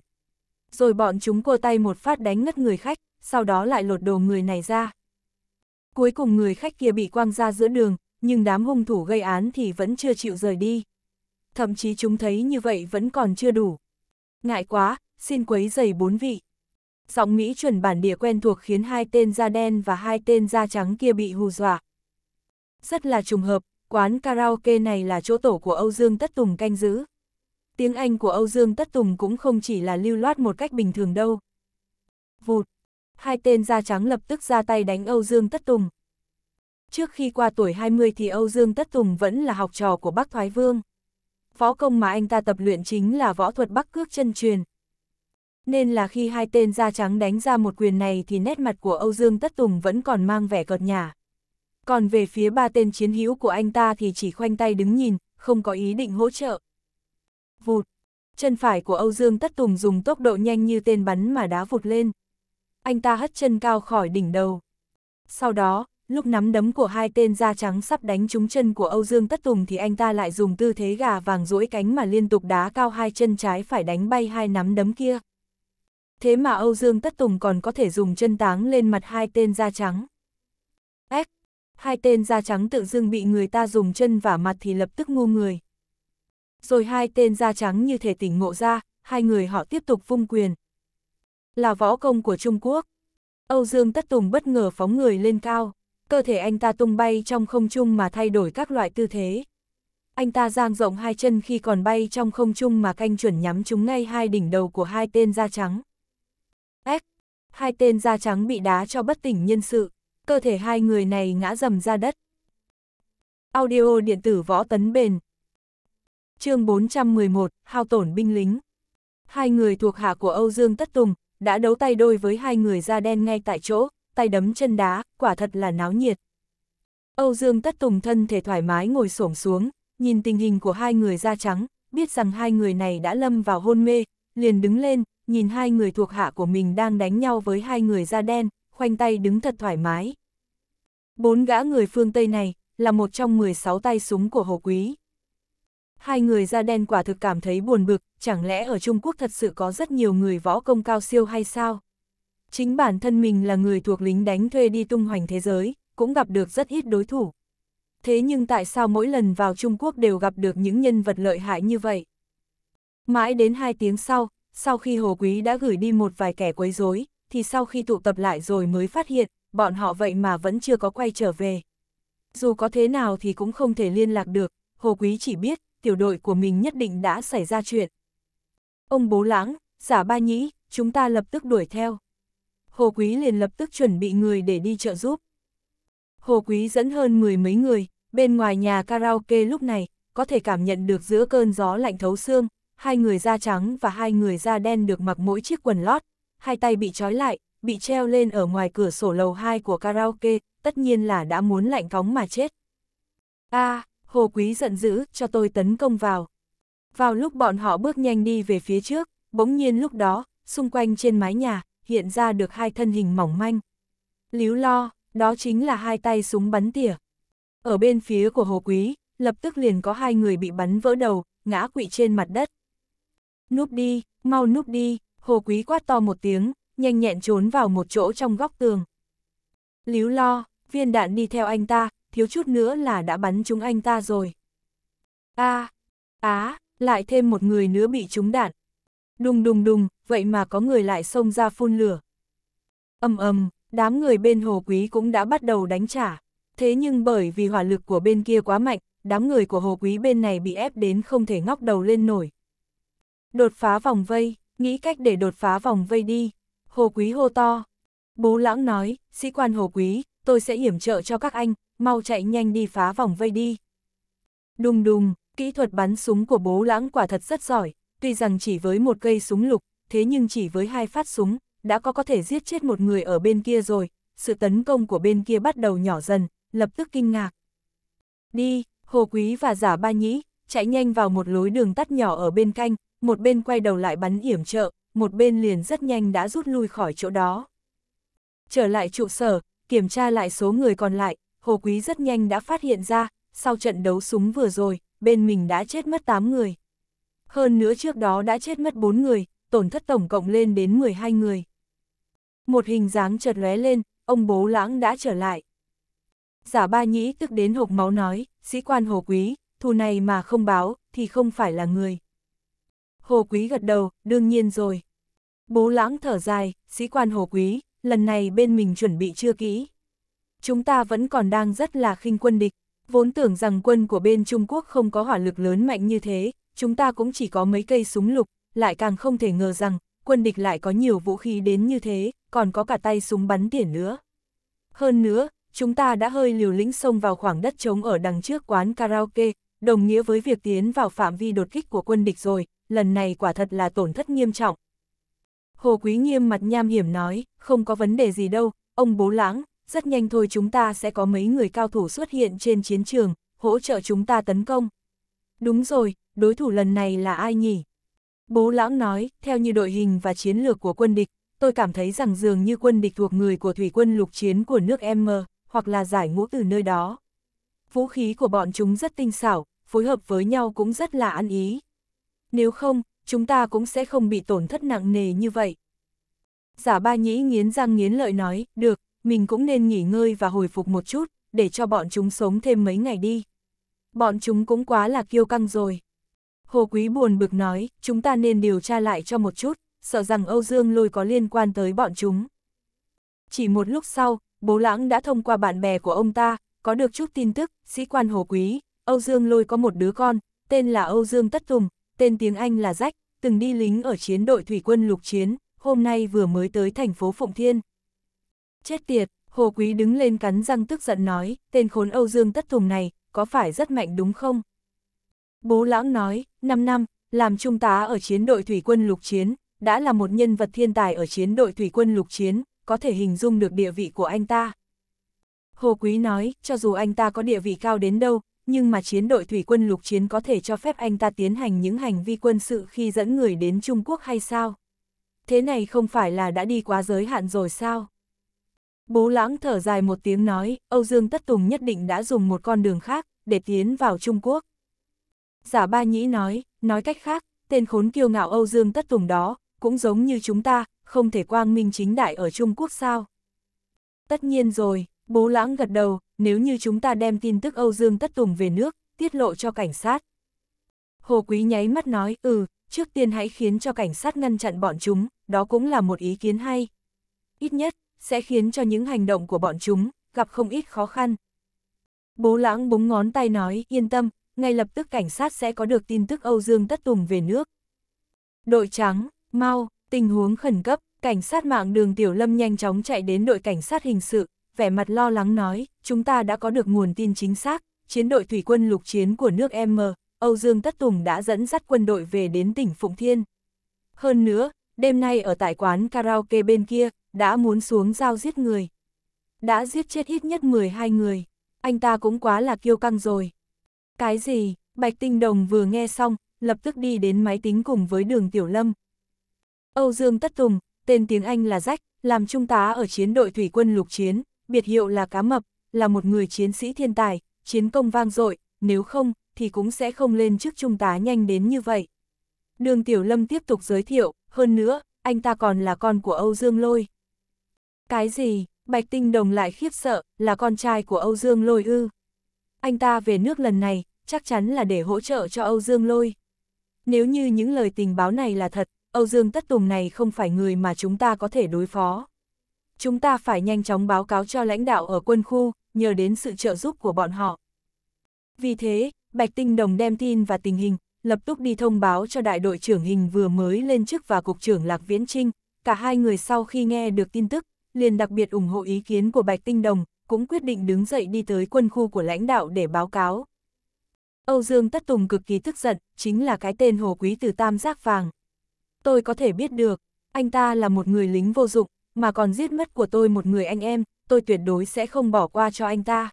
Rồi bọn chúng cua tay một phát đánh ngất người khách, sau đó lại lột đồ người này ra. Cuối cùng người khách kia bị quăng ra giữa đường, nhưng đám hung thủ gây án thì vẫn chưa chịu rời đi. Thậm chí chúng thấy như vậy vẫn còn chưa đủ. Ngại quá, xin quấy giày bốn vị. Giọng Mỹ chuẩn bản địa quen thuộc khiến hai tên da đen và hai tên da trắng kia bị hù dọa. Rất là trùng hợp, quán karaoke này là chỗ tổ của Âu Dương Tất Tùng canh giữ tiếng Anh của Âu Dương Tất Tùng cũng không chỉ là lưu loát một cách bình thường đâu. Vụt, hai tên da trắng lập tức ra tay đánh Âu Dương Tất Tùng. Trước khi qua tuổi 20 thì Âu Dương Tất Tùng vẫn là học trò của Bắc Thoái Vương. Võ công mà anh ta tập luyện chính là võ thuật Bắc Cước chân truyền. Nên là khi hai tên da trắng đánh ra một quyền này thì nét mặt của Âu Dương Tất Tùng vẫn còn mang vẻ cợt nhả. Còn về phía ba tên chiến hữu của anh ta thì chỉ khoanh tay đứng nhìn, không có ý định hỗ trợ vụt. Chân phải của Âu Dương Tất Tùng dùng tốc độ nhanh như tên bắn mà đá vụt lên. Anh ta hất chân cao khỏi đỉnh đầu. Sau đó, lúc nắm đấm của hai tên da trắng sắp đánh trúng chân của Âu Dương Tất Tùng thì anh ta lại dùng tư thế gà vàng duỗi cánh mà liên tục đá cao hai chân trái phải đánh bay hai nắm đấm kia. Thế mà Âu Dương Tất Tùng còn có thể dùng chân táng lên mặt hai tên da trắng. Ếch! Hai tên da trắng tự dưng bị người ta dùng chân vả mặt thì lập tức ngu người rồi hai tên da trắng như thể tỉnh ngộ ra, hai người họ tiếp tục vung quyền. Là võ công của Trung Quốc. Âu Dương Tất Tùng bất ngờ phóng người lên cao, cơ thể anh ta tung bay trong không trung mà thay đổi các loại tư thế. Anh ta giang rộng hai chân khi còn bay trong không trung mà canh chuẩn nhắm chúng ngay hai đỉnh đầu của hai tên da trắng. Ếch! Hai tên da trắng bị đá cho bất tỉnh nhân sự, cơ thể hai người này ngã dầm ra đất. Audio điện tử võ tấn bền chương 411, hao tổn binh lính. Hai người thuộc hạ của Âu Dương Tất Tùng, đã đấu tay đôi với hai người da đen ngay tại chỗ, tay đấm chân đá, quả thật là náo nhiệt. Âu Dương Tất Tùng thân thể thoải mái ngồi xổm xuống, nhìn tình hình của hai người da trắng, biết rằng hai người này đã lâm vào hôn mê, liền đứng lên, nhìn hai người thuộc hạ của mình đang đánh nhau với hai người da đen, khoanh tay đứng thật thoải mái. Bốn gã người phương Tây này, là một trong 16 tay súng của Hồ Quý hai người da đen quả thực cảm thấy buồn bực, chẳng lẽ ở Trung Quốc thật sự có rất nhiều người võ công cao siêu hay sao? Chính bản thân mình là người thuộc lính đánh thuê đi tung hoành thế giới, cũng gặp được rất ít đối thủ. Thế nhưng tại sao mỗi lần vào Trung Quốc đều gặp được những nhân vật lợi hại như vậy? Mãi đến hai tiếng sau, sau khi Hồ Quý đã gửi đi một vài kẻ quấy rối, thì sau khi tụ tập lại rồi mới phát hiện, bọn họ vậy mà vẫn chưa có quay trở về. Dù có thế nào thì cũng không thể liên lạc được, Hồ Quý chỉ biết, tiểu đội của mình nhất định đã xảy ra chuyện. Ông bố lãng, giả ba nhĩ, chúng ta lập tức đuổi theo. Hồ Quý liền lập tức chuẩn bị người để đi trợ giúp. Hồ Quý dẫn hơn mười mấy người, bên ngoài nhà karaoke lúc này, có thể cảm nhận được giữa cơn gió lạnh thấu xương, hai người da trắng và hai người da đen được mặc mỗi chiếc quần lót, hai tay bị trói lại, bị treo lên ở ngoài cửa sổ lầu 2 của karaoke, tất nhiên là đã muốn lạnh cóng mà chết. a à, Hồ Quý giận dữ, cho tôi tấn công vào. Vào lúc bọn họ bước nhanh đi về phía trước, bỗng nhiên lúc đó, xung quanh trên mái nhà, hiện ra được hai thân hình mỏng manh. Líu lo, đó chính là hai tay súng bắn tỉa. Ở bên phía của Hồ Quý, lập tức liền có hai người bị bắn vỡ đầu, ngã quỵ trên mặt đất. Núp đi, mau núp đi, Hồ Quý quát to một tiếng, nhanh nhẹn trốn vào một chỗ trong góc tường. Líu lo, viên đạn đi theo anh ta, thiếu chút nữa là đã bắn chúng anh ta rồi. a à, á, lại thêm một người nữa bị trúng đạn. Đùng đùng đùng, vậy mà có người lại xông ra phun lửa. Âm âm, đám người bên hồ quý cũng đã bắt đầu đánh trả. Thế nhưng bởi vì hỏa lực của bên kia quá mạnh, đám người của hồ quý bên này bị ép đến không thể ngóc đầu lên nổi. Đột phá vòng vây, nghĩ cách để đột phá vòng vây đi. Hồ quý hô to. Bố lãng nói, sĩ quan hồ quý, tôi sẽ yểm trợ cho các anh, mau chạy nhanh đi phá vòng vây đi. Đùng đùng, kỹ thuật bắn súng của bố lãng quả thật rất giỏi, tuy rằng chỉ với một cây súng lục, thế nhưng chỉ với hai phát súng, đã có có thể giết chết một người ở bên kia rồi, sự tấn công của bên kia bắt đầu nhỏ dần, lập tức kinh ngạc. Đi, Hồ Quý và Giả Ba Nhĩ, chạy nhanh vào một lối đường tắt nhỏ ở bên canh, một bên quay đầu lại bắn hiểm trợ, một bên liền rất nhanh đã rút lui khỏi chỗ đó. Trở lại trụ sở, kiểm tra lại số người còn lại, Hồ Quý rất nhanh đã phát hiện ra, sau trận đấu súng vừa rồi, bên mình đã chết mất 8 người. Hơn nữa trước đó đã chết mất 4 người, tổn thất tổng cộng lên đến 12 người. Một hình dáng chợt lóe lên, ông bố lãng đã trở lại. Giả ba nhĩ tức đến hộp máu nói, sĩ quan Hồ Quý, thù này mà không báo, thì không phải là người. Hồ Quý gật đầu, đương nhiên rồi. Bố lãng thở dài, sĩ quan Hồ Quý, lần này bên mình chuẩn bị chưa kỹ chúng ta vẫn còn đang rất là khinh quân địch, vốn tưởng rằng quân của bên Trung Quốc không có hỏa lực lớn mạnh như thế, chúng ta cũng chỉ có mấy cây súng lục, lại càng không thể ngờ rằng, quân địch lại có nhiều vũ khí đến như thế, còn có cả tay súng bắn tiễn nữa. Hơn nữa, chúng ta đã hơi liều lĩnh xông vào khoảng đất trống ở đằng trước quán karaoke, đồng nghĩa với việc tiến vào phạm vi đột kích của quân địch rồi, lần này quả thật là tổn thất nghiêm trọng. Hồ Quý nghiêm mặt nham hiểm nói, không có vấn đề gì đâu, ông bố lãng, rất nhanh thôi chúng ta sẽ có mấy người cao thủ xuất hiện trên chiến trường, hỗ trợ chúng ta tấn công. Đúng rồi, đối thủ lần này là ai nhỉ? Bố lão nói, theo như đội hình và chiến lược của quân địch, tôi cảm thấy rằng dường như quân địch thuộc người của thủy quân lục chiến của nước M, hoặc là giải ngũ từ nơi đó. Vũ khí của bọn chúng rất tinh xảo, phối hợp với nhau cũng rất là ăn ý. Nếu không, chúng ta cũng sẽ không bị tổn thất nặng nề như vậy. Giả ba nhĩ nghiến răng nghiến lợi nói, được, mình cũng nên nghỉ ngơi và hồi phục một chút, để cho bọn chúng sống thêm mấy ngày đi. Bọn chúng cũng quá là kiêu căng rồi. Hồ Quý buồn bực nói, chúng ta nên điều tra lại cho một chút, sợ rằng Âu Dương Lôi có liên quan tới bọn chúng. Chỉ một lúc sau, bố lãng đã thông qua bạn bè của ông ta, có được chút tin tức, sĩ quan Hồ Quý, Âu Dương Lôi có một đứa con, tên là Âu Dương Tất Tùng, tên tiếng Anh là Rách, từng đi lính ở chiến đội thủy quân lục chiến, hôm nay vừa mới tới thành phố Phụng Thiên. Chết tiệt, Hồ Quý đứng lên cắn răng tức giận nói, tên khốn Âu Dương tất thùng này, có phải rất mạnh đúng không? Bố Lãng nói, 5 năm, làm trung tá ở chiến đội thủy quân lục chiến, đã là một nhân vật thiên tài ở chiến đội thủy quân lục chiến, có thể hình dung được địa vị của anh ta. Hồ Quý nói, cho dù anh ta có địa vị cao đến đâu, nhưng mà chiến đội thủy quân lục chiến có thể cho phép anh ta tiến hành những hành vi quân sự khi dẫn người đến Trung Quốc hay sao? Thế này không phải là đã đi quá giới hạn rồi sao? Bố lãng thở dài một tiếng nói, Âu Dương Tất Tùng nhất định đã dùng một con đường khác, để tiến vào Trung Quốc. Giả ba nhĩ nói, nói cách khác, tên khốn kiêu ngạo Âu Dương Tất Tùng đó, cũng giống như chúng ta, không thể quang minh chính đại ở Trung Quốc sao. Tất nhiên rồi, bố lãng gật đầu, nếu như chúng ta đem tin tức Âu Dương Tất Tùng về nước, tiết lộ cho cảnh sát. Hồ Quý nháy mắt nói, ừ, trước tiên hãy khiến cho cảnh sát ngăn chặn bọn chúng, đó cũng là một ý kiến hay. Ít nhất, sẽ khiến cho những hành động của bọn chúng gặp không ít khó khăn. Bố lãng búng ngón tay nói, yên tâm, ngay lập tức cảnh sát sẽ có được tin tức Âu Dương Tất Tùng về nước. Đội trắng, mau, tình huống khẩn cấp, cảnh sát mạng đường Tiểu Lâm nhanh chóng chạy đến đội cảnh sát hình sự, vẻ mặt lo lắng nói, chúng ta đã có được nguồn tin chính xác, chiến đội thủy quân lục chiến của nước M, Âu Dương Tất Tùng đã dẫn dắt quân đội về đến tỉnh Phụng Thiên. Hơn nữa, đêm nay ở tại quán karaoke bên kia, đã muốn xuống dao giết người. Đã giết chết ít nhất 12 người, anh ta cũng quá là kiêu căng rồi. Cái gì, Bạch Tinh Đồng vừa nghe xong, lập tức đi đến máy tính cùng với đường Tiểu Lâm. Âu Dương Tất Tùng, tên tiếng Anh là Rách, làm trung tá ở chiến đội thủy quân lục chiến, biệt hiệu là Cá Mập, là một người chiến sĩ thiên tài, chiến công vang dội, nếu không, thì cũng sẽ không lên chức trung tá nhanh đến như vậy. Đường Tiểu Lâm tiếp tục giới thiệu, hơn nữa, anh ta còn là con của Âu Dương Lôi. Cái gì, Bạch Tinh Đồng lại khiếp sợ, là con trai của Âu Dương Lôi ư. Anh ta về nước lần này, chắc chắn là để hỗ trợ cho Âu Dương Lôi. Nếu như những lời tình báo này là thật, Âu Dương Tất Tùng này không phải người mà chúng ta có thể đối phó. Chúng ta phải nhanh chóng báo cáo cho lãnh đạo ở quân khu, nhờ đến sự trợ giúp của bọn họ. Vì thế, Bạch Tinh Đồng đem tin và tình hình, lập tức đi thông báo cho đại đội trưởng hình vừa mới lên chức và cục trưởng Lạc Viễn Trinh. Cả hai người sau khi nghe được tin tức, liền đặc biệt ủng hộ ý kiến của Bạch Tinh Đồng, cũng quyết định đứng dậy đi tới quân khu của lãnh đạo để báo cáo. Âu Dương Tất Tùng cực kỳ tức giận, chính là cái tên Hồ Quý từ Tam Giác Vàng. Tôi có thể biết được, anh ta là một người lính vô dụng, mà còn giết mất của tôi một người anh em, tôi tuyệt đối sẽ không bỏ qua cho anh ta.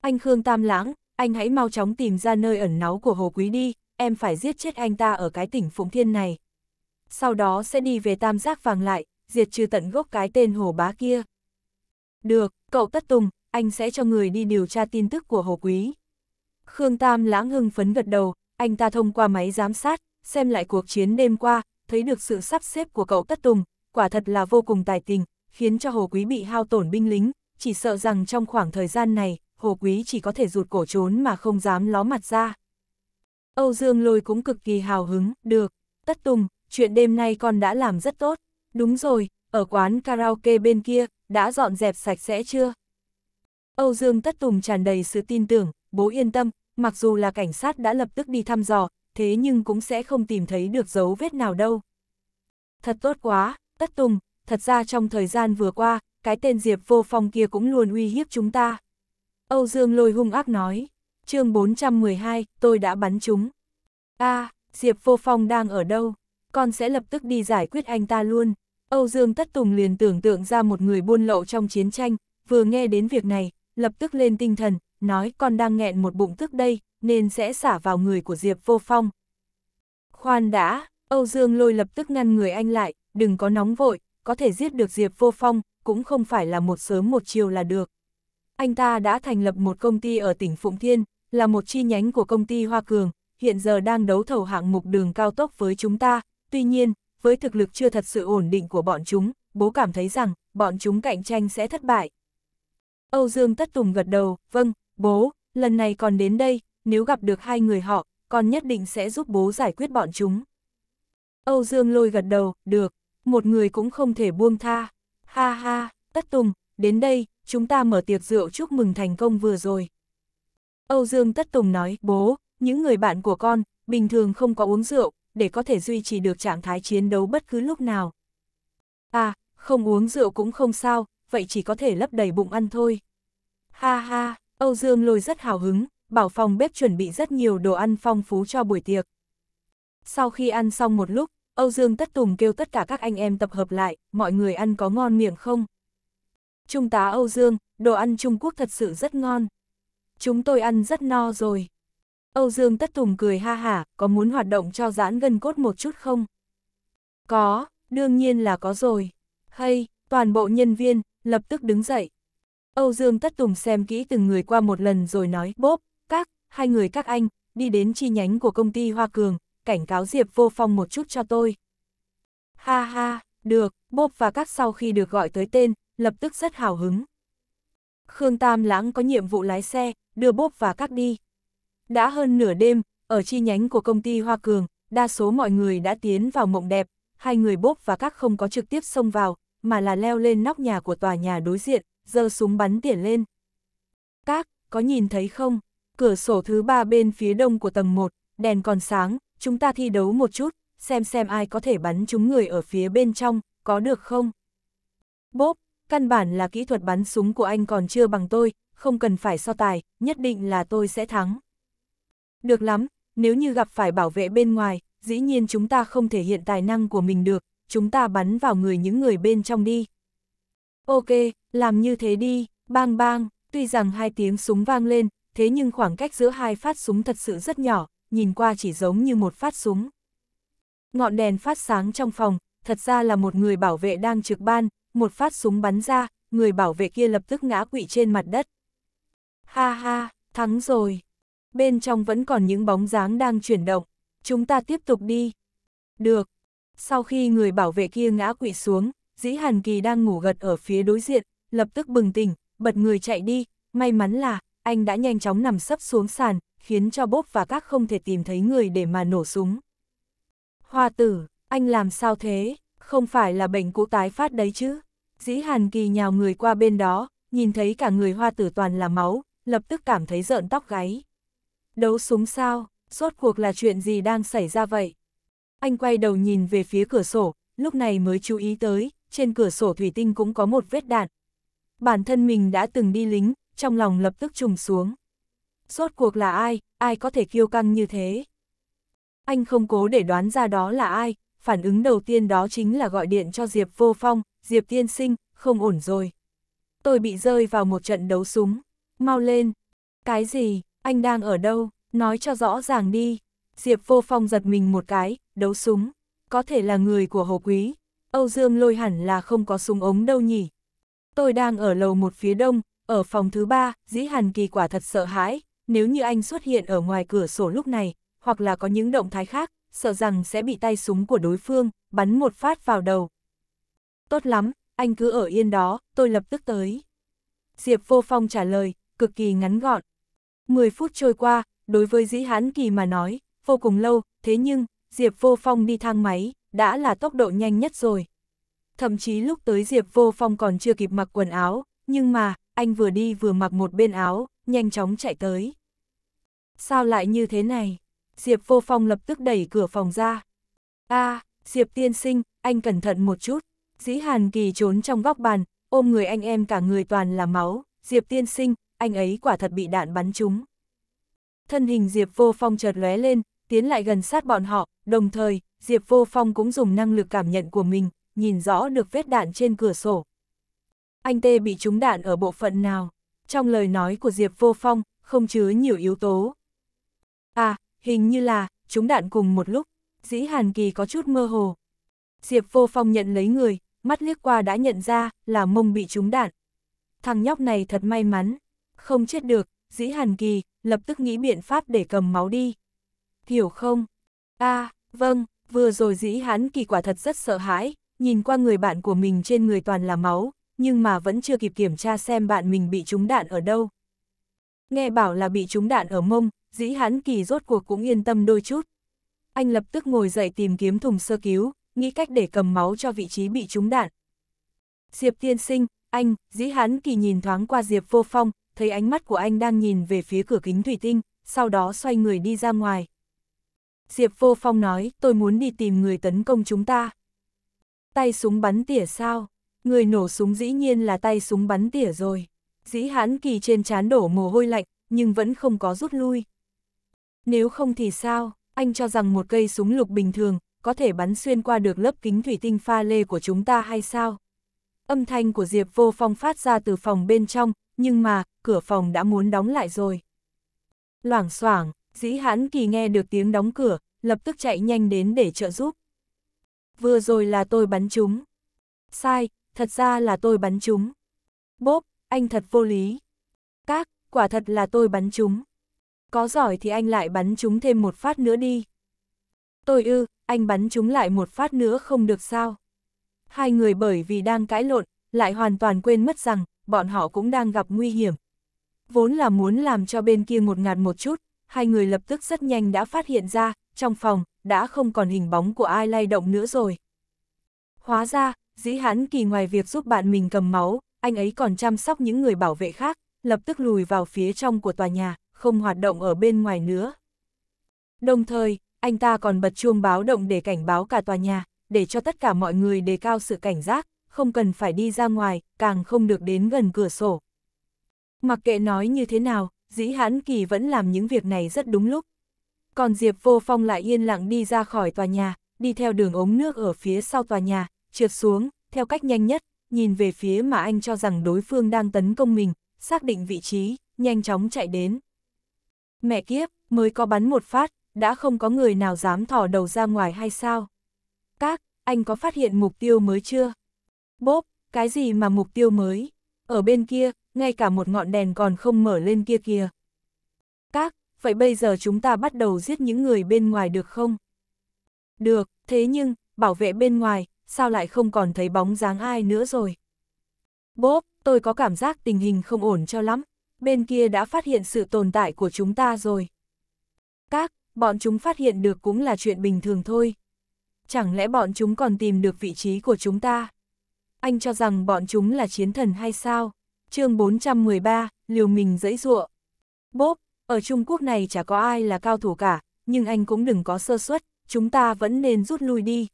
Anh Khương Tam Lãng, anh hãy mau chóng tìm ra nơi ẩn náu của Hồ Quý đi, em phải giết chết anh ta ở cái tỉnh Phụng Thiên này. Sau đó sẽ đi về Tam Giác Vàng lại, diệt trừ tận gốc cái tên hồ bá kia. Được, cậu tất tùng, anh sẽ cho người đi điều tra tin tức của hồ quý. Khương Tam lãng hưng phấn gật đầu, anh ta thông qua máy giám sát, xem lại cuộc chiến đêm qua, thấy được sự sắp xếp của cậu tất tùng, quả thật là vô cùng tài tình, khiến cho hồ quý bị hao tổn binh lính, chỉ sợ rằng trong khoảng thời gian này, hồ quý chỉ có thể rụt cổ trốn mà không dám ló mặt ra. Âu Dương Lôi cũng cực kỳ hào hứng, được, tất tùng, chuyện đêm nay con đã làm rất tốt. Đúng rồi, ở quán karaoke bên kia, đã dọn dẹp sạch sẽ chưa? Âu Dương Tất Tùng tràn đầy sự tin tưởng, bố yên tâm, mặc dù là cảnh sát đã lập tức đi thăm dò, thế nhưng cũng sẽ không tìm thấy được dấu vết nào đâu. Thật tốt quá, Tất Tùng, thật ra trong thời gian vừa qua, cái tên Diệp Vô Phong kia cũng luôn uy hiếp chúng ta. Âu Dương lôi hung ác nói, chương 412, tôi đã bắn chúng. a à, Diệp Vô Phong đang ở đâu? Con sẽ lập tức đi giải quyết anh ta luôn. Âu Dương Tất Tùng liền tưởng tượng ra một người buôn lậu trong chiến tranh, vừa nghe đến việc này, lập tức lên tinh thần, nói con đang nghẹn một bụng tức đây, nên sẽ xả vào người của Diệp Vô Phong. Khoan đã, Âu Dương lôi lập tức ngăn người anh lại, đừng có nóng vội, có thể giết được Diệp Vô Phong, cũng không phải là một sớm một chiều là được. Anh ta đã thành lập một công ty ở tỉnh Phụng Thiên, là một chi nhánh của công ty Hoa Cường, hiện giờ đang đấu thầu hạng mục đường cao tốc với chúng ta, tuy nhiên, với thực lực chưa thật sự ổn định của bọn chúng, bố cảm thấy rằng bọn chúng cạnh tranh sẽ thất bại. Âu Dương Tất Tùng gật đầu, vâng, bố, lần này còn đến đây, nếu gặp được hai người họ, con nhất định sẽ giúp bố giải quyết bọn chúng. Âu Dương lôi gật đầu, được, một người cũng không thể buông tha. Ha ha, Tất Tùng, đến đây, chúng ta mở tiệc rượu chúc mừng thành công vừa rồi. Âu Dương Tất Tùng nói, bố, những người bạn của con, bình thường không có uống rượu, để có thể duy trì được trạng thái chiến đấu bất cứ lúc nào. À, không uống rượu cũng không sao, vậy chỉ có thể lấp đầy bụng ăn thôi. Ha ha, Âu Dương lôi rất hào hứng, bảo phòng bếp chuẩn bị rất nhiều đồ ăn phong phú cho buổi tiệc. Sau khi ăn xong một lúc, Âu Dương Tất Tùng kêu tất cả các anh em tập hợp lại, mọi người ăn có ngon miệng không? Trung tá Âu Dương, đồ ăn Trung Quốc thật sự rất ngon. Chúng tôi ăn rất no rồi. Âu Dương Tất Tùng cười ha hả, có muốn hoạt động cho giãn gân cốt một chút không? Có, đương nhiên là có rồi. Hay, toàn bộ nhân viên, lập tức đứng dậy. Âu Dương Tất Tùng xem kỹ từng người qua một lần rồi nói, bốp, các, hai người các anh, đi đến chi nhánh của công ty Hoa Cường, cảnh cáo Diệp vô phong một chút cho tôi. Ha ha, được, bốp và các sau khi được gọi tới tên, lập tức rất hào hứng. Khương Tam Lãng có nhiệm vụ lái xe, đưa bốp và các đi. Đã hơn nửa đêm, ở chi nhánh của công ty Hoa Cường, đa số mọi người đã tiến vào mộng đẹp, hai người bốp và các không có trực tiếp xông vào, mà là leo lên nóc nhà của tòa nhà đối diện, giơ súng bắn tiền lên. Các, có nhìn thấy không? Cửa sổ thứ ba bên phía đông của tầng 1, đèn còn sáng, chúng ta thi đấu một chút, xem xem ai có thể bắn chúng người ở phía bên trong, có được không? Bốp, căn bản là kỹ thuật bắn súng của anh còn chưa bằng tôi, không cần phải so tài, nhất định là tôi sẽ thắng. Được lắm, nếu như gặp phải bảo vệ bên ngoài, dĩ nhiên chúng ta không thể hiện tài năng của mình được, chúng ta bắn vào người những người bên trong đi. Ok, làm như thế đi, bang bang, tuy rằng hai tiếng súng vang lên, thế nhưng khoảng cách giữa hai phát súng thật sự rất nhỏ, nhìn qua chỉ giống như một phát súng. Ngọn đèn phát sáng trong phòng, thật ra là một người bảo vệ đang trực ban, một phát súng bắn ra, người bảo vệ kia lập tức ngã quỵ trên mặt đất. Ha ha, thắng rồi, bên trong vẫn còn những bóng dáng đang chuyển động. Chúng ta tiếp tục đi. Được. Sau khi người bảo vệ kia ngã quỵ xuống, dĩ hàn kỳ đang ngủ gật ở phía đối diện, lập tức bừng tỉnh, bật người chạy đi. May mắn là, anh đã nhanh chóng nằm sấp xuống sàn, khiến cho bốp và các không thể tìm thấy người để mà nổ súng. Hoa tử, anh làm sao thế? Không phải là bệnh cũ tái phát đấy chứ? Dĩ hàn kỳ nhào người qua bên đó, nhìn thấy cả người hoa tử toàn là máu, lập tức cảm thấy rợn tóc gáy. Đấu súng sao, rốt cuộc là chuyện gì đang xảy ra vậy? Anh quay đầu nhìn về phía cửa sổ, lúc này mới chú ý tới, trên cửa sổ thủy tinh cũng có một vết đạn. Bản thân mình đã từng đi lính, trong lòng lập tức trùng xuống. Rốt cuộc là ai, ai có thể kiêu căng như thế? Anh không cố để đoán ra đó là ai, phản ứng đầu tiên đó chính là gọi điện cho Diệp Vô Phong, Diệp Tiên Sinh, không ổn rồi. Tôi bị rơi vào một trận đấu súng. Mau lên. Cái gì? Anh đang ở đâu, nói cho rõ ràng đi. Diệp vô phong giật mình một cái, đấu súng. Có thể là người của Hồ Quý. Âu Dương lôi hẳn là không có súng ống đâu nhỉ. Tôi đang ở lầu một phía đông, ở phòng thứ ba, dĩ hàn kỳ quả thật sợ hãi. Nếu như anh xuất hiện ở ngoài cửa sổ lúc này, hoặc là có những động thái khác, sợ rằng sẽ bị tay súng của đối phương, bắn một phát vào đầu. Tốt lắm, anh cứ ở yên đó, tôi lập tức tới. Diệp vô phong trả lời, cực kỳ ngắn gọn, 10 phút trôi qua, đối với dĩ hán kỳ mà nói, vô cùng lâu, thế nhưng, Diệp Vô Phong đi thang máy, đã là tốc độ nhanh nhất rồi. Thậm chí lúc tới Diệp Vô Phong còn chưa kịp mặc quần áo, nhưng mà, anh vừa đi vừa mặc một bên áo, nhanh chóng chạy tới. Sao lại như thế này? Diệp Vô Phong lập tức đẩy cửa phòng ra. a Diệp tiên sinh, anh cẩn thận một chút. Dĩ Hàn Kỳ trốn trong góc bàn, ôm người anh em cả người toàn là máu. Diệp tiên sinh, anh ấy quả thật bị đạn bắn trúng. Thân hình Diệp Vô Phong chợt lóe lên, tiến lại gần sát bọn họ, đồng thời, Diệp Vô Phong cũng dùng năng lực cảm nhận của mình, nhìn rõ được vết đạn trên cửa sổ. Anh Tê bị trúng đạn ở bộ phận nào? Trong lời nói của Diệp Vô Phong, không chứa nhiều yếu tố. À, hình như là, trúng đạn cùng một lúc, dĩ Hàn Kỳ có chút mơ hồ. Diệp Vô Phong nhận lấy người, mắt liếc qua đã nhận ra là mông bị trúng đạn. Thằng nhóc này thật may mắn. Không chết được, dĩ hàn kỳ, lập tức nghĩ biện pháp để cầm máu đi. Hiểu không? a vâng, vừa rồi dĩ hán kỳ quả thật rất sợ hãi, nhìn qua người bạn của mình trên người toàn là máu, nhưng mà vẫn chưa kịp kiểm tra xem bạn mình bị trúng đạn ở đâu. Nghe bảo là bị trúng đạn ở mông, dĩ hán kỳ rốt cuộc cũng yên tâm đôi chút. Anh lập tức ngồi dậy tìm kiếm thùng sơ cứu, nghĩ cách để cầm máu cho vị trí bị trúng đạn. Diệp tiên sinh, anh, dĩ hán kỳ nhìn thoáng qua Diệp vô phong, thấy ánh mắt của anh đang nhìn về phía cửa kính thủy tinh, sau đó xoay người đi ra ngoài. Diệp Vô Phong nói, tôi muốn đi tìm người tấn công chúng ta. Tay súng bắn tỉa sao? Người nổ súng dĩ nhiên là tay súng bắn tỉa rồi. Dĩ hãn kỳ trên chán đổ mồ hôi lạnh, nhưng vẫn không có rút lui. Nếu không thì sao, anh cho rằng một cây súng lục bình thường, có thể bắn xuyên qua được lớp kính thủy tinh pha lê của chúng ta hay sao? Âm thanh của Diệp Vô Phong phát ra từ phòng bên trong, nhưng mà, cửa phòng đã muốn đóng lại rồi. Loảng xoảng, dĩ hãn kỳ nghe được tiếng đóng cửa, lập tức chạy nhanh đến để trợ giúp. Vừa rồi là tôi bắn chúng. Sai, thật ra là tôi bắn chúng. Bốp, anh thật vô lý. Các, quả thật là tôi bắn chúng. Có giỏi thì anh lại bắn chúng thêm một phát nữa đi. Tôi ư, anh bắn chúng lại một phát nữa không được sao. Hai người bởi vì đang cãi lộn, lại hoàn toàn quên mất rằng, bọn họ cũng đang gặp nguy hiểm. Vốn là muốn làm cho bên kia một ngạt một chút, hai người lập tức rất nhanh đã phát hiện ra, trong phòng, đã không còn hình bóng của ai lay động nữa rồi. Hóa ra, dĩ hắn kỳ ngoài việc giúp bạn mình cầm máu, anh ấy còn chăm sóc những người bảo vệ khác, lập tức lùi vào phía trong của tòa nhà, không hoạt động ở bên ngoài nữa. Đồng thời, anh ta còn bật chuông báo động để cảnh báo cả tòa nhà, để cho tất cả mọi người đề cao sự cảnh giác, không cần phải đi ra ngoài, càng không được đến gần cửa sổ. Mặc kệ nói như thế nào, dĩ hãn kỳ vẫn làm những việc này rất đúng lúc. Còn Diệp Vô Phong lại yên lặng đi ra khỏi tòa nhà, đi theo đường ống nước ở phía sau tòa nhà, trượt xuống, theo cách nhanh nhất, nhìn về phía mà anh cho rằng đối phương đang tấn công mình, xác định vị trí, nhanh chóng chạy đến. Mẹ kiếp, mới có bắn một phát, đã không có người nào dám thỏ đầu ra ngoài hay sao? Các, anh có phát hiện mục tiêu mới chưa? Bốp, cái gì mà mục tiêu mới? Ở bên kia, ngay cả một ngọn đèn còn không mở lên kia kia. Các, vậy bây giờ chúng ta bắt đầu giết những người bên ngoài được không? Được, thế nhưng, bảo vệ bên ngoài, sao lại không còn thấy bóng dáng ai nữa rồi? Bốp, tôi có cảm giác tình hình không ổn cho lắm, bên kia đã phát hiện sự tồn tại của chúng ta rồi. Các, bọn chúng phát hiện được cũng là chuyện bình thường thôi. Chẳng lẽ bọn chúng còn tìm được vị trí của chúng ta? anh cho rằng bọn chúng là chiến thần hay sao? chương 413, liều mình dẫy dụa. Bốp, ở Trung Quốc này chả có ai là cao thủ cả, nhưng anh cũng đừng có sơ suất, chúng ta vẫn nên rút lui đi.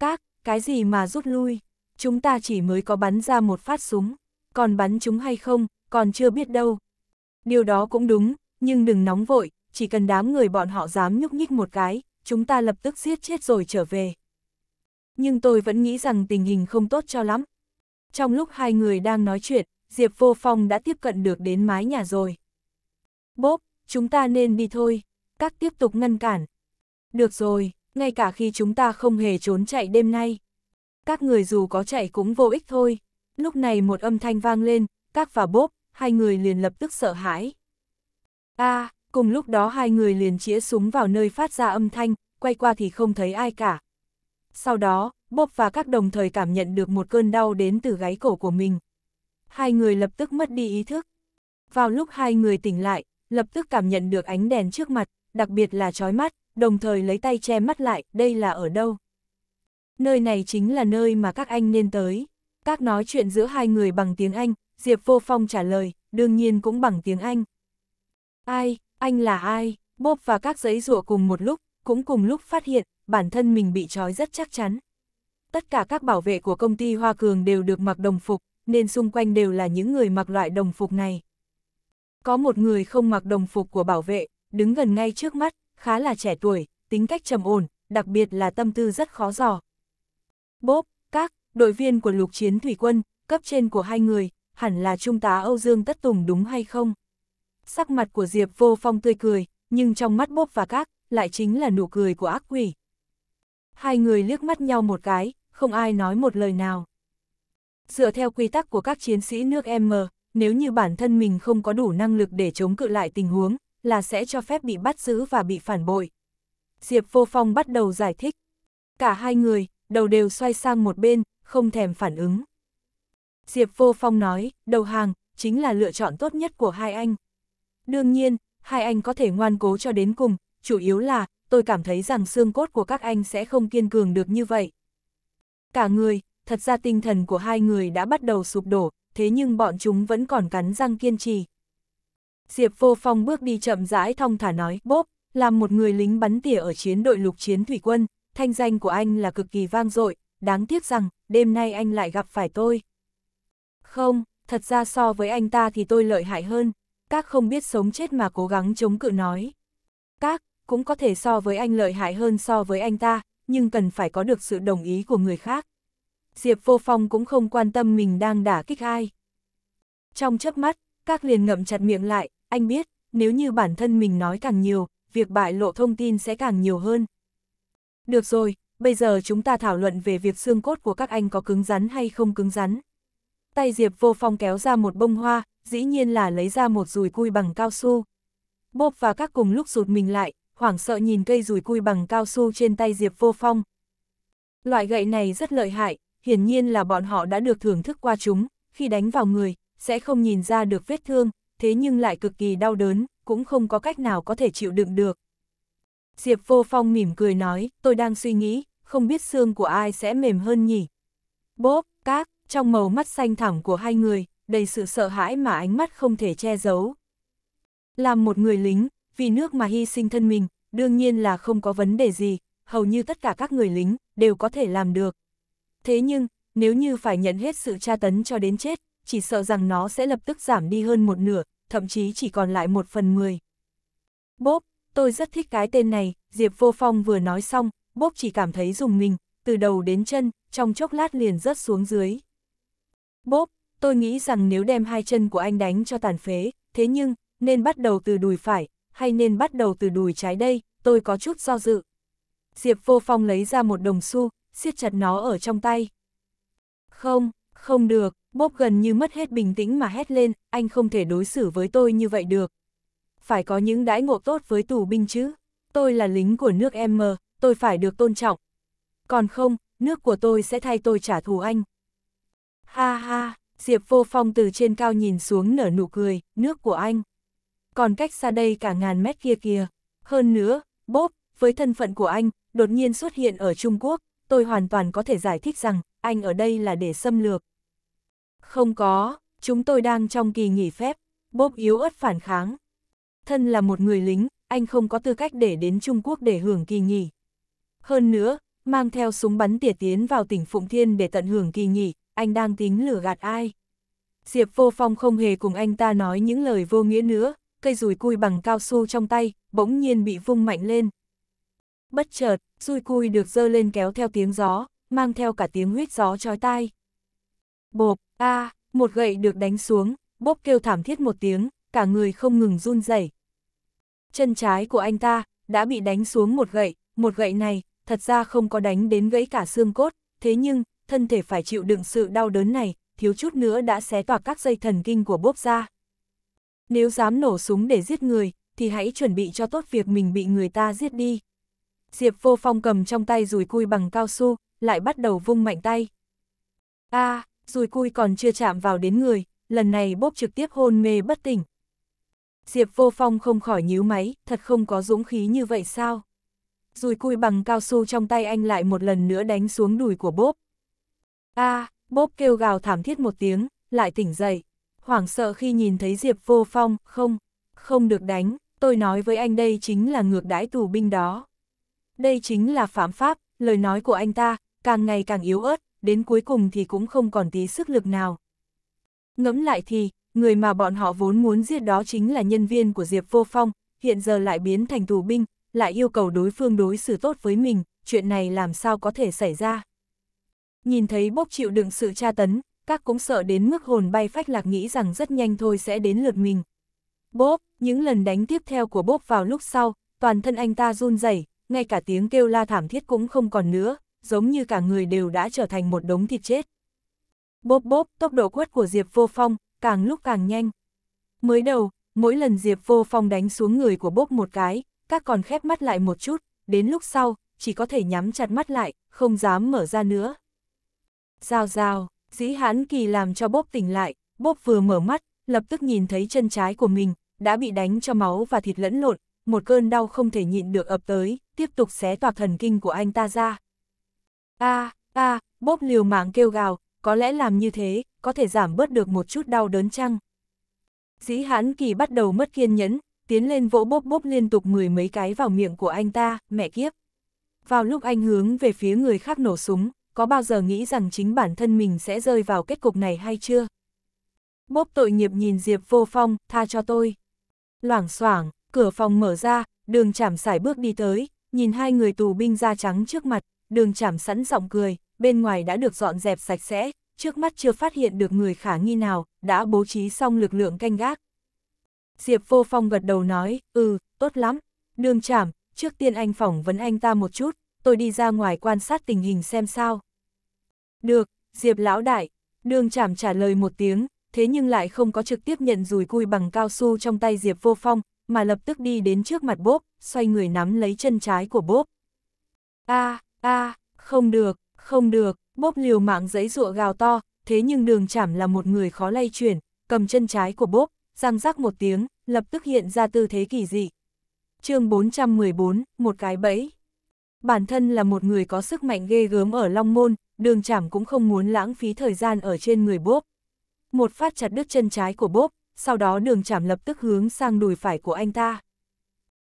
Các, cái gì mà rút lui? Chúng ta chỉ mới có bắn ra một phát súng, còn bắn chúng hay không, còn chưa biết đâu. Điều đó cũng đúng, nhưng đừng nóng vội, chỉ cần đám người bọn họ dám nhúc nhích một cái, chúng ta lập tức giết chết rồi trở về nhưng tôi vẫn nghĩ rằng tình hình không tốt cho lắm. Trong lúc hai người đang nói chuyện, Diệp Vô Phong đã tiếp cận được đến mái nhà rồi. Bốp, chúng ta nên đi thôi, các tiếp tục ngăn cản. Được rồi, ngay cả khi chúng ta không hề trốn chạy đêm nay. Các người dù có chạy cũng vô ích thôi. Lúc này một âm thanh vang lên, các và bốp, hai người liền lập tức sợ hãi. a à, cùng lúc đó hai người liền chĩa súng vào nơi phát ra âm thanh, quay qua thì không thấy ai cả, sau đó, Bob và các đồng thời cảm nhận được một cơn đau đến từ gáy cổ của mình. Hai người lập tức mất đi ý thức. Vào lúc hai người tỉnh lại, lập tức cảm nhận được ánh đèn trước mặt, đặc biệt là chói mắt, đồng thời lấy tay che mắt lại, đây là ở đâu? Nơi này chính là nơi mà các anh nên tới. Các nói chuyện giữa hai người bằng tiếng Anh, Diệp Vô Phong trả lời, đương nhiên cũng bằng tiếng Anh. Ai, anh là ai? Bob và các giấy rụa cùng một lúc, cũng cùng lúc phát hiện bản thân mình bị trói rất chắc chắn. Tất cả các bảo vệ của công ty Hoa Cường đều được mặc đồng phục, nên xung quanh đều là những người mặc loại đồng phục này. Có một người không mặc đồng phục của bảo vệ, đứng gần ngay trước mắt, khá là trẻ tuổi, tính cách trầm ổn, đặc biệt là tâm tư rất khó dò. Bốp, các, đội viên của lục chiến thủy quân, cấp trên của hai người, hẳn là trung tá Âu Dương Tất Tùng đúng hay không? Sắc mặt của Diệp Vô Phong tươi cười, nhưng trong mắt bốp và các, lại chính là nụ cười của ác quỷ hai người liếc mắt nhau một cái, không ai nói một lời nào. Dựa theo quy tắc của các chiến sĩ nước M, nếu như bản thân mình không có đủ năng lực để chống cự lại tình huống, là sẽ cho phép bị bắt giữ và bị phản bội. Diệp Vô Phong bắt đầu giải thích. Cả hai người, đầu đều xoay sang một bên, không thèm phản ứng. Diệp Vô Phong nói, đầu hàng, chính là lựa chọn tốt nhất của hai anh. Đương nhiên, hai anh có thể ngoan cố cho đến cùng, chủ yếu là, tôi cảm thấy rằng xương cốt của các anh sẽ không kiên cường được như vậy. Cả người, thật ra tinh thần của hai người đã bắt đầu sụp đổ, thế nhưng bọn chúng vẫn còn cắn răng kiên trì. Diệp Vô Phong bước đi chậm rãi thong thả nói, bốp, làm một người lính bắn tỉa ở chiến đội lục chiến thủy quân, thanh danh của anh là cực kỳ vang dội, đáng tiếc rằng, đêm nay anh lại gặp phải tôi. Không, thật ra so với anh ta thì tôi lợi hại hơn, các không biết sống chết mà cố gắng chống cự nói. Các, cũng có thể so với anh lợi hại hơn so với anh ta, nhưng cần phải có được sự đồng ý của người khác. Diệp Vô Phong cũng không quan tâm mình đang đả kích ai. Trong chớp mắt, các liền ngậm chặt miệng lại, anh biết, nếu như bản thân mình nói càng nhiều, việc bại lộ thông tin sẽ càng nhiều hơn. Được rồi, bây giờ chúng ta thảo luận về việc xương cốt của các anh có cứng rắn hay không cứng rắn. Tay Diệp Vô Phong kéo ra một bông hoa, dĩ nhiên là lấy ra một rùi cui bằng cao su. Bộp và các cùng lúc rụt mình lại, hoảng sợ nhìn cây rùi cui bằng cao su trên tay Diệp Vô Phong. Loại gậy này rất lợi hại, hiển nhiên là bọn họ đã được thưởng thức qua chúng, khi đánh vào người, sẽ không nhìn ra được vết thương, thế nhưng lại cực kỳ đau đớn, cũng không có cách nào có thể chịu đựng được. Diệp Vô Phong mỉm cười nói, tôi đang suy nghĩ, không biết xương của ai sẽ mềm hơn nhỉ. Bốp, các, trong màu mắt xanh thẳm của hai người, đầy sự sợ hãi mà ánh mắt không thể che giấu. Làm một người lính, vì nước mà hy sinh thân mình, đương nhiên là không có vấn đề gì, hầu như tất cả các người lính đều có thể làm được. Thế nhưng, nếu như phải nhận hết sự tra tấn cho đến chết, chỉ sợ rằng nó sẽ lập tức giảm đi hơn một nửa, thậm chí chỉ còn lại một phần mười. Bốp, tôi rất thích cái tên này, Diệp Vô Phong vừa nói xong, Bốp chỉ cảm thấy dùng mình, từ đầu đến chân, trong chốc lát liền rớt xuống dưới. Bốp, tôi nghĩ rằng nếu đem hai chân của anh đánh cho tàn phế, thế nhưng, nên bắt đầu từ đùi phải, hay nên bắt đầu từ đùi trái đây, tôi có chút do dự. Diệp vô phong lấy ra một đồng xu, siết chặt nó ở trong tay. Không, không được, bốp gần như mất hết bình tĩnh mà hét lên, anh không thể đối xử với tôi như vậy được. Phải có những đãi ngộ tốt với tù binh chứ. Tôi là lính của nước em mờ, tôi phải được tôn trọng. Còn không, nước của tôi sẽ thay tôi trả thù anh. Ha ha, Diệp vô phong từ trên cao nhìn xuống nở nụ cười, nước của anh còn cách xa đây cả ngàn mét kia kia. Hơn nữa, bốp, với thân phận của anh, đột nhiên xuất hiện ở Trung Quốc, tôi hoàn toàn có thể giải thích rằng, anh ở đây là để xâm lược. Không có, chúng tôi đang trong kỳ nghỉ phép, bốp yếu ớt phản kháng. Thân là một người lính, anh không có tư cách để đến Trung Quốc để hưởng kỳ nghỉ. Hơn nữa, mang theo súng bắn tỉa tiến vào tỉnh Phụng Thiên để tận hưởng kỳ nghỉ, anh đang tính lừa gạt ai. Diệp Vô Phong không hề cùng anh ta nói những lời vô nghĩa nữa, cây rùi cui bằng cao su trong tay, bỗng nhiên bị vung mạnh lên. Bất chợt, rùi cui được dơ lên kéo theo tiếng gió, mang theo cả tiếng huyết gió chói tai. Bộp, a, à, một gậy được đánh xuống, bốp kêu thảm thiết một tiếng, cả người không ngừng run rẩy. Chân trái của anh ta đã bị đánh xuống một gậy, một gậy này thật ra không có đánh đến gãy cả xương cốt, thế nhưng thân thể phải chịu đựng sự đau đớn này, thiếu chút nữa đã xé toạc các dây thần kinh của bốp ra. Nếu dám nổ súng để giết người, thì hãy chuẩn bị cho tốt việc mình bị người ta giết đi. Diệp vô phong cầm trong tay rùi cui bằng cao su, lại bắt đầu vung mạnh tay. a à, rùi cui còn chưa chạm vào đến người, lần này bốp trực tiếp hôn mê bất tỉnh. Diệp vô phong không khỏi nhíu máy, thật không có dũng khí như vậy sao? Rùi cui bằng cao su trong tay anh lại một lần nữa đánh xuống đùi của bốp. a à, bốp kêu gào thảm thiết một tiếng, lại tỉnh dậy hoảng sợ khi nhìn thấy Diệp Vô Phong, không, không được đánh, tôi nói với anh đây chính là ngược đãi tù binh đó. Đây chính là phạm pháp, lời nói của anh ta, càng ngày càng yếu ớt, đến cuối cùng thì cũng không còn tí sức lực nào. Ngẫm lại thì, người mà bọn họ vốn muốn giết đó chính là nhân viên của Diệp Vô Phong, hiện giờ lại biến thành tù binh, lại yêu cầu đối phương đối xử tốt với mình, chuyện này làm sao có thể xảy ra. Nhìn thấy bốc chịu đựng sự tra tấn, các cũng sợ đến mức hồn bay phách lạc nghĩ rằng rất nhanh thôi sẽ đến lượt mình. Bốp, những lần đánh tiếp theo của bốp vào lúc sau, toàn thân anh ta run rẩy, ngay cả tiếng kêu la thảm thiết cũng không còn nữa, giống như cả người đều đã trở thành một đống thịt chết. Bốp bốp, tốc độ quất của Diệp Vô Phong, càng lúc càng nhanh. Mới đầu, mỗi lần Diệp Vô Phong đánh xuống người của bốp một cái, các còn khép mắt lại một chút, đến lúc sau, chỉ có thể nhắm chặt mắt lại, không dám mở ra nữa. Giao giao. Dĩ Hán kỳ làm cho bốp tỉnh lại, bốp vừa mở mắt, lập tức nhìn thấy chân trái của mình, đã bị đánh cho máu và thịt lẫn lộn, một cơn đau không thể nhịn được ập tới, tiếp tục xé toạc thần kinh của anh ta ra. a a à, bốp liều mạng kêu gào, có lẽ làm như thế, có thể giảm bớt được một chút đau đớn chăng? Dĩ Hán kỳ bắt đầu mất kiên nhẫn, tiến lên vỗ bốp bốp liên tục mười mấy cái vào miệng của anh ta, mẹ kiếp. Vào lúc anh hướng về phía người khác nổ súng, có bao giờ nghĩ rằng chính bản thân mình sẽ rơi vào kết cục này hay chưa? Bốp tội nghiệp nhìn Diệp vô phong, tha cho tôi. Loảng xoảng, cửa phòng mở ra, đường chảm sải bước đi tới, nhìn hai người tù binh da trắng trước mặt, đường chảm sẵn giọng cười, bên ngoài đã được dọn dẹp sạch sẽ, trước mắt chưa phát hiện được người khả nghi nào, đã bố trí xong lực lượng canh gác. Diệp vô phong gật đầu nói, ừ, tốt lắm, đường chảm, trước tiên anh phỏng vấn anh ta một chút, tôi đi ra ngoài quan sát tình hình xem sao. Được, Diệp lão đại, đường chảm trả lời một tiếng, thế nhưng lại không có trực tiếp nhận rùi cui bằng cao su trong tay Diệp vô phong, mà lập tức đi đến trước mặt bốp, xoay người nắm lấy chân trái của bốp. a a không được, không được, bốp liều mạng giấy rụa gào to, thế nhưng đường chảm là một người khó lay chuyển, cầm chân trái của bốp, răng rắc một tiếng, lập tức hiện ra tư thế kỳ dị. chương 414, một cái bẫy bản thân là một người có sức mạnh ghê gớm ở Long Môn, đường chảm cũng không muốn lãng phí thời gian ở trên người bốp. Một phát chặt đứt chân trái của bốp, sau đó đường chảm lập tức hướng sang đùi phải của anh ta.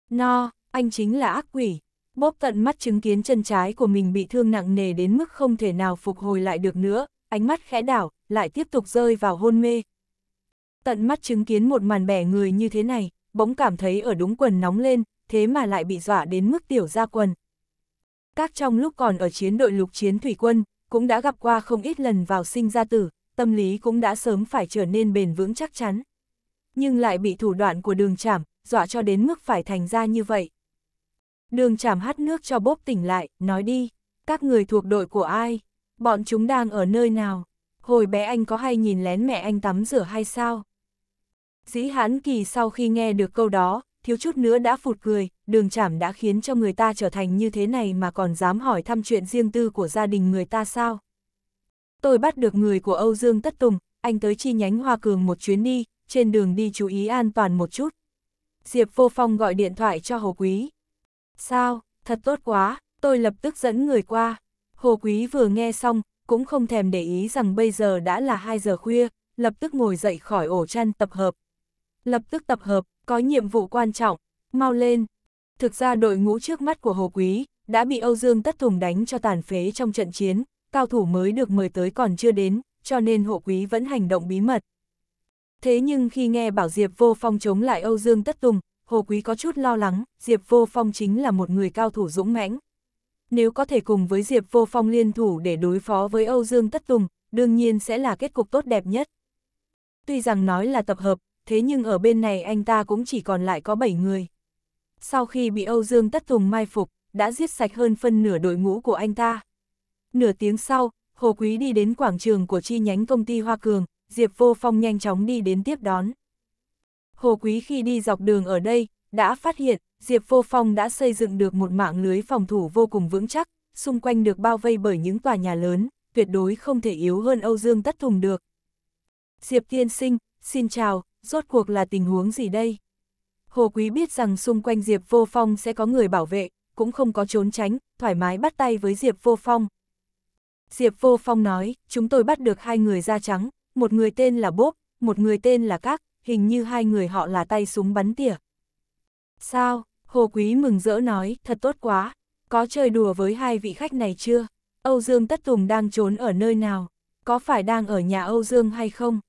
No, anh chính là ác quỷ. Bốp tận mắt chứng kiến chân trái của mình bị thương nặng nề đến mức không thể nào phục hồi lại được nữa, ánh mắt khẽ đảo, lại tiếp tục rơi vào hôn mê. Tận mắt chứng kiến một màn bẻ người như thế này, bỗng cảm thấy ở đúng quần nóng lên, thế mà lại bị dọa đến mức tiểu ra quần, các trong lúc còn ở chiến đội lục chiến thủy quân, cũng đã gặp qua không ít lần vào sinh ra tử, tâm lý cũng đã sớm phải trở nên bền vững chắc chắn. Nhưng lại bị thủ đoạn của đường chảm, dọa cho đến mức phải thành ra như vậy. Đường chảm hắt nước cho bốp tỉnh lại, nói đi, các người thuộc đội của ai? Bọn chúng đang ở nơi nào? Hồi bé anh có hay nhìn lén mẹ anh tắm rửa hay sao? Dĩ Hán kỳ sau khi nghe được câu đó, thiếu chút nữa đã phụt cười, đường chảm đã khiến cho người ta trở thành như thế này mà còn dám hỏi thăm chuyện riêng tư của gia đình người ta sao. Tôi bắt được người của Âu Dương Tất Tùng, anh tới chi nhánh Hoa Cường một chuyến đi, trên đường đi chú ý an toàn một chút. Diệp Vô Phong gọi điện thoại cho Hồ Quý. Sao, thật tốt quá, tôi lập tức dẫn người qua. Hồ Quý vừa nghe xong, cũng không thèm để ý rằng bây giờ đã là 2 giờ khuya, lập tức ngồi dậy khỏi ổ chăn tập hợp. Lập tức tập hợp, có nhiệm vụ quan trọng, mau lên, Thực ra đội ngũ trước mắt của Hồ Quý đã bị Âu Dương Tất Thùng đánh cho tàn phế trong trận chiến, cao thủ mới được mời tới còn chưa đến, cho nên Hồ Quý vẫn hành động bí mật. Thế nhưng khi nghe bảo Diệp Vô Phong chống lại Âu Dương Tất Tùng, Hồ Quý có chút lo lắng, Diệp Vô Phong chính là một người cao thủ dũng mãnh. Nếu có thể cùng với Diệp Vô Phong liên thủ để đối phó với Âu Dương Tất Tùng, đương nhiên sẽ là kết cục tốt đẹp nhất. Tuy rằng nói là tập hợp, thế nhưng ở bên này anh ta cũng chỉ còn lại có 7 người. Sau khi bị Âu Dương Tất Tùng mai phục, đã giết sạch hơn phân nửa đội ngũ của anh ta. Nửa tiếng sau, Hồ Quý đi đến quảng trường của chi nhánh công ty Hoa Cường, Diệp Vô Phong nhanh chóng đi đến tiếp đón. Hồ Quý khi đi dọc đường ở đây, đã phát hiện, Diệp Vô Phong đã xây dựng được một mạng lưới phòng thủ vô cùng vững chắc, xung quanh được bao vây bởi những tòa nhà lớn, tuyệt đối không thể yếu hơn Âu Dương Tất Thùng được. Diệp Tiên Sinh, xin chào, rốt cuộc là tình huống gì đây? Hồ Quý biết rằng xung quanh Diệp Vô Phong sẽ có người bảo vệ, cũng không có trốn tránh, thoải mái bắt tay với Diệp Vô Phong. Diệp Vô Phong nói, chúng tôi bắt được hai người da trắng, một người tên là Bốp, một người tên là Các, hình như hai người họ là tay súng bắn tỉa. Sao? Hồ Quý mừng rỡ nói, thật tốt quá, có chơi đùa với hai vị khách này chưa? Âu Dương Tất Tùng đang trốn ở nơi nào? Có phải đang ở nhà Âu Dương hay không?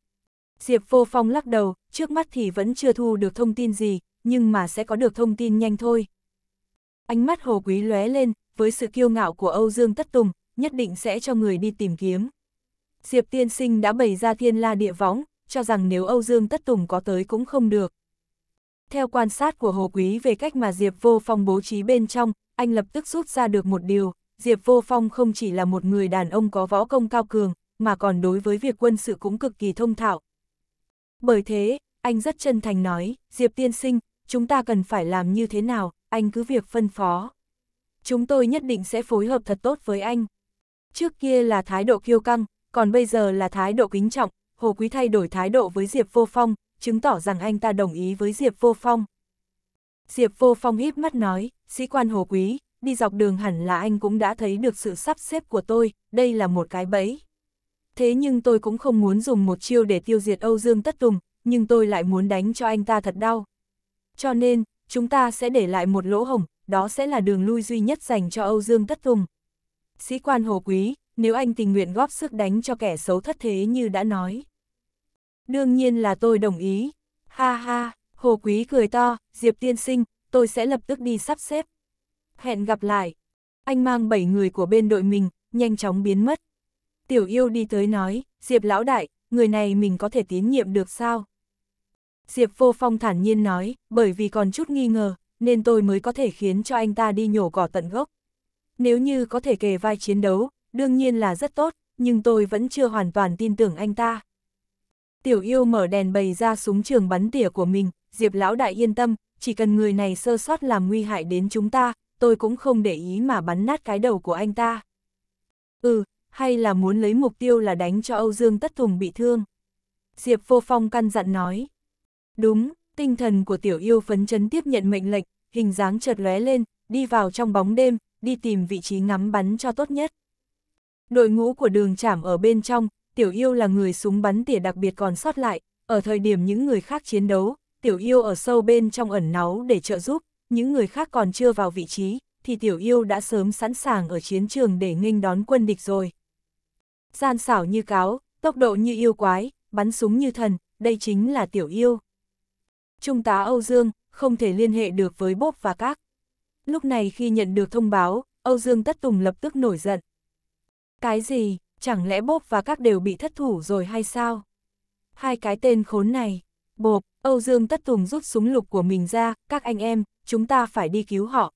Diệp Vô Phong lắc đầu, trước mắt thì vẫn chưa thu được thông tin gì, nhưng mà sẽ có được thông tin nhanh thôi. Ánh mắt Hồ Quý lóe lên, với sự kiêu ngạo của Âu Dương Tất Tùng, nhất định sẽ cho người đi tìm kiếm. Diệp Tiên Sinh đã bày ra thiên la địa võng, cho rằng nếu Âu Dương Tất Tùng có tới cũng không được. Theo quan sát của Hồ Quý về cách mà Diệp Vô Phong bố trí bên trong, anh lập tức rút ra được một điều, Diệp Vô Phong không chỉ là một người đàn ông có võ công cao cường, mà còn đối với việc quân sự cũng cực kỳ thông thạo. Bởi thế, anh rất chân thành nói, Diệp Tiên Sinh, chúng ta cần phải làm như thế nào, anh cứ việc phân phó. Chúng tôi nhất định sẽ phối hợp thật tốt với anh. Trước kia là thái độ kiêu căng, còn bây giờ là thái độ kính trọng, Hồ Quý thay đổi thái độ với Diệp Vô Phong, chứng tỏ rằng anh ta đồng ý với Diệp Vô Phong. Diệp Vô Phong híp mắt nói, sĩ quan Hồ Quý, đi dọc đường hẳn là anh cũng đã thấy được sự sắp xếp của tôi, đây là một cái bẫy. Thế nhưng tôi cũng không muốn dùng một chiêu để tiêu diệt Âu Dương Tất Tùng, nhưng tôi lại muốn đánh cho anh ta thật đau. Cho nên, chúng ta sẽ để lại một lỗ hổng, đó sẽ là đường lui duy nhất dành cho Âu Dương Tất Tùng. Sĩ quan Hồ Quý, nếu anh tình nguyện góp sức đánh cho kẻ xấu thất thế như đã nói. Đương nhiên là tôi đồng ý. Ha ha, Hồ Quý cười to, Diệp Tiên Sinh, tôi sẽ lập tức đi sắp xếp. Hẹn gặp lại. Anh mang 7 người của bên đội mình, nhanh chóng biến mất. Tiểu yêu đi tới nói, Diệp lão đại, người này mình có thể tín nhiệm được sao? Diệp Vô Phong thản nhiên nói, bởi vì còn chút nghi ngờ, nên tôi mới có thể khiến cho anh ta đi nhổ cỏ tận gốc. Nếu như có thể kề vai chiến đấu, đương nhiên là rất tốt, nhưng tôi vẫn chưa hoàn toàn tin tưởng anh ta. Tiểu yêu mở đèn bày ra súng trường bắn tỉa của mình, Diệp Lão Đại yên tâm, chỉ cần người này sơ sót làm nguy hại đến chúng ta, tôi cũng không để ý mà bắn nát cái đầu của anh ta. Ừ, hay là muốn lấy mục tiêu là đánh cho Âu Dương Tất Thùng bị thương. Diệp Vô Phong căn dặn nói. Đúng, tinh thần của tiểu yêu phấn chấn tiếp nhận mệnh lệnh, hình dáng chợt lóe lên, đi vào trong bóng đêm, đi tìm vị trí ngắm bắn cho tốt nhất. Đội ngũ của đường chảm ở bên trong, tiểu yêu là người súng bắn tỉa đặc biệt còn sót lại, ở thời điểm những người khác chiến đấu, tiểu yêu ở sâu bên trong ẩn náu để trợ giúp, những người khác còn chưa vào vị trí, thì tiểu yêu đã sớm sẵn sàng ở chiến trường để nghênh đón quân địch rồi. Gian xảo như cáo, tốc độ như yêu quái, bắn súng như thần, đây chính là tiểu yêu. Trung tá Âu Dương, không thể liên hệ được với Bốp và Các. Lúc này khi nhận được thông báo, Âu Dương Tất Tùng lập tức nổi giận. Cái gì, chẳng lẽ Bốp và Các đều bị thất thủ rồi hay sao? Hai cái tên khốn này, Bộp, Âu Dương Tất Tùng rút súng lục của mình ra, các anh em, chúng ta phải đi cứu họ.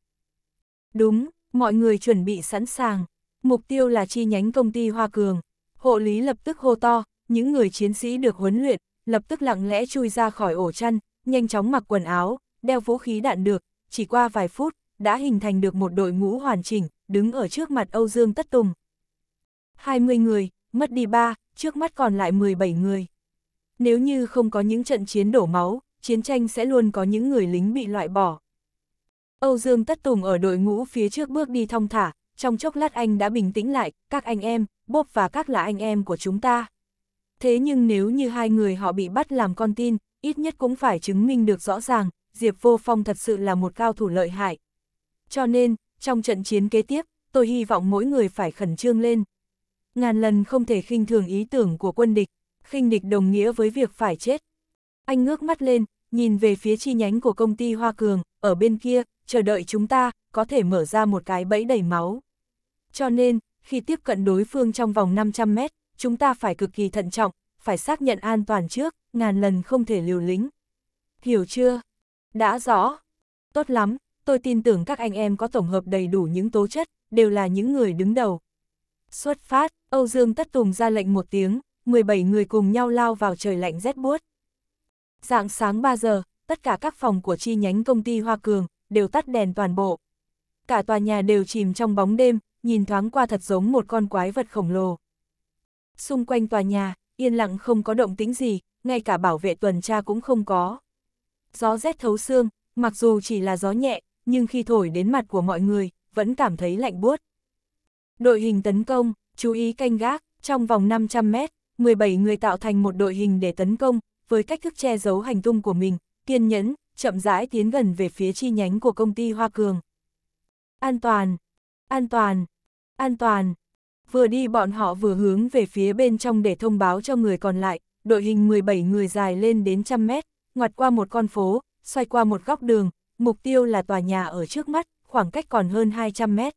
Đúng, mọi người chuẩn bị sẵn sàng. Mục tiêu là chi nhánh công ty Hoa Cường. Hộ lý lập tức hô to, những người chiến sĩ được huấn luyện, lập tức lặng lẽ chui ra khỏi ổ chăn, nhanh chóng mặc quần áo, đeo vũ khí đạn được, chỉ qua vài phút, đã hình thành được một đội ngũ hoàn chỉnh, đứng ở trước mặt Âu Dương Tất Tùng. 20 người, mất đi 3, trước mắt còn lại 17 người. Nếu như không có những trận chiến đổ máu, chiến tranh sẽ luôn có những người lính bị loại bỏ. Âu Dương Tất Tùng ở đội ngũ phía trước bước đi thong thả, trong chốc lát anh đã bình tĩnh lại, các anh em, Bob và các là anh em của chúng ta. Thế nhưng nếu như hai người họ bị bắt làm con tin, ít nhất cũng phải chứng minh được rõ ràng, Diệp Vô Phong thật sự là một cao thủ lợi hại. Cho nên, trong trận chiến kế tiếp, tôi hy vọng mỗi người phải khẩn trương lên. Ngàn lần không thể khinh thường ý tưởng của quân địch, khinh địch đồng nghĩa với việc phải chết. Anh ngước mắt lên, nhìn về phía chi nhánh của công ty Hoa Cường, ở bên kia, chờ đợi chúng ta, có thể mở ra một cái bẫy đầy máu. Cho nên, khi tiếp cận đối phương trong vòng 500 mét, chúng ta phải cực kỳ thận trọng, phải xác nhận an toàn trước, ngàn lần không thể liều lĩnh. Hiểu chưa? Đã rõ. Tốt lắm, tôi tin tưởng các anh em có tổng hợp đầy đủ những tố chất, đều là những người đứng đầu. Xuất phát, Âu Dương Tất Tùng ra lệnh một tiếng, 17 người cùng nhau lao vào trời lạnh rét buốt. Dạng sáng 3 giờ, tất cả các phòng của chi nhánh công ty Hoa Cường đều tắt đèn toàn bộ. Cả tòa nhà đều chìm trong bóng đêm, nhìn thoáng qua thật giống một con quái vật khổng lồ. Xung quanh tòa nhà, yên lặng không có động tĩnh gì, ngay cả bảo vệ tuần tra cũng không có. Gió rét thấu xương, mặc dù chỉ là gió nhẹ, nhưng khi thổi đến mặt của mọi người, vẫn cảm thấy lạnh buốt. Đội hình tấn công, chú ý canh gác, trong vòng 500 mét, 17 người tạo thành một đội hình để tấn công, với cách thức che giấu hành tung của mình, kiên nhẫn, chậm rãi tiến gần về phía chi nhánh của công ty Hoa Cường. An toàn, an toàn, an toàn. Vừa đi bọn họ vừa hướng về phía bên trong để thông báo cho người còn lại, đội hình 17 người dài lên đến trăm mét, ngoặt qua một con phố, xoay qua một góc đường, mục tiêu là tòa nhà ở trước mắt, khoảng cách còn hơn 200 mét.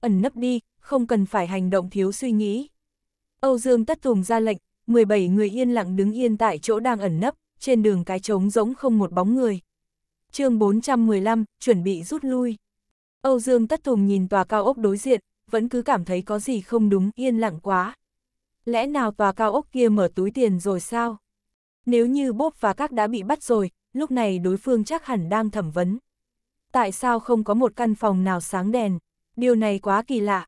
Ẩn nấp đi, không cần phải hành động thiếu suy nghĩ. Âu Dương tất tùng ra lệnh, 17 người yên lặng đứng yên tại chỗ đang ẩn nấp, trên đường cái trống rỗng không một bóng người. chương 415, chuẩn bị rút lui. Âu Dương tất tùng nhìn tòa cao ốc đối diện, vẫn cứ cảm thấy có gì không đúng, yên lặng quá lẽ nào tòa cao ốc kia mở túi tiền rồi sao? Nếu như Bob và các đã bị bắt rồi, lúc này đối phương chắc hẳn đang thẩm vấn. Tại sao không có một căn phòng nào sáng đèn? Điều này quá kỳ lạ.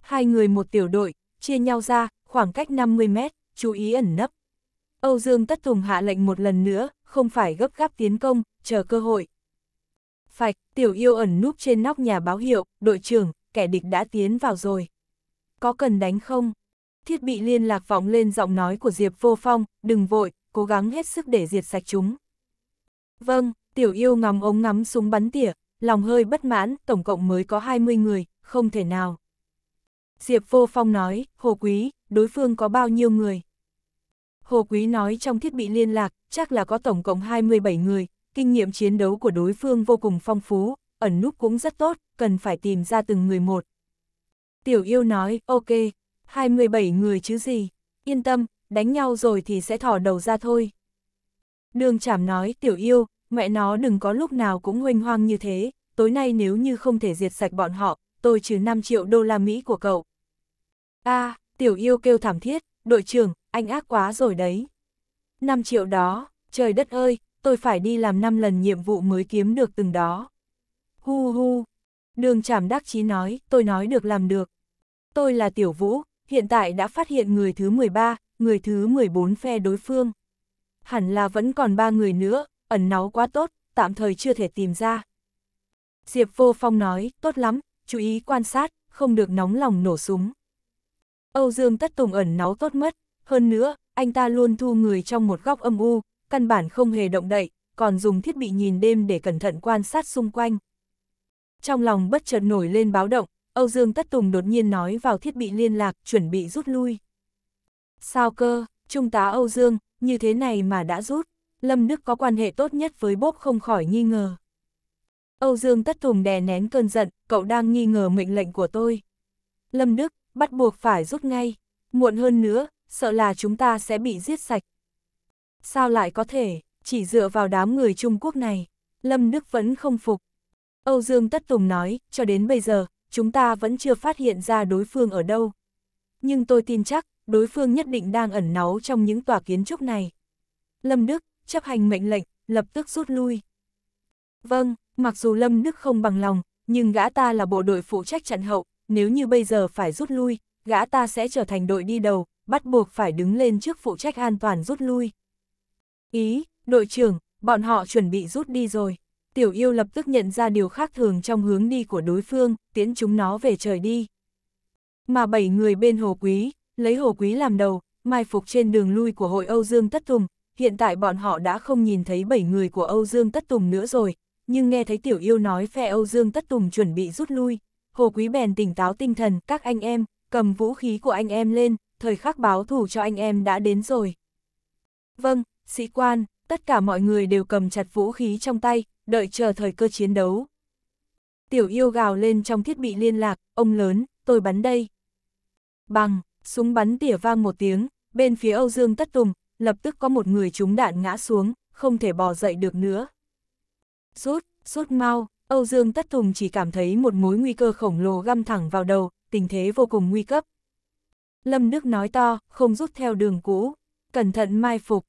Hai người một tiểu đội, chia nhau ra, khoảng cách 50 mét, chú ý ẩn nấp. Âu Dương Tất Tùng hạ lệnh một lần nữa, không phải gấp gáp tiến công, chờ cơ hội. Phạch, tiểu yêu ẩn núp trên nóc nhà báo hiệu, đội trưởng, kẻ địch đã tiến vào rồi. Có cần đánh không? Thiết bị liên lạc vọng lên giọng nói của Diệp Vô Phong, đừng vội, cố gắng hết sức để diệt sạch chúng. Vâng, tiểu yêu ngắm ống ngắm súng bắn tỉa, lòng hơi bất mãn, tổng cộng mới có 20 người, không thể nào. Diệp Vô Phong nói, Hồ Quý, đối phương có bao nhiêu người? Hồ Quý nói trong thiết bị liên lạc, chắc là có tổng cộng 27 người, kinh nghiệm chiến đấu của đối phương vô cùng phong phú, ẩn núp cũng rất tốt, cần phải tìm ra từng người một. Tiểu yêu nói, ok, 27 người chứ gì, yên tâm, đánh nhau rồi thì sẽ thỏ đầu ra thôi. Đường chảm nói, tiểu yêu, mẹ nó đừng có lúc nào cũng hoành hoang như thế, tối nay nếu như không thể diệt sạch bọn họ, tôi trừ 5 triệu đô la Mỹ của cậu. a tiểu yêu kêu thảm thiết, đội trưởng, anh ác quá rồi đấy. 5 triệu đó, trời đất ơi, tôi phải đi làm 5 lần nhiệm vụ mới kiếm được từng đó. Hu hu, đường chảm đắc chí nói, tôi nói được làm được. Tôi là tiểu vũ, hiện tại đã phát hiện người thứ 13, người thứ 14 phe đối phương. Hẳn là vẫn còn ba người nữa, ẩn náu quá tốt, tạm thời chưa thể tìm ra. Diệp Vô Phong nói, tốt lắm, chú ý quan sát, không được nóng lòng nổ súng. Âu Dương Tất Tùng ẩn náu tốt mất, hơn nữa, anh ta luôn thu người trong một góc âm u, căn bản không hề động đậy, còn dùng thiết bị nhìn đêm để cẩn thận quan sát xung quanh. Trong lòng bất chợt nổi lên báo động, Âu Dương Tất Tùng đột nhiên nói vào thiết bị liên lạc, chuẩn bị rút lui. Sao cơ, Trung tá Âu Dương, như thế này mà đã rút, Lâm Đức có quan hệ tốt nhất với bốp không khỏi nghi ngờ. Âu Dương Tất Tùng đè nén cơn giận, cậu đang nghi ngờ mệnh lệnh của tôi. Lâm Đức, bắt buộc phải rút ngay, muộn hơn nữa, sợ là chúng ta sẽ bị giết sạch. Sao lại có thể, chỉ dựa vào đám người Trung Quốc này, Lâm Đức vẫn không phục. Âu Dương Tất Tùng nói, cho đến bây giờ, chúng ta vẫn chưa phát hiện ra đối phương ở đâu. Nhưng tôi tin chắc, đối phương nhất định đang ẩn náu trong những tòa kiến trúc này. Lâm Đức, chấp hành mệnh lệnh, lập tức rút lui. Vâng, mặc dù Lâm Đức không bằng lòng, nhưng gã ta là bộ đội phụ trách chặn hậu, nếu như bây giờ phải rút lui, gã ta sẽ trở thành đội đi đầu, bắt buộc phải đứng lên trước phụ trách an toàn rút lui. Ý, đội trưởng, bọn họ chuẩn bị rút đi rồi tiểu yêu lập tức nhận ra điều khác thường trong hướng đi của đối phương, tiễn chúng nó về trời đi. Mà bảy người bên Hồ Quý, lấy Hồ Quý làm đầu, mai phục trên đường lui của hội Âu Dương Tất Tùng, hiện tại bọn họ đã không nhìn thấy bảy người của Âu Dương Tất Tùng nữa rồi, nhưng nghe thấy tiểu yêu nói phe Âu Dương Tất Tùng chuẩn bị rút lui, Hồ Quý bèn tỉnh táo tinh thần, các anh em, cầm vũ khí của anh em lên, thời khắc báo thủ cho anh em đã đến rồi. Vâng, sĩ quan, tất cả mọi người đều cầm chặt vũ khí trong tay, đợi chờ thời cơ chiến đấu. Tiểu yêu gào lên trong thiết bị liên lạc, ông lớn, tôi bắn đây. Bằng, súng bắn tỉa vang một tiếng, bên phía Âu Dương Tất Tùng, lập tức có một người trúng đạn ngã xuống, không thể bò dậy được nữa. Rút, rút mau, Âu Dương Tất Tùng chỉ cảm thấy một mối nguy cơ khổng lồ găm thẳng vào đầu, tình thế vô cùng nguy cấp. Lâm Đức nói to, không rút theo đường cũ, cẩn thận mai phục,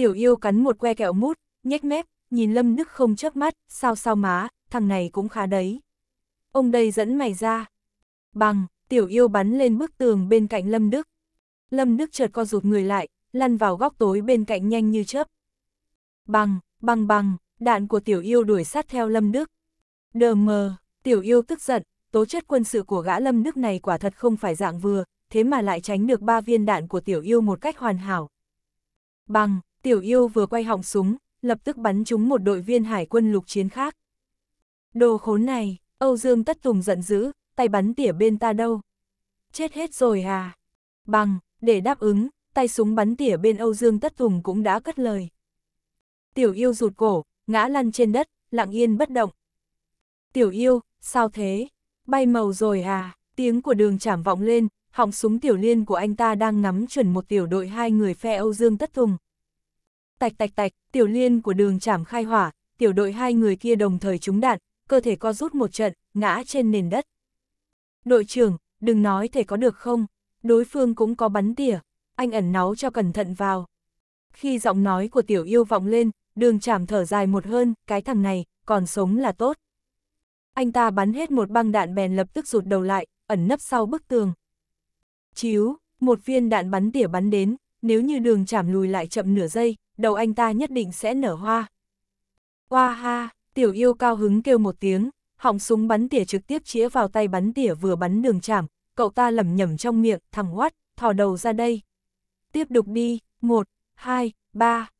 Tiểu yêu cắn một que kẹo mút, nhếch mép, nhìn Lâm Đức không chớp mắt, sao sao má, thằng này cũng khá đấy. Ông đây dẫn mày ra. Bằng, tiểu yêu bắn lên bức tường bên cạnh Lâm Đức. Lâm Đức chợt co rụt người lại, lăn vào góc tối bên cạnh nhanh như chớp. Bằng, bằng bằng, đạn của tiểu yêu đuổi sát theo Lâm Đức. Đờ mờ, tiểu yêu tức giận, tố chất quân sự của gã Lâm Đức này quả thật không phải dạng vừa, thế mà lại tránh được ba viên đạn của tiểu yêu một cách hoàn hảo. Bằng, Tiểu yêu vừa quay họng súng, lập tức bắn trúng một đội viên hải quân lục chiến khác. Đồ khốn này, Âu Dương Tất Tùng giận dữ, tay bắn tỉa bên ta đâu. Chết hết rồi à? Bằng, để đáp ứng, tay súng bắn tỉa bên Âu Dương Tất Tùng cũng đã cất lời. Tiểu yêu rụt cổ, ngã lăn trên đất, lặng yên bất động. Tiểu yêu, sao thế? Bay màu rồi à? Tiếng của đường chảm vọng lên, họng súng tiểu liên của anh ta đang ngắm chuẩn một tiểu đội hai người phe Âu Dương Tất Tùng, Tạch tạch tạch, tiểu liên của đường chảm khai hỏa, tiểu đội hai người kia đồng thời trúng đạn, cơ thể co rút một trận, ngã trên nền đất. Đội trưởng, đừng nói thể có được không, đối phương cũng có bắn tỉa, anh ẩn náu cho cẩn thận vào. Khi giọng nói của tiểu yêu vọng lên, đường chảm thở dài một hơn, cái thằng này, còn sống là tốt. Anh ta bắn hết một băng đạn bèn lập tức rụt đầu lại, ẩn nấp sau bức tường. Chiếu, một viên đạn bắn tỉa bắn đến, nếu như đường chảm lùi lại chậm nửa giây, đầu anh ta nhất định sẽ nở hoa. Hoa ha, tiểu yêu cao hứng kêu một tiếng, họng súng bắn tỉa trực tiếp chĩa vào tay bắn tỉa vừa bắn đường chạm, cậu ta lẩm nhẩm trong miệng, thằng quát, thò đầu ra đây. Tiếp đục đi, một, hai, ba.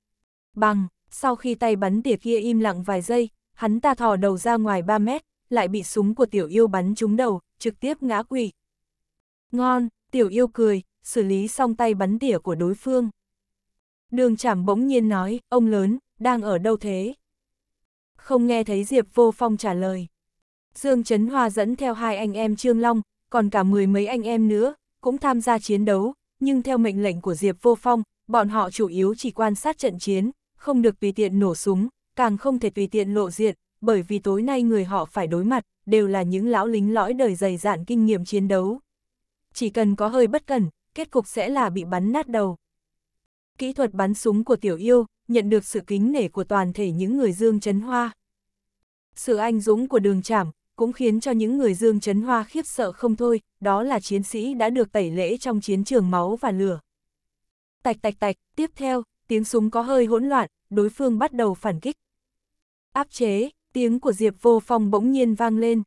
Bằng, sau khi tay bắn tỉa kia im lặng vài giây, hắn ta thò đầu ra ngoài 3 mét, lại bị súng của tiểu yêu bắn trúng đầu, trực tiếp ngã quỵ. Ngon, tiểu yêu cười, xử lý xong tay bắn tỉa của đối phương. Đường chảm bỗng nhiên nói, ông lớn, đang ở đâu thế? Không nghe thấy Diệp Vô Phong trả lời. Dương Trấn Hoa dẫn theo hai anh em Trương Long, còn cả mười mấy anh em nữa, cũng tham gia chiến đấu, nhưng theo mệnh lệnh của Diệp Vô Phong, bọn họ chủ yếu chỉ quan sát trận chiến, không được tùy tiện nổ súng, càng không thể tùy tiện lộ diện, bởi vì tối nay người họ phải đối mặt, đều là những lão lính lõi đời dày dạn kinh nghiệm chiến đấu. Chỉ cần có hơi bất cẩn, kết cục sẽ là bị bắn nát đầu kỹ thuật bắn súng của Tiểu Yêu, nhận được sự kính nể của toàn thể những người Dương Chấn Hoa. Sự anh dũng của đường trảm cũng khiến cho những người Dương Chấn Hoa khiếp sợ không thôi, đó là chiến sĩ đã được tẩy lễ trong chiến trường máu và lửa. Tạch tạch tạch, tiếp theo, tiếng súng có hơi hỗn loạn, đối phương bắt đầu phản kích. Áp chế, tiếng của Diệp Vô Phong bỗng nhiên vang lên.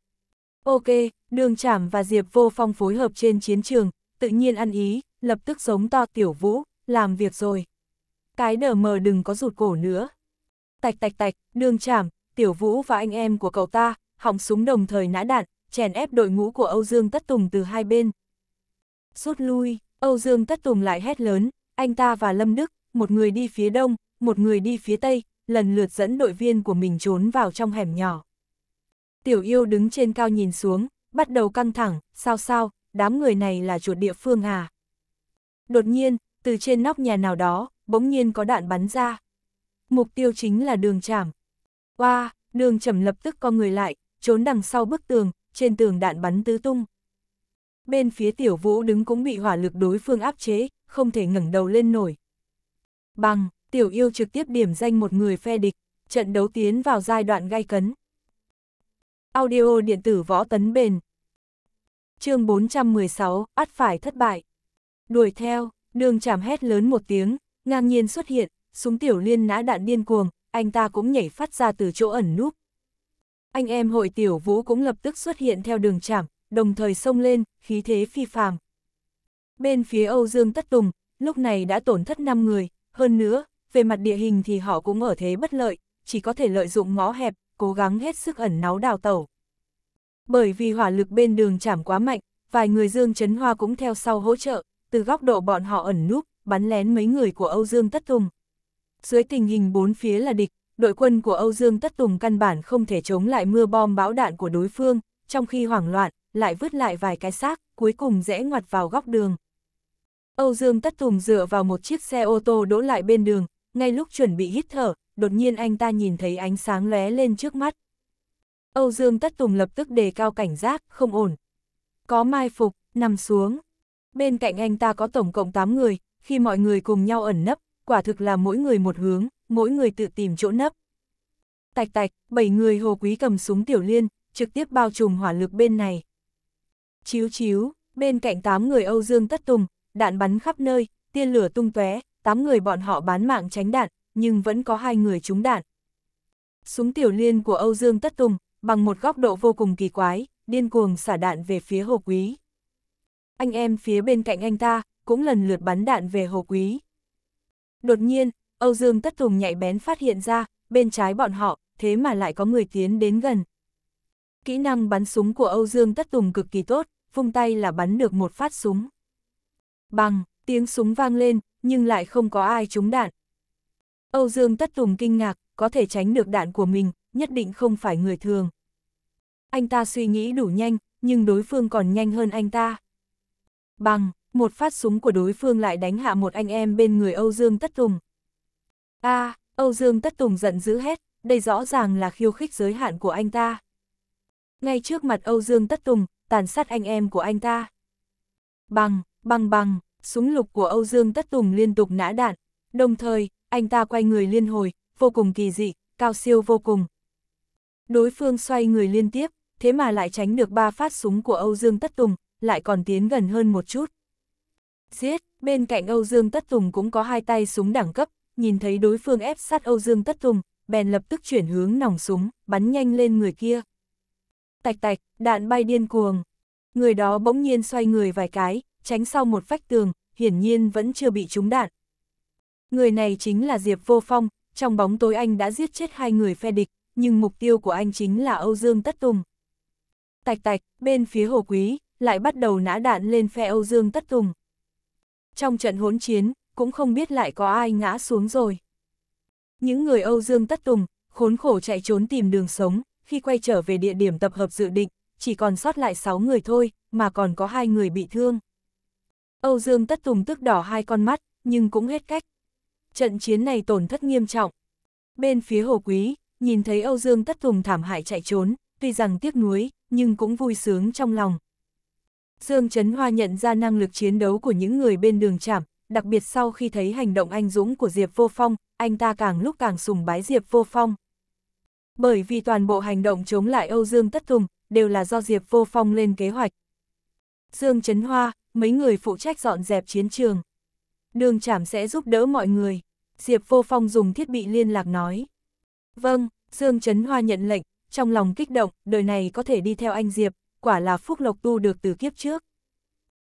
Ok, đường trảm và Diệp Vô Phong phối hợp trên chiến trường, tự nhiên ăn ý, lập tức giống to tiểu vũ, làm việc rồi. Cái nở mờ đừng có rụt cổ nữa. Tạch tạch tạch, đường chảm, tiểu vũ và anh em của cậu ta, họng súng đồng thời nã đạn, chèn ép đội ngũ của Âu Dương Tất Tùng từ hai bên. Rút lui, Âu Dương Tất Tùng lại hét lớn, anh ta và Lâm Đức, một người đi phía đông, một người đi phía tây, lần lượt dẫn đội viên của mình trốn vào trong hẻm nhỏ. Tiểu yêu đứng trên cao nhìn xuống, bắt đầu căng thẳng, sao sao, đám người này là chuột địa phương à. Đột nhiên, từ trên nóc nhà nào đó, bỗng nhiên có đạn bắn ra. Mục tiêu chính là đường chảm. Qua, wow, đường chẩm lập tức co người lại, trốn đằng sau bức tường, trên tường đạn bắn tứ tung. Bên phía tiểu vũ đứng cũng bị hỏa lực đối phương áp chế, không thể ngẩng đầu lên nổi. Bằng, tiểu yêu trực tiếp điểm danh một người phe địch, trận đấu tiến vào giai đoạn gay cấn. Audio điện tử võ tấn bền. chương 416, ắt phải thất bại. Đuổi theo, Đường chảm hét lớn một tiếng, ngang nhiên xuất hiện, súng tiểu liên nã đạn điên cuồng, anh ta cũng nhảy phát ra từ chỗ ẩn núp. Anh em hội tiểu vũ cũng lập tức xuất hiện theo đường chảm, đồng thời xông lên, khí thế phi phàm. Bên phía Âu Dương Tất Tùng, lúc này đã tổn thất 5 người, hơn nữa, về mặt địa hình thì họ cũng ở thế bất lợi, chỉ có thể lợi dụng ngõ hẹp, cố gắng hết sức ẩn náu đào tẩu. Bởi vì hỏa lực bên đường chảm quá mạnh, vài người Dương Trấn Hoa cũng theo sau hỗ trợ, từ góc độ bọn họ ẩn núp, bắn lén mấy người của Âu Dương Tất Tùng. Dưới tình hình bốn phía là địch, đội quân của Âu Dương Tất Tùng căn bản không thể chống lại mưa bom bão đạn của đối phương, trong khi hoảng loạn, lại vứt lại vài cái xác, cuối cùng rẽ ngoặt vào góc đường. Âu Dương Tất Tùng dựa vào một chiếc xe ô tô đỗ lại bên đường, ngay lúc chuẩn bị hít thở, đột nhiên anh ta nhìn thấy ánh sáng lóe lên trước mắt. Âu Dương Tất Tùng lập tức đề cao cảnh giác, không ổn. Có mai phục, nằm xuống bên cạnh anh ta có tổng cộng 8 người, khi mọi người cùng nhau ẩn nấp, quả thực là mỗi người một hướng, mỗi người tự tìm chỗ nấp. Tạch tạch, 7 người hồ quý cầm súng tiểu liên, trực tiếp bao trùm hỏa lực bên này. Chiếu chiếu, bên cạnh 8 người Âu Dương tất tùng, đạn bắn khắp nơi, tia lửa tung tóe, 8 người bọn họ bán mạng tránh đạn, nhưng vẫn có hai người trúng đạn. Súng tiểu liên của Âu Dương tất tùng, bằng một góc độ vô cùng kỳ quái, điên cuồng xả đạn về phía hồ quý anh em phía bên cạnh anh ta cũng lần lượt bắn đạn về Hồ Quý. Đột nhiên, Âu Dương Tất Tùng nhạy bén phát hiện ra, bên trái bọn họ, thế mà lại có người tiến đến gần. Kỹ năng bắn súng của Âu Dương Tất Tùng cực kỳ tốt, vung tay là bắn được một phát súng. Bằng, tiếng súng vang lên, nhưng lại không có ai trúng đạn. Âu Dương Tất Tùng kinh ngạc, có thể tránh được đạn của mình, nhất định không phải người thường. Anh ta suy nghĩ đủ nhanh, nhưng đối phương còn nhanh hơn anh ta. Bằng, một phát súng của đối phương lại đánh hạ một anh em bên người Âu Dương Tất Tùng. a à, Âu Dương Tất Tùng giận dữ hết, đây rõ ràng là khiêu khích giới hạn của anh ta. Ngay trước mặt Âu Dương Tất Tùng, tàn sát anh em của anh ta. Bằng, bằng bằng, súng lục của Âu Dương Tất Tùng liên tục nã đạn, đồng thời, anh ta quay người liên hồi, vô cùng kỳ dị, cao siêu vô cùng. Đối phương xoay người liên tiếp, thế mà lại tránh được ba phát súng của Âu Dương Tất Tùng, lại còn tiến gần hơn một chút. Giết, bên cạnh Âu Dương Tất Tùng cũng có hai tay súng đẳng cấp, nhìn thấy đối phương ép sát Âu Dương Tất Tùng, bèn lập tức chuyển hướng nòng súng, bắn nhanh lên người kia. Tạch tạch, đạn bay điên cuồng. Người đó bỗng nhiên xoay người vài cái, tránh sau một vách tường, hiển nhiên vẫn chưa bị trúng đạn. Người này chính là Diệp Vô Phong, trong bóng tối anh đã giết chết hai người phe địch, nhưng mục tiêu của anh chính là Âu Dương Tất Tùng. Tạch tạch, bên phía Hồ Quý, lại bắt đầu nã đạn lên phe Âu Dương Tất Tùng. Trong trận hỗn chiến, cũng không biết lại có ai ngã xuống rồi. Những người Âu Dương Tất Tùng, khốn khổ chạy trốn tìm đường sống, khi quay trở về địa điểm tập hợp dự định, chỉ còn sót lại 6 người thôi, mà còn có hai người bị thương. Âu Dương Tất Tùng tức đỏ hai con mắt, nhưng cũng hết cách. Trận chiến này tổn thất nghiêm trọng. Bên phía Hồ Quý, nhìn thấy Âu Dương Tất Tùng thảm hại chạy trốn, tuy rằng tiếc nuối, nhưng cũng vui sướng trong lòng, Dương Trấn Hoa nhận ra năng lực chiến đấu của những người bên đường chạm, đặc biệt sau khi thấy hành động anh dũng của Diệp Vô Phong, anh ta càng lúc càng sùng bái Diệp Vô Phong. Bởi vì toàn bộ hành động chống lại Âu Dương Tất Tùng đều là do Diệp Vô Phong lên kế hoạch. Dương Trấn Hoa, mấy người phụ trách dọn dẹp chiến trường. Đường chảm sẽ giúp đỡ mọi người. Diệp Vô Phong dùng thiết bị liên lạc nói. Vâng, Dương Trấn Hoa nhận lệnh, trong lòng kích động, đời này có thể đi theo anh Diệp, quả là phúc lộc tu được từ kiếp trước.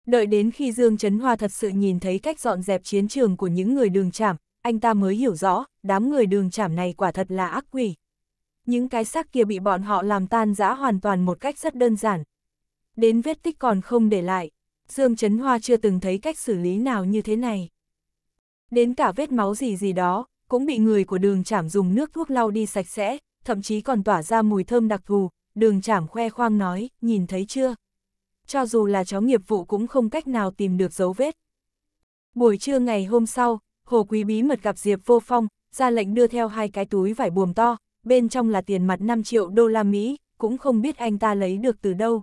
Đợi đến khi Dương Trấn Hoa thật sự nhìn thấy cách dọn dẹp chiến trường của những người đường chảm, anh ta mới hiểu rõ, đám người đường chảm này quả thật là ác quỷ. Những cái xác kia bị bọn họ làm tan rã hoàn toàn một cách rất đơn giản. Đến vết tích còn không để lại, Dương Trấn Hoa chưa từng thấy cách xử lý nào như thế này. Đến cả vết máu gì gì đó, cũng bị người của đường chảm dùng nước thuốc lau đi sạch sẽ, thậm chí còn tỏa ra mùi thơm đặc thù, đường trảm khoe khoang nói, nhìn thấy chưa? Cho dù là chó nghiệp vụ cũng không cách nào tìm được dấu vết. Buổi trưa ngày hôm sau, Hồ Quý bí mật gặp Diệp Vô Phong, ra lệnh đưa theo hai cái túi vải buồm to, bên trong là tiền mặt 5 triệu đô la Mỹ, cũng không biết anh ta lấy được từ đâu.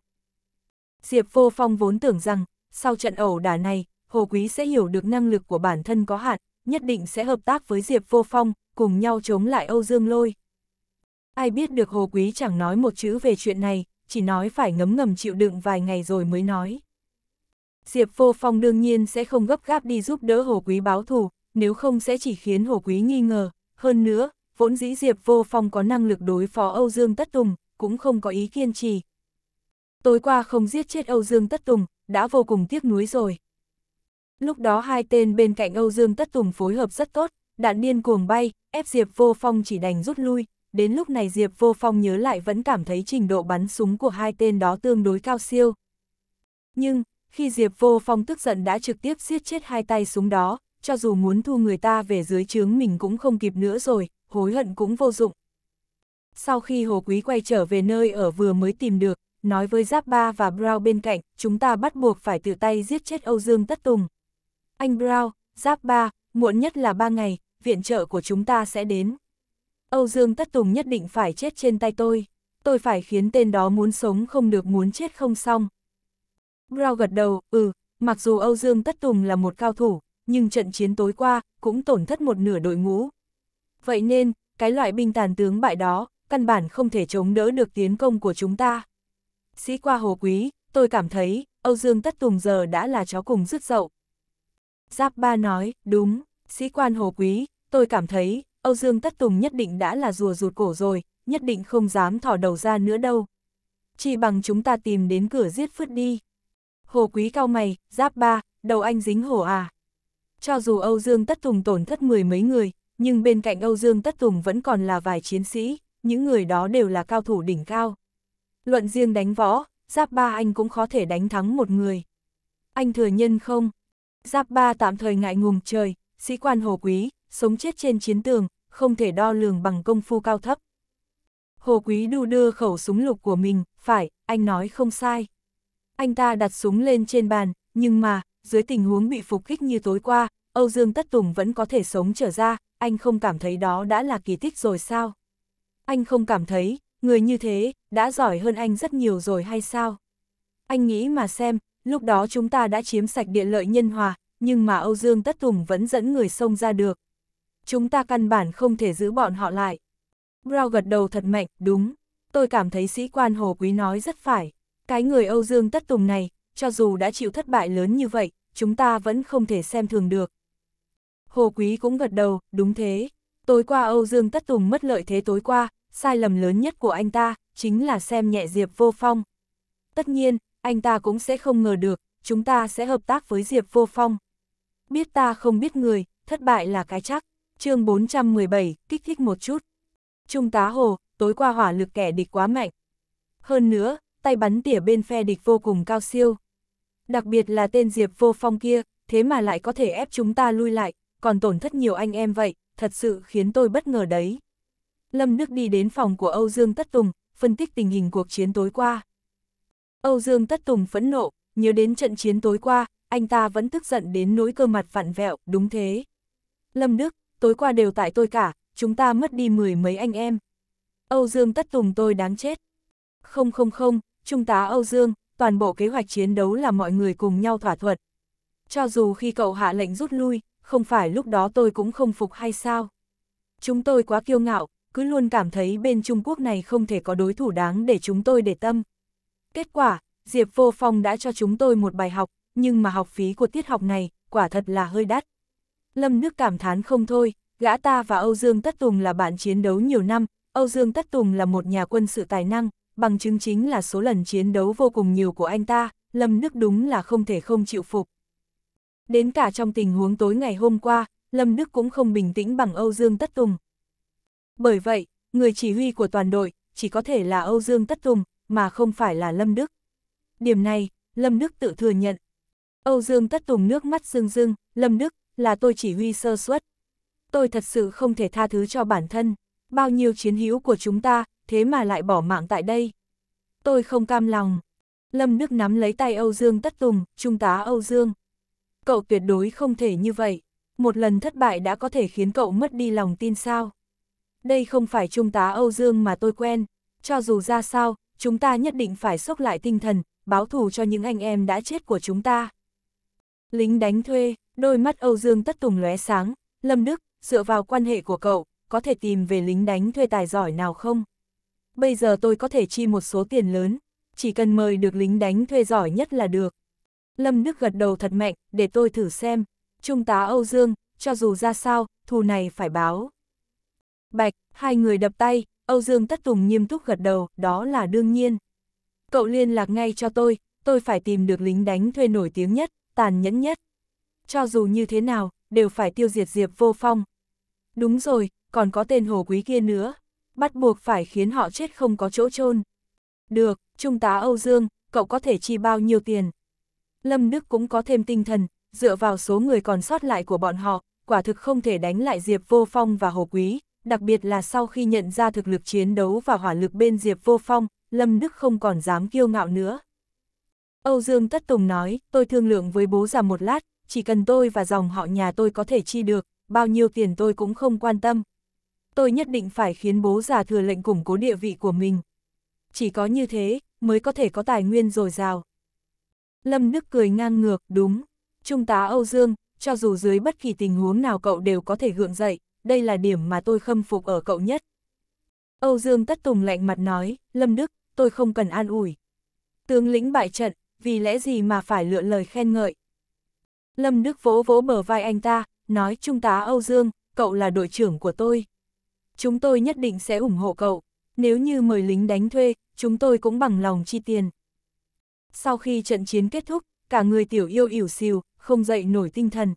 Diệp Vô Phong vốn tưởng rằng, sau trận ẩu đả này, Hồ Quý sẽ hiểu được năng lực của bản thân có hạn, nhất định sẽ hợp tác với Diệp Vô Phong, cùng nhau chống lại Âu Dương Lôi. Ai biết được Hồ Quý chẳng nói một chữ về chuyện này, chỉ nói phải ngấm ngầm chịu đựng vài ngày rồi mới nói. Diệp Vô Phong đương nhiên sẽ không gấp gáp đi giúp đỡ Hồ Quý báo thù, nếu không sẽ chỉ khiến Hồ Quý nghi ngờ. Hơn nữa, vốn dĩ Diệp Vô Phong có năng lực đối phó Âu Dương Tất Tùng, cũng không có ý kiên trì. Tối qua không giết chết Âu Dương Tất Tùng, đã vô cùng tiếc nuối rồi. Lúc đó hai tên bên cạnh Âu Dương Tất Tùng phối hợp rất tốt, đạn điên cuồng bay, ép Diệp Vô Phong chỉ đành rút lui, đến lúc này Diệp Vô Phong nhớ lại vẫn cảm thấy trình độ bắn súng của hai tên đó tương đối cao siêu. Nhưng, khi Diệp Vô Phong tức giận đã trực tiếp siết chết hai tay súng đó, cho dù muốn thu người ta về dưới chướng mình cũng không kịp nữa rồi, hối hận cũng vô dụng. Sau khi Hồ Quý quay trở về nơi ở vừa mới tìm được, nói với Giáp Ba và Brown bên cạnh, chúng ta bắt buộc phải tự tay giết chết Âu Dương Tất Tùng. Anh Brown, Giáp Ba, muộn nhất là ba ngày, viện trợ của chúng ta sẽ đến. Âu Dương Tất Tùng nhất định phải chết trên tay tôi, tôi phải khiến tên đó muốn sống không được muốn chết không xong. Brow gật đầu, ừ, mặc dù Âu Dương Tất Tùng là một cao thủ, nhưng trận chiến tối qua cũng tổn thất một nửa đội ngũ. Vậy nên, cái loại binh tàn tướng bại đó, căn bản không thể chống đỡ được tiến công của chúng ta. Sĩ qua hồ quý, tôi cảm thấy, Âu Dương Tất Tùng giờ đã là chó cùng rứt dậu. Giáp ba nói, đúng, sĩ quan hồ quý, tôi cảm thấy, Âu Dương Tất Tùng nhất định đã là rùa rụt cổ rồi, nhất định không dám thỏ đầu ra nữa đâu. Chỉ bằng chúng ta tìm đến cửa giết phứt đi. Hồ Quý cao mày, giáp ba, đầu anh dính hổ à. Cho dù Âu Dương Tất Tùng tổn thất mười mấy người, nhưng bên cạnh Âu Dương Tất Tùng vẫn còn là vài chiến sĩ, những người đó đều là cao thủ đỉnh cao. Luận riêng đánh võ, Giáp Ba anh cũng khó thể đánh thắng một người. Anh thừa nhân không? Giáp Ba tạm thời ngại ngùng trời, sĩ quan hồ quý, sống chết trên chiến tường, không thể đo lường bằng công phu cao thấp. Hồ Quý Đu đưa khẩu súng lục của mình, phải, anh nói không sai. Anh ta đặt súng lên trên bàn, nhưng mà, dưới tình huống bị phục kích như tối qua, Âu Dương Tất Tùng vẫn có thể sống trở ra, anh không cảm thấy đó đã là kỳ tích rồi sao? Anh không cảm thấy, người như thế, đã giỏi hơn anh rất nhiều rồi hay sao? Anh nghĩ mà xem, lúc đó chúng ta đã chiếm sạch địa lợi nhân hòa, nhưng mà Âu Dương Tất Tùng vẫn dẫn người xông ra được, chúng ta căn bản không thể giữ bọn họ lại. Brown gật đầu thật mạnh, đúng. Tôi cảm thấy sĩ quan Hồ Quý nói rất phải. Cái người Âu Dương Tất Tùng này, cho dù đã chịu thất bại lớn như vậy, chúng ta vẫn không thể xem thường được. Hồ Quý cũng gật đầu, đúng thế. Tối qua Âu Dương Tất Tùng mất lợi thế tối qua, sai lầm lớn nhất của anh ta, chính là xem nhẹ Diệp Vô Phong. Tất nhiên, anh ta cũng sẽ không ngờ được, chúng ta sẽ hợp tác với Diệp Vô Phong. Biết ta không biết người, thất bại là cái chắc chương 417, kích thích một chút. Trung tá Hồ, tối qua hỏa lực kẻ địch quá mạnh. Hơn nữa, tay bắn tỉa bên phe địch vô cùng cao siêu. Đặc biệt là tên Diệp vô phong kia, thế mà lại có thể ép chúng ta lui lại, còn tổn thất nhiều anh em vậy, thật sự khiến tôi bất ngờ đấy. Lâm Đức đi đến phòng của Âu Dương Tất Tùng, phân tích tình hình cuộc chiến tối qua. Âu Dương Tất Tùng phẫn nộ, nhớ đến trận chiến tối qua, anh ta vẫn tức giận đến nỗi cơ mặt vặn vẹo, đúng thế. Lâm Đức, tối qua đều tại tôi cả, chúng ta mất đi mười mấy anh em. Âu Dương tất tùng tôi đáng chết. Không không không, Trung tá Âu Dương, toàn bộ kế hoạch chiến đấu là mọi người cùng nhau thỏa thuận. Cho dù khi cậu hạ lệnh rút lui, không phải lúc đó tôi cũng không phục hay sao? Chúng tôi quá kiêu ngạo, cứ luôn cảm thấy bên Trung Quốc này không thể có đối thủ đáng để chúng tôi để tâm. Kết quả, Diệp Vô Phong đã cho chúng tôi một bài học, nhưng mà học phí của tiết học này, quả thật là hơi đắt. Lâm Nước cảm thán không thôi, gã ta và Âu Dương Tất Tùng là bạn chiến đấu nhiều năm, Âu Dương Tất Tùng là một nhà quân sự tài năng, bằng chứng chính là số lần chiến đấu vô cùng nhiều của anh ta, Lâm Nước đúng là không thể không chịu phục. Đến cả trong tình huống tối ngày hôm qua, Lâm Đức cũng không bình tĩnh bằng Âu Dương Tất Tùng. Bởi vậy, người chỉ huy của toàn đội chỉ có thể là Âu Dương Tất Tùng, mà không phải là Lâm Đức. Điểm này, Lâm Đức tự thừa nhận. Âu Dương Tất Tùng nước mắt rưng rưng, Lâm Đức, là tôi chỉ huy sơ suất. Tôi thật sự không thể tha thứ cho bản thân, bao nhiêu chiến hữu của chúng ta, thế mà lại bỏ mạng tại đây. Tôi không cam lòng. Lâm Đức nắm lấy tay Âu Dương Tất Tùng, Trung tá Âu Dương. Cậu tuyệt đối không thể như vậy. Một lần thất bại đã có thể khiến cậu mất đi lòng tin sao. Đây không phải Trung tá Âu Dương mà tôi quen. Cho dù ra sao, chúng ta nhất định phải sốc lại tinh thần, báo thù cho những anh em đã chết của chúng ta. Lính đánh thuê, Đôi mắt Âu Dương Tất Tùng lóe sáng, Lâm Đức, dựa vào quan hệ của cậu, có thể tìm về lính đánh thuê tài giỏi nào không? Bây giờ tôi có thể chi một số tiền lớn, chỉ cần mời được lính đánh thuê giỏi nhất là được. Lâm Đức gật đầu thật mạnh, để tôi thử xem. Trung tá Âu Dương, cho dù ra sao, thù này phải báo. Bạch, hai người đập tay, Âu Dương Tất Tùng nghiêm túc gật đầu, đó là đương nhiên. Cậu liên lạc ngay cho tôi, tôi phải tìm được lính đánh thuê nổi tiếng nhất, tàn nhẫn nhất cho dù như thế nào, đều phải tiêu diệt Diệp Vô Phong. Đúng rồi, còn có tên hồ quý kia nữa, bắt buộc phải khiến họ chết không có chỗ chôn. Được, Trung tá Âu Dương, cậu có thể chi bao nhiêu tiền? Lâm Đức cũng có thêm tinh thần, dựa vào số người còn sót lại của bọn họ, quả thực không thể đánh lại Diệp Vô Phong và Hồ Quý, đặc biệt là sau khi nhận ra thực lực chiến đấu và hỏa lực bên Diệp Vô Phong, Lâm Đức không còn dám kiêu ngạo nữa. Âu Dương Tất Tùng nói, tôi thương lượng với bố già một lát, chỉ cần tôi và dòng họ nhà tôi có thể chi được, bao nhiêu tiền tôi cũng không quan tâm. Tôi nhất định phải khiến bố già thừa lệnh củng cố địa vị của mình. Chỉ có như thế, mới có thể có tài nguyên dồi dào. Lâm Đức cười ngang ngược, đúng. Trung tá Âu Dương, cho dù dưới bất kỳ tình huống nào cậu đều có thể gượng dậy, đây là điểm mà tôi khâm phục ở cậu nhất. Âu Dương tất tùng lạnh mặt nói, Lâm Đức, tôi không cần an ủi. Tướng lĩnh bại trận, vì lẽ gì mà phải lựa lời khen ngợi, Lâm Đức vỗ vỗ bờ vai anh ta, nói Trung tá Âu Dương, cậu là đội trưởng của tôi. Chúng tôi nhất định sẽ ủng hộ cậu, nếu như mời lính đánh thuê, chúng tôi cũng bằng lòng chi tiền. Sau khi trận chiến kết thúc, cả người tiểu yêu ỉu xìu, không dậy nổi tinh thần.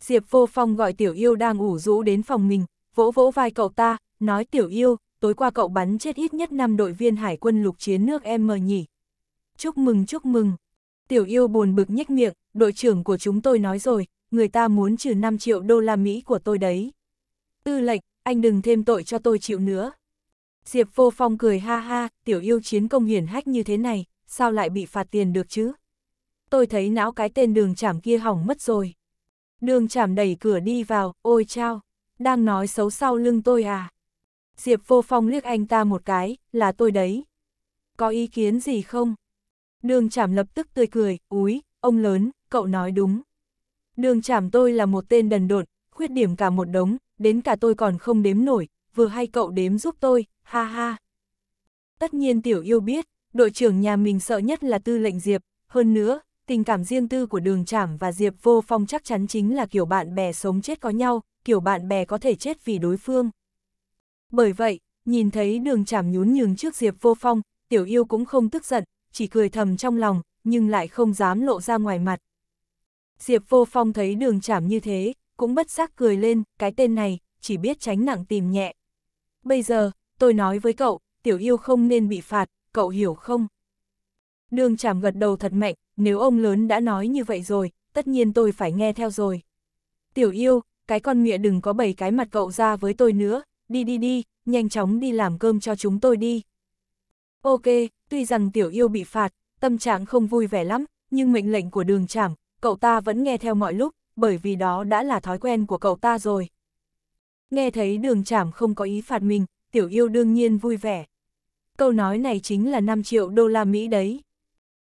Diệp vô phong gọi tiểu yêu đang ủ rũ đến phòng mình, vỗ vỗ vai cậu ta, nói tiểu yêu, tối qua cậu bắn chết ít nhất 5 đội viên hải quân lục chiến nước em mờ nhỉ. Chúc mừng chúc mừng. Tiểu yêu buồn bực nhếch miệng, đội trưởng của chúng tôi nói rồi, người ta muốn trừ 5 triệu đô la Mỹ của tôi đấy. Tư lệnh, anh đừng thêm tội cho tôi chịu nữa. Diệp vô phong cười ha ha, tiểu yêu chiến công hiển hách như thế này, sao lại bị phạt tiền được chứ? Tôi thấy não cái tên đường chảm kia hỏng mất rồi. Đường chảm đẩy cửa đi vào, ôi chao, đang nói xấu sau lưng tôi à? Diệp vô phong liếc anh ta một cái, là tôi đấy. Có ý kiến gì không? Đường chảm lập tức tươi cười, úi, ông lớn, cậu nói đúng. Đường chảm tôi là một tên đần độn, khuyết điểm cả một đống, đến cả tôi còn không đếm nổi, vừa hay cậu đếm giúp tôi, ha ha. Tất nhiên tiểu yêu biết, đội trưởng nhà mình sợ nhất là tư lệnh Diệp, hơn nữa, tình cảm riêng tư của đường trảm và Diệp vô phong chắc chắn chính là kiểu bạn bè sống chết có nhau, kiểu bạn bè có thể chết vì đối phương. Bởi vậy, nhìn thấy đường trảm nhún nhường trước Diệp vô phong, tiểu yêu cũng không tức giận, chỉ cười thầm trong lòng, nhưng lại không dám lộ ra ngoài mặt. Diệp vô phong thấy đường chảm như thế, cũng bất giác cười lên, cái tên này, chỉ biết tránh nặng tìm nhẹ. Bây giờ, tôi nói với cậu, tiểu yêu không nên bị phạt, cậu hiểu không? Đường chảm gật đầu thật mạnh, nếu ông lớn đã nói như vậy rồi, tất nhiên tôi phải nghe theo rồi. Tiểu yêu, cái con nghĩa đừng có bày cái mặt cậu ra với tôi nữa, đi đi đi, nhanh chóng đi làm cơm cho chúng tôi đi. Ok, tuy rằng tiểu yêu bị phạt, tâm trạng không vui vẻ lắm, nhưng mệnh lệnh của đường trảm, cậu ta vẫn nghe theo mọi lúc, bởi vì đó đã là thói quen của cậu ta rồi. Nghe thấy đường trảm không có ý phạt mình, tiểu yêu đương nhiên vui vẻ. Câu nói này chính là 5 triệu đô la Mỹ đấy.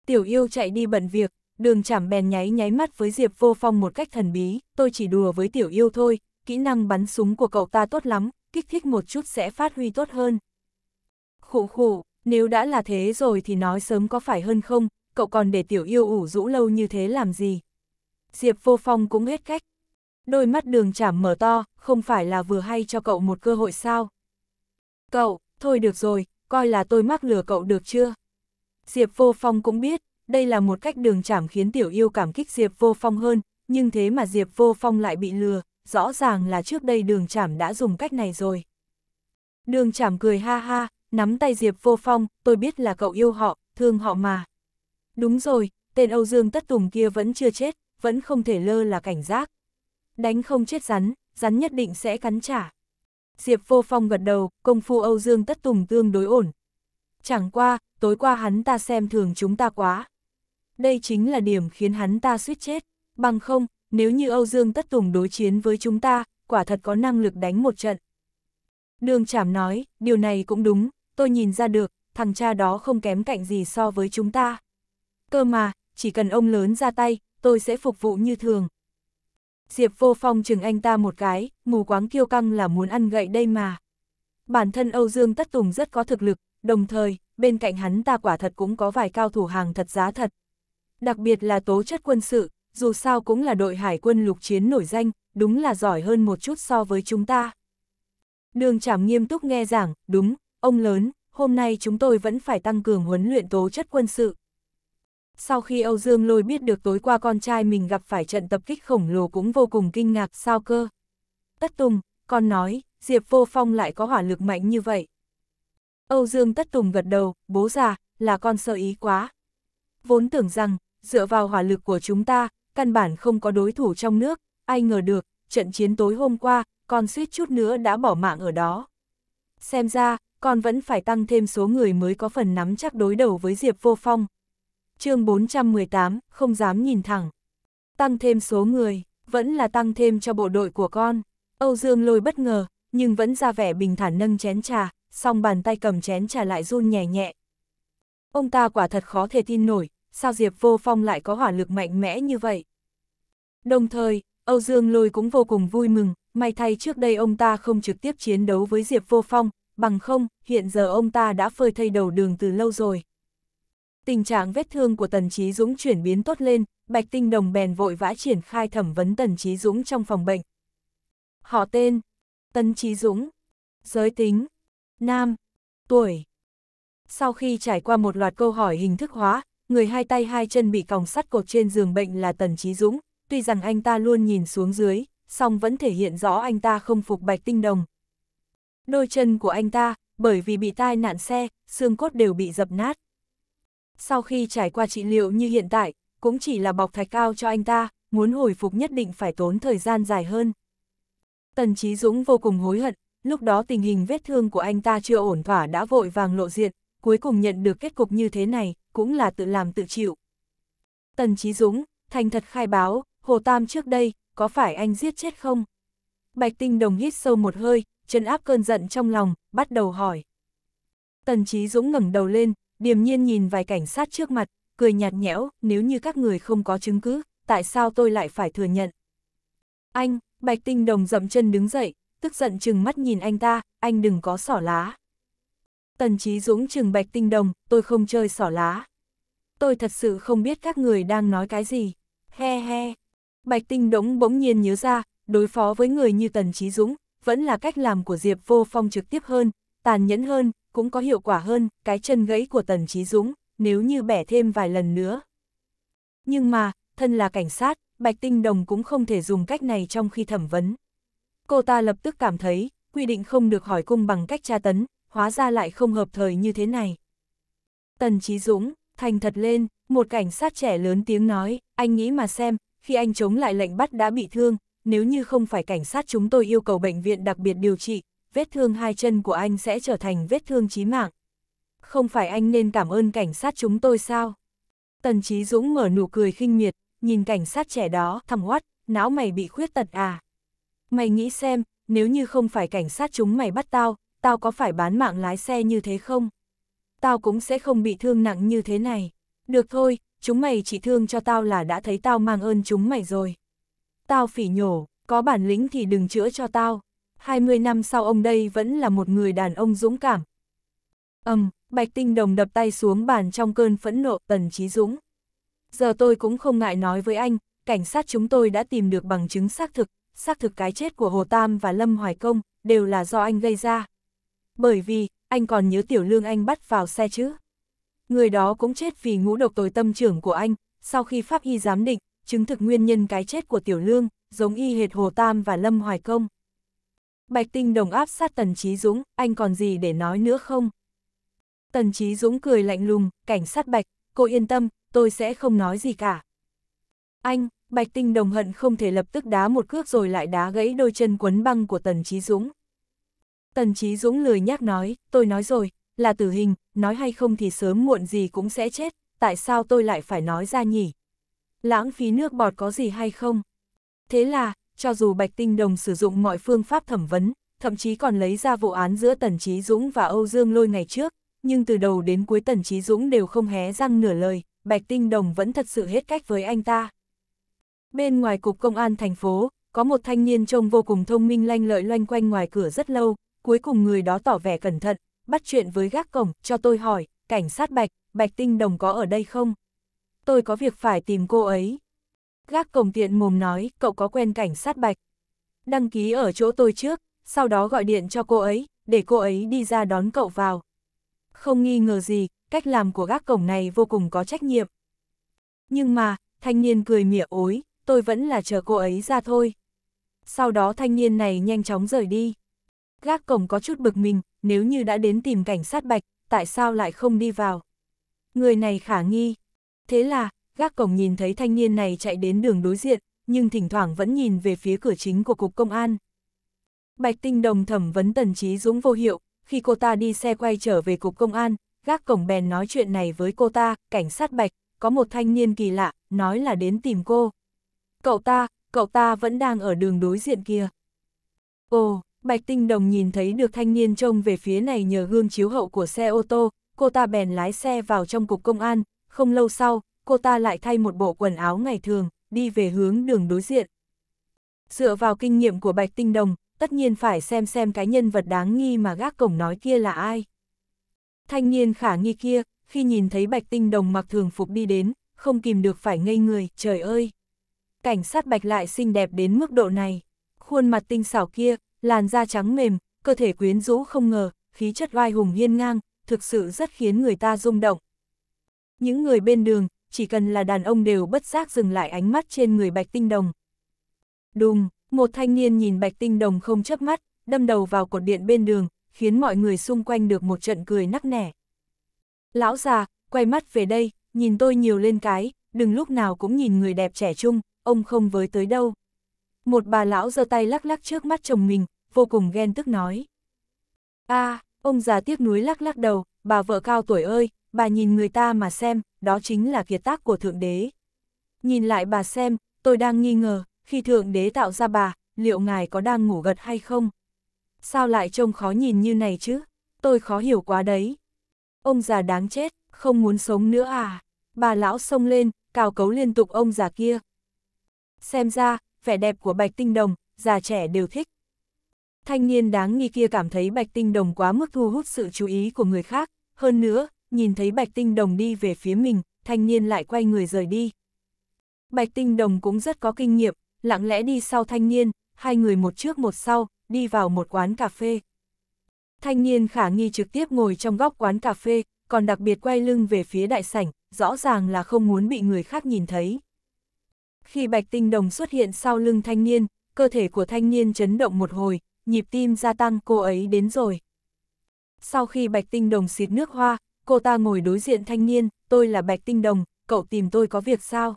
Tiểu yêu chạy đi bận việc, đường trảm bèn nháy nháy mắt với Diệp Vô Phong một cách thần bí, tôi chỉ đùa với tiểu yêu thôi, kỹ năng bắn súng của cậu ta tốt lắm, kích thích một chút sẽ phát huy tốt hơn. Khủ khủ. Nếu đã là thế rồi thì nói sớm có phải hơn không, cậu còn để tiểu yêu ủ rũ lâu như thế làm gì? Diệp vô phong cũng hết cách. Đôi mắt đường chảm mở to, không phải là vừa hay cho cậu một cơ hội sao? Cậu, thôi được rồi, coi là tôi mắc lừa cậu được chưa? Diệp vô phong cũng biết, đây là một cách đường chảm khiến tiểu yêu cảm kích Diệp vô phong hơn, nhưng thế mà Diệp vô phong lại bị lừa, rõ ràng là trước đây đường chảm đã dùng cách này rồi. Đường chảm cười ha ha, nắm tay Diệp Vô Phong, tôi biết là cậu yêu họ, thương họ mà. Đúng rồi, tên Âu Dương Tất Tùng kia vẫn chưa chết, vẫn không thể lơ là cảnh giác. Đánh không chết rắn, rắn nhất định sẽ cắn trả. Diệp Vô Phong gật đầu, công phu Âu Dương Tất Tùng tương đối ổn. Chẳng qua, tối qua hắn ta xem thường chúng ta quá. Đây chính là điểm khiến hắn ta suýt chết. Bằng không, nếu như Âu Dương Tất Tùng đối chiến với chúng ta, quả thật có năng lực đánh một trận. Đường chảm nói, điều này cũng đúng, tôi nhìn ra được, thằng cha đó không kém cạnh gì so với chúng ta. Cơ mà, chỉ cần ông lớn ra tay, tôi sẽ phục vụ như thường. Diệp vô phong chừng anh ta một cái, mù quáng kiêu căng là muốn ăn gậy đây mà. Bản thân Âu Dương Tất Tùng rất có thực lực, đồng thời, bên cạnh hắn ta quả thật cũng có vài cao thủ hàng thật giá thật. Đặc biệt là tố chất quân sự, dù sao cũng là đội hải quân lục chiến nổi danh, đúng là giỏi hơn một chút so với chúng ta. Đường trảm nghiêm túc nghe giảng, đúng, ông lớn, hôm nay chúng tôi vẫn phải tăng cường huấn luyện tố chất quân sự. Sau khi Âu Dương Lôi biết được tối qua con trai mình gặp phải trận tập kích khổng lồ cũng vô cùng kinh ngạc sao cơ. Tất Tùng, con nói, Diệp Vô Phong lại có hỏa lực mạnh như vậy. Âu Dương Tất Tùng gật đầu, bố già, là con sợ ý quá. Vốn tưởng rằng, dựa vào hỏa lực của chúng ta, căn bản không có đối thủ trong nước, ai ngờ được, trận chiến tối hôm qua, con suýt chút nữa đã bỏ mạng ở đó. Xem ra, con vẫn phải tăng thêm số người mới có phần nắm chắc đối đầu với Diệp Vô Phong. chương 418, không dám nhìn thẳng. Tăng thêm số người, vẫn là tăng thêm cho bộ đội của con. Âu Dương lôi bất ngờ, nhưng vẫn ra vẻ bình thản nâng chén trà, song bàn tay cầm chén trà lại run nhẹ nhẹ. Ông ta quả thật khó thể tin nổi, sao Diệp Vô Phong lại có hỏa lực mạnh mẽ như vậy. Đồng thời, Âu Dương lôi cũng vô cùng vui mừng, May thay trước đây ông ta không trực tiếp chiến đấu với Diệp Vô Phong, bằng không, hiện giờ ông ta đã phơi thây đầu đường từ lâu rồi. Tình trạng vết thương của Tần Trí Dũng chuyển biến tốt lên, Bạch Tinh Đồng bèn vội vã triển khai thẩm vấn Tần Trí Dũng trong phòng bệnh. Họ tên Tần Trí Dũng Giới tính Nam Tuổi Sau khi trải qua một loạt câu hỏi hình thức hóa, người hai tay hai chân bị còng sắt cột trên giường bệnh là Tần Trí Dũng, tuy rằng anh ta luôn nhìn xuống dưới, song vẫn thể hiện rõ anh ta không phục Bạch Tinh Đồng. Đôi chân của anh ta, bởi vì bị tai nạn xe, xương cốt đều bị dập nát. Sau khi trải qua trị liệu như hiện tại, cũng chỉ là bọc thạch cao cho anh ta, muốn hồi phục nhất định phải tốn thời gian dài hơn. Tần Chí Dũng vô cùng hối hận, lúc đó tình hình vết thương của anh ta chưa ổn thỏa đã vội vàng lộ diện, cuối cùng nhận được kết cục như thế này, cũng là tự làm tự chịu. Tần Chí Dũng, thành thật khai báo, Hồ Tam trước đây, có phải anh giết chết không? Bạch Tinh Đồng hít sâu một hơi, chân áp cơn giận trong lòng, bắt đầu hỏi. Tần Chí Dũng ngẩng đầu lên, điềm nhiên nhìn vài cảnh sát trước mặt, cười nhạt nhẽo, nếu như các người không có chứng cứ, tại sao tôi lại phải thừa nhận? Anh, Bạch Tinh Đồng dậm chân đứng dậy, tức giận chừng mắt nhìn anh ta, anh đừng có sỏ lá. Tần Chí Dũng chừng Bạch Tinh Đồng, tôi không chơi sỏ lá. Tôi thật sự không biết các người đang nói cái gì. He he. Bạch Tinh Đống bỗng nhiên nhớ ra, đối phó với người như Tần Chí Dũng, vẫn là cách làm của Diệp Vô Phong trực tiếp hơn, tàn nhẫn hơn, cũng có hiệu quả hơn, cái chân gãy của Tần Chí Dũng, nếu như bẻ thêm vài lần nữa. Nhưng mà, thân là cảnh sát, Bạch Tinh Đồng cũng không thể dùng cách này trong khi thẩm vấn. Cô ta lập tức cảm thấy, quy định không được hỏi cung bằng cách tra tấn, hóa ra lại không hợp thời như thế này. Tần Chí Dũng, thành thật lên, một cảnh sát trẻ lớn tiếng nói, anh nghĩ mà xem, khi anh chống lại lệnh bắt đã bị thương, nếu như không phải cảnh sát chúng tôi yêu cầu bệnh viện đặc biệt điều trị, vết thương hai chân của anh sẽ trở thành vết thương chí mạng. Không phải anh nên cảm ơn cảnh sát chúng tôi sao? Tần Chí Dũng mở nụ cười khinh miệt, nhìn cảnh sát trẻ đó, thầm quát: não mày bị khuyết tật à? Mày nghĩ xem, nếu như không phải cảnh sát chúng mày bắt tao, tao có phải bán mạng lái xe như thế không? Tao cũng sẽ không bị thương nặng như thế này. Được thôi, chúng mày chỉ thương cho tao là đã thấy tao mang ơn chúng mày rồi. Tao phỉ nhổ, có bản lĩnh thì đừng chữa cho tao. 20 năm sau ông đây vẫn là một người đàn ông dũng cảm. Ầm, Bạch Tinh Đồng đập tay xuống bàn trong cơn phẫn nộ Tần trí Dũng. Giờ tôi cũng không ngại nói với anh, cảnh sát chúng tôi đã tìm được bằng chứng xác thực, xác thực cái chết của Hồ Tam và Lâm Hoài Công đều là do anh gây ra. Bởi vì, anh còn nhớ Tiểu Lương anh bắt vào xe chứ? người đó cũng chết vì ngũ độc tồi tâm trưởng của anh, sau khi pháp y giám định, chứng thực nguyên nhân cái chết của Tiểu Lương, giống y hệt Hồ Tam và Lâm Hoài Công. Bạch Tinh đồng áp sát Tần chí Dũng, anh còn gì để nói nữa không? Tần chí Dũng cười lạnh lùng, cảnh sát Bạch, cô yên tâm, tôi sẽ không nói gì cả. Anh, Bạch Tinh đồng hận không thể lập tức đá một cước rồi lại đá gãy đôi chân quấn băng của Tần chí Dũng. Tần chí Dũng lười nhác nói, tôi nói rồi, là tử hình, nói hay không thì sớm muộn gì cũng sẽ chết, tại sao tôi lại phải nói ra nhỉ? Lãng phí nước bọt có gì hay không? Thế là, cho dù Bạch Tinh Đồng sử dụng mọi phương pháp thẩm vấn, thậm chí còn lấy ra vụ án giữa Tần Trí Dũng và Âu Dương Lôi ngày trước, nhưng từ đầu đến cuối Tần Trí Dũng đều không hé răng nửa lời, Bạch Tinh Đồng vẫn thật sự hết cách với anh ta. Bên ngoài cục công an thành phố, có một thanh niên trông vô cùng thông minh lanh lợi loanh quanh ngoài cửa rất lâu, cuối cùng người đó tỏ vẻ cẩn thận, bắt chuyện với gác cổng, cho tôi hỏi, cảnh sát Bạch, Bạch Tinh Đồng có ở đây không? Tôi có việc phải tìm cô ấy. Gác cổng tiện mồm nói, cậu có quen cảnh sát Bạch. Đăng ký ở chỗ tôi trước, sau đó gọi điện cho cô ấy, để cô ấy đi ra đón cậu vào. Không nghi ngờ gì, cách làm của gác cổng này vô cùng có trách nhiệm. Nhưng mà, thanh niên cười mỉa ối, tôi vẫn là chờ cô ấy ra thôi. Sau đó thanh niên này nhanh chóng rời đi. Gác cổng có chút bực mình, nếu như đã đến tìm cảnh sát bạch, tại sao lại không đi vào? Người này khả nghi. Thế là, gác cổng nhìn thấy thanh niên này chạy đến đường đối diện, nhưng thỉnh thoảng vẫn nhìn về phía cửa chính của Cục Công an. Bạch Tinh Đồng thẩm vấn Tần Trí Dũng vô hiệu, khi cô ta đi xe quay trở về Cục Công an, gác cổng bèn nói chuyện này với cô ta, cảnh sát Bạch, có một thanh niên kỳ lạ, nói là đến tìm cô. Cậu ta, cậu ta vẫn đang ở đường đối diện kia. Ồ, Bạch Tinh Đồng nhìn thấy được thanh niên trông về phía này nhờ gương chiếu hậu của xe ô tô, cô ta bèn lái xe vào trong cục công an, không lâu sau, cô ta lại thay một bộ quần áo ngày thường, đi về hướng đường đối diện. Dựa vào kinh nghiệm của Bạch Tinh Đồng, tất nhiên phải xem xem cái nhân vật đáng nghi mà gác cổng nói kia là ai. Thanh niên khả nghi kia, khi nhìn thấy Bạch Tinh Đồng mặc thường phục đi đến, không kìm được phải ngây người, trời ơi! Cảnh sát Bạch lại xinh đẹp đến mức độ này. Khuôn mặt tinh xảo kia, làn da trắng mềm, cơ thể quyến rũ không ngờ, khí chất oai hùng hiên ngang, thực sự rất khiến người ta rung động. Những người bên đường, chỉ cần là đàn ông đều bất giác dừng lại ánh mắt trên người Bạch Tinh Đồng. Đùng, một thanh niên nhìn Bạch Tinh Đồng không chớp mắt, đâm đầu vào cột điện bên đường, khiến mọi người xung quanh được một trận cười nắc nẻ. Lão già, quay mắt về đây, nhìn tôi nhiều lên cái, đừng lúc nào cũng nhìn người đẹp trẻ trung, ông không với tới đâu. Một bà lão giơ tay lắc lắc trước mắt chồng mình, vô cùng ghen tức nói. a à, ông già tiếc nuối lắc lắc đầu, bà vợ cao tuổi ơi, bà nhìn người ta mà xem, đó chính là kiệt tác của Thượng Đế. Nhìn lại bà xem, tôi đang nghi ngờ, khi Thượng Đế tạo ra bà, liệu ngài có đang ngủ gật hay không? Sao lại trông khó nhìn như này chứ? Tôi khó hiểu quá đấy. Ông già đáng chết, không muốn sống nữa à? Bà lão xông lên, cào cấu liên tục ông già kia. Xem ra, vẻ đẹp của Bạch Tinh Đồng, già trẻ đều thích thanh niên đáng nghi kia cảm thấy bạch tinh đồng quá mức thu hút sự chú ý của người khác, hơn nữa, nhìn thấy bạch tinh đồng đi về phía mình, thanh niên lại quay người rời đi. Bạch tinh đồng cũng rất có kinh nghiệm, lặng lẽ đi sau thanh niên, hai người một trước một sau, đi vào một quán cà phê. Thanh niên khả nghi trực tiếp ngồi trong góc quán cà phê, còn đặc biệt quay lưng về phía đại sảnh, rõ ràng là không muốn bị người khác nhìn thấy. Khi bạch tinh đồng xuất hiện sau lưng thanh niên, cơ thể của thanh niên chấn động một hồi, nhịp tim gia tăng cô ấy đến rồi. Sau khi Bạch Tinh Đồng xịt nước hoa, cô ta ngồi đối diện thanh niên, tôi là Bạch Tinh Đồng, cậu tìm tôi có việc sao?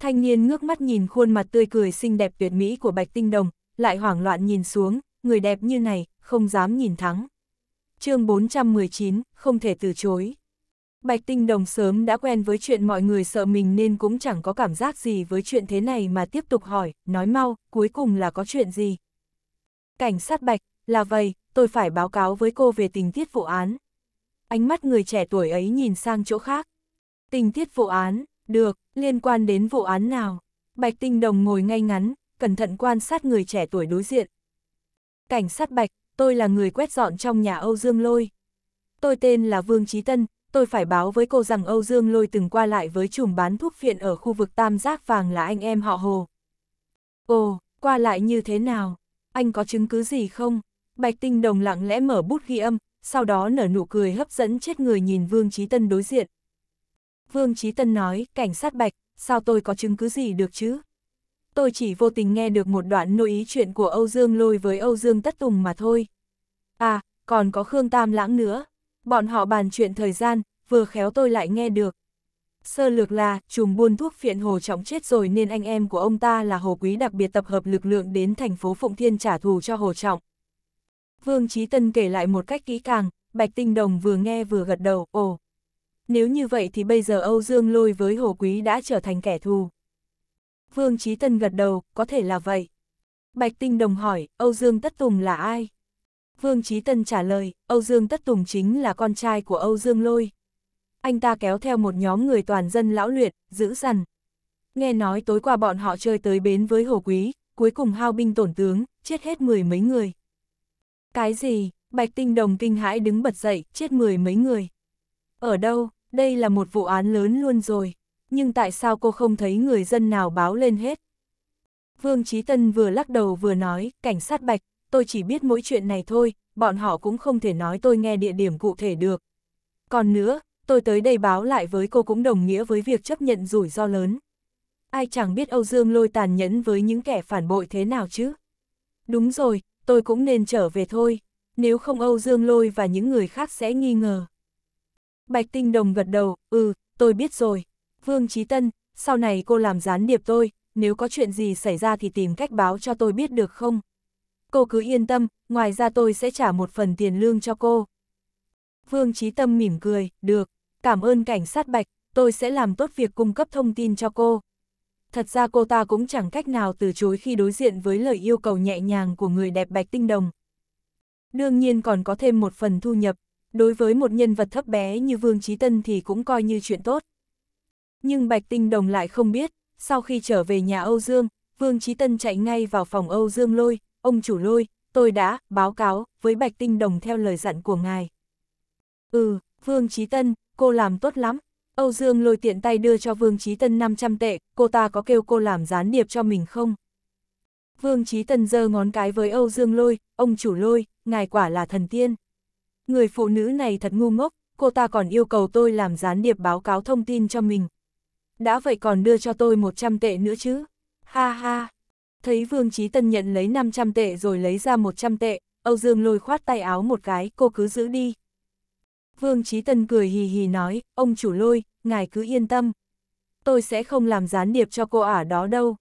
Thanh niên ngước mắt nhìn khuôn mặt tươi cười xinh đẹp tuyệt mỹ của Bạch Tinh Đồng, lại hoảng loạn nhìn xuống, người đẹp như này, không dám nhìn thắng. chương 419, không thể từ chối. Bạch Tinh Đồng sớm đã quen với chuyện mọi người sợ mình nên cũng chẳng có cảm giác gì với chuyện thế này mà tiếp tục hỏi, nói mau, cuối cùng là có chuyện gì? Cảnh sát Bạch, là vậy, tôi phải báo cáo với cô về tình tiết vụ án. Ánh mắt người trẻ tuổi ấy nhìn sang chỗ khác. Tình tiết vụ án, được, liên quan đến vụ án nào? Bạch Tinh Đồng ngồi ngay ngắn, cẩn thận quan sát người trẻ tuổi đối diện. Cảnh sát Bạch, tôi là người quét dọn trong nhà Âu Dương Lôi. Tôi tên là Vương Trí Tân, tôi phải báo với cô rằng Âu Dương Lôi từng qua lại với chùm bán thuốc phiện ở khu vực Tam Giác Vàng là anh em họ Hồ. Ồ, qua lại như thế nào? anh có chứng cứ gì không? Bạch Tinh Đồng lặng lẽ mở bút ghi âm, sau đó nở nụ cười hấp dẫn chết người nhìn Vương Trí Tân đối diện. Vương Trí Tân nói, cảnh sát Bạch, sao tôi có chứng cứ gì được chứ? Tôi chỉ vô tình nghe được một đoạn nội ý chuyện của Âu Dương Lôi với Âu Dương Tất Tùng mà thôi. À, còn có Khương Tam Lãng nữa. Bọn họ bàn chuyện thời gian, vừa khéo tôi lại nghe được sơ lược là, trùng buôn thuốc phiện Hồ Trọng chết rồi nên anh em của ông ta là Hồ Quý đặc biệt tập hợp lực lượng đến thành phố Phụng Thiên trả thù cho Hồ Trọng. Vương Trí Tân kể lại một cách kỹ càng, Bạch Tinh Đồng vừa nghe vừa gật đầu, ồ. Nếu như vậy thì bây giờ Âu Dương Lôi với Hồ Quý đã trở thành kẻ thù. Vương Trí Tân gật đầu, có thể là vậy. Bạch Tinh Đồng hỏi, Âu Dương Tất Tùng là ai? Vương Trí Tân trả lời, Âu Dương Tất Tùng chính là con trai của Âu Dương Lôi anh ta kéo theo một nhóm người toàn dân lão luyện, giữ săn. Nghe nói tối qua bọn họ chơi tới bến với Hồ Quý, cuối cùng hao binh tổn tướng, chết hết mười mấy người. Cái gì? Bạch Tinh Đồng kinh hãi đứng bật dậy, chết mười mấy người. Ở đâu? Đây là một vụ án lớn luôn rồi. Nhưng tại sao cô không thấy người dân nào báo lên hết? Vương Trí Tân vừa lắc đầu vừa nói, cảnh sát Bạch, tôi chỉ biết mỗi chuyện này thôi, bọn họ cũng không thể nói tôi nghe địa điểm cụ thể được. Còn nữa, tôi tới đây báo lại với cô cũng đồng nghĩa với việc chấp nhận rủi ro lớn. Ai chẳng biết Âu Dương lôi tàn nhẫn với những kẻ phản bội thế nào chứ? Đúng rồi, tôi cũng nên trở về thôi, nếu không Âu Dương lôi và những người khác sẽ nghi ngờ. Bạch Tinh Đồng gật đầu, ừ, tôi biết rồi. Vương Trí Tân, sau này cô làm gián điệp tôi, nếu có chuyện gì xảy ra thì tìm cách báo cho tôi biết được không? Cô cứ yên tâm, ngoài ra tôi sẽ trả một phần tiền lương cho cô. Vương Trí Tâm mỉm cười, được cảm ơn cảnh sát Bạch, tôi sẽ làm tốt việc cung cấp thông tin cho cô. Thật ra cô ta cũng chẳng cách nào từ chối khi đối diện với lời yêu cầu nhẹ nhàng của người đẹp Bạch Tinh Đồng. Đương nhiên còn có thêm một phần thu nhập, đối với một nhân vật thấp bé như Vương Trí Tân thì cũng coi như chuyện tốt. Nhưng Bạch Tinh Đồng lại không biết, sau khi trở về nhà Âu Dương, Vương Trí Tân chạy ngay vào phòng Âu Dương Lôi, ông chủ Lôi, tôi đã báo cáo với Bạch Tinh Đồng theo lời dặn của ngài. Ừ, Vương Trí Tân, cô làm tốt lắm. Âu Dương lôi tiện tay đưa cho Vương Trí Tân 500 tệ, cô ta có kêu cô làm gián điệp cho mình không? Vương Trí Tân giơ ngón cái với Âu Dương lôi, ông chủ lôi, ngài quả là thần tiên. Người phụ nữ này thật ngu ngốc, cô ta còn yêu cầu tôi làm gián điệp báo cáo thông tin cho mình. Đã vậy còn đưa cho tôi 100 tệ nữa chứ. Ha ha. Thấy Vương Trí Tân nhận lấy 500 tệ rồi lấy ra 100 tệ, Âu Dương lôi khoát tay áo một cái, cô cứ giữ đi, Vương Trí Tân cười hì hì nói, ông chủ lôi, ngài cứ yên tâm. Tôi sẽ không làm gián điệp cho cô ả đó đâu.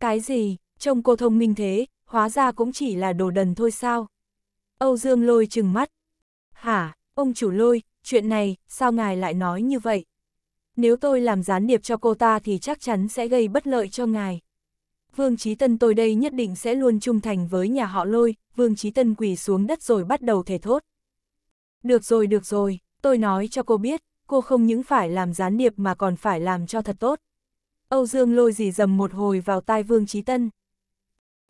Cái gì, trông cô thông minh thế, hóa ra cũng chỉ là đồ đần thôi sao. Âu Dương lôi chừng mắt. Hả, ông chủ lôi, chuyện này, sao ngài lại nói như vậy? Nếu tôi làm gián điệp cho cô ta thì chắc chắn sẽ gây bất lợi cho ngài. Vương Trí Tân tôi đây nhất định sẽ luôn trung thành với nhà họ lôi, Vương Trí Tân quỳ xuống đất rồi bắt đầu thể thốt. Được rồi được rồi, tôi nói cho cô biết, cô không những phải làm gián điệp mà còn phải làm cho thật tốt. Âu Dương lôi dì dầm một hồi vào tai Vương Trí Tân.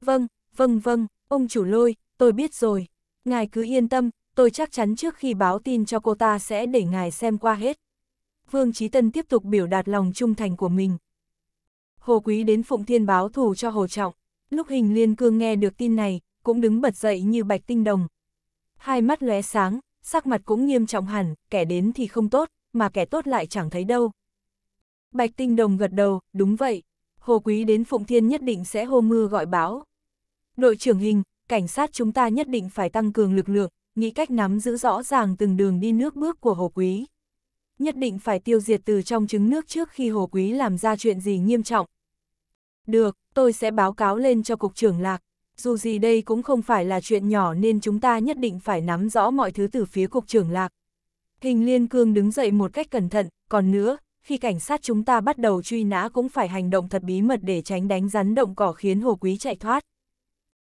Vâng, vâng vâng, ông chủ lôi, tôi biết rồi. Ngài cứ yên tâm, tôi chắc chắn trước khi báo tin cho cô ta sẽ để ngài xem qua hết. Vương Trí Tân tiếp tục biểu đạt lòng trung thành của mình. Hồ Quý đến Phụng Thiên báo thù cho Hồ Trọng. Lúc hình liên cương nghe được tin này, cũng đứng bật dậy như bạch tinh đồng. Hai mắt lóe sáng, sắc mặt cũng nghiêm trọng hẳn, kẻ đến thì không tốt, mà kẻ tốt lại chẳng thấy đâu. Bạch Tinh Đồng gật đầu, đúng vậy, Hồ Quý đến Phụng Thiên nhất định sẽ hô mưa gọi báo. Đội trưởng hình, cảnh sát chúng ta nhất định phải tăng cường lực lượng, nghĩ cách nắm giữ rõ ràng từng đường đi nước bước của Hồ Quý. Nhất định phải tiêu diệt từ trong trứng nước trước khi Hồ Quý làm ra chuyện gì nghiêm trọng. Được, tôi sẽ báo cáo lên cho Cục trưởng Lạc. Dù gì đây cũng không phải là chuyện nhỏ nên chúng ta nhất định phải nắm rõ mọi thứ từ phía cục trưởng lạc. Hình liên cương đứng dậy một cách cẩn thận, còn nữa, khi cảnh sát chúng ta bắt đầu truy nã cũng phải hành động thật bí mật để tránh đánh rắn động cỏ khiến hồ quý chạy thoát.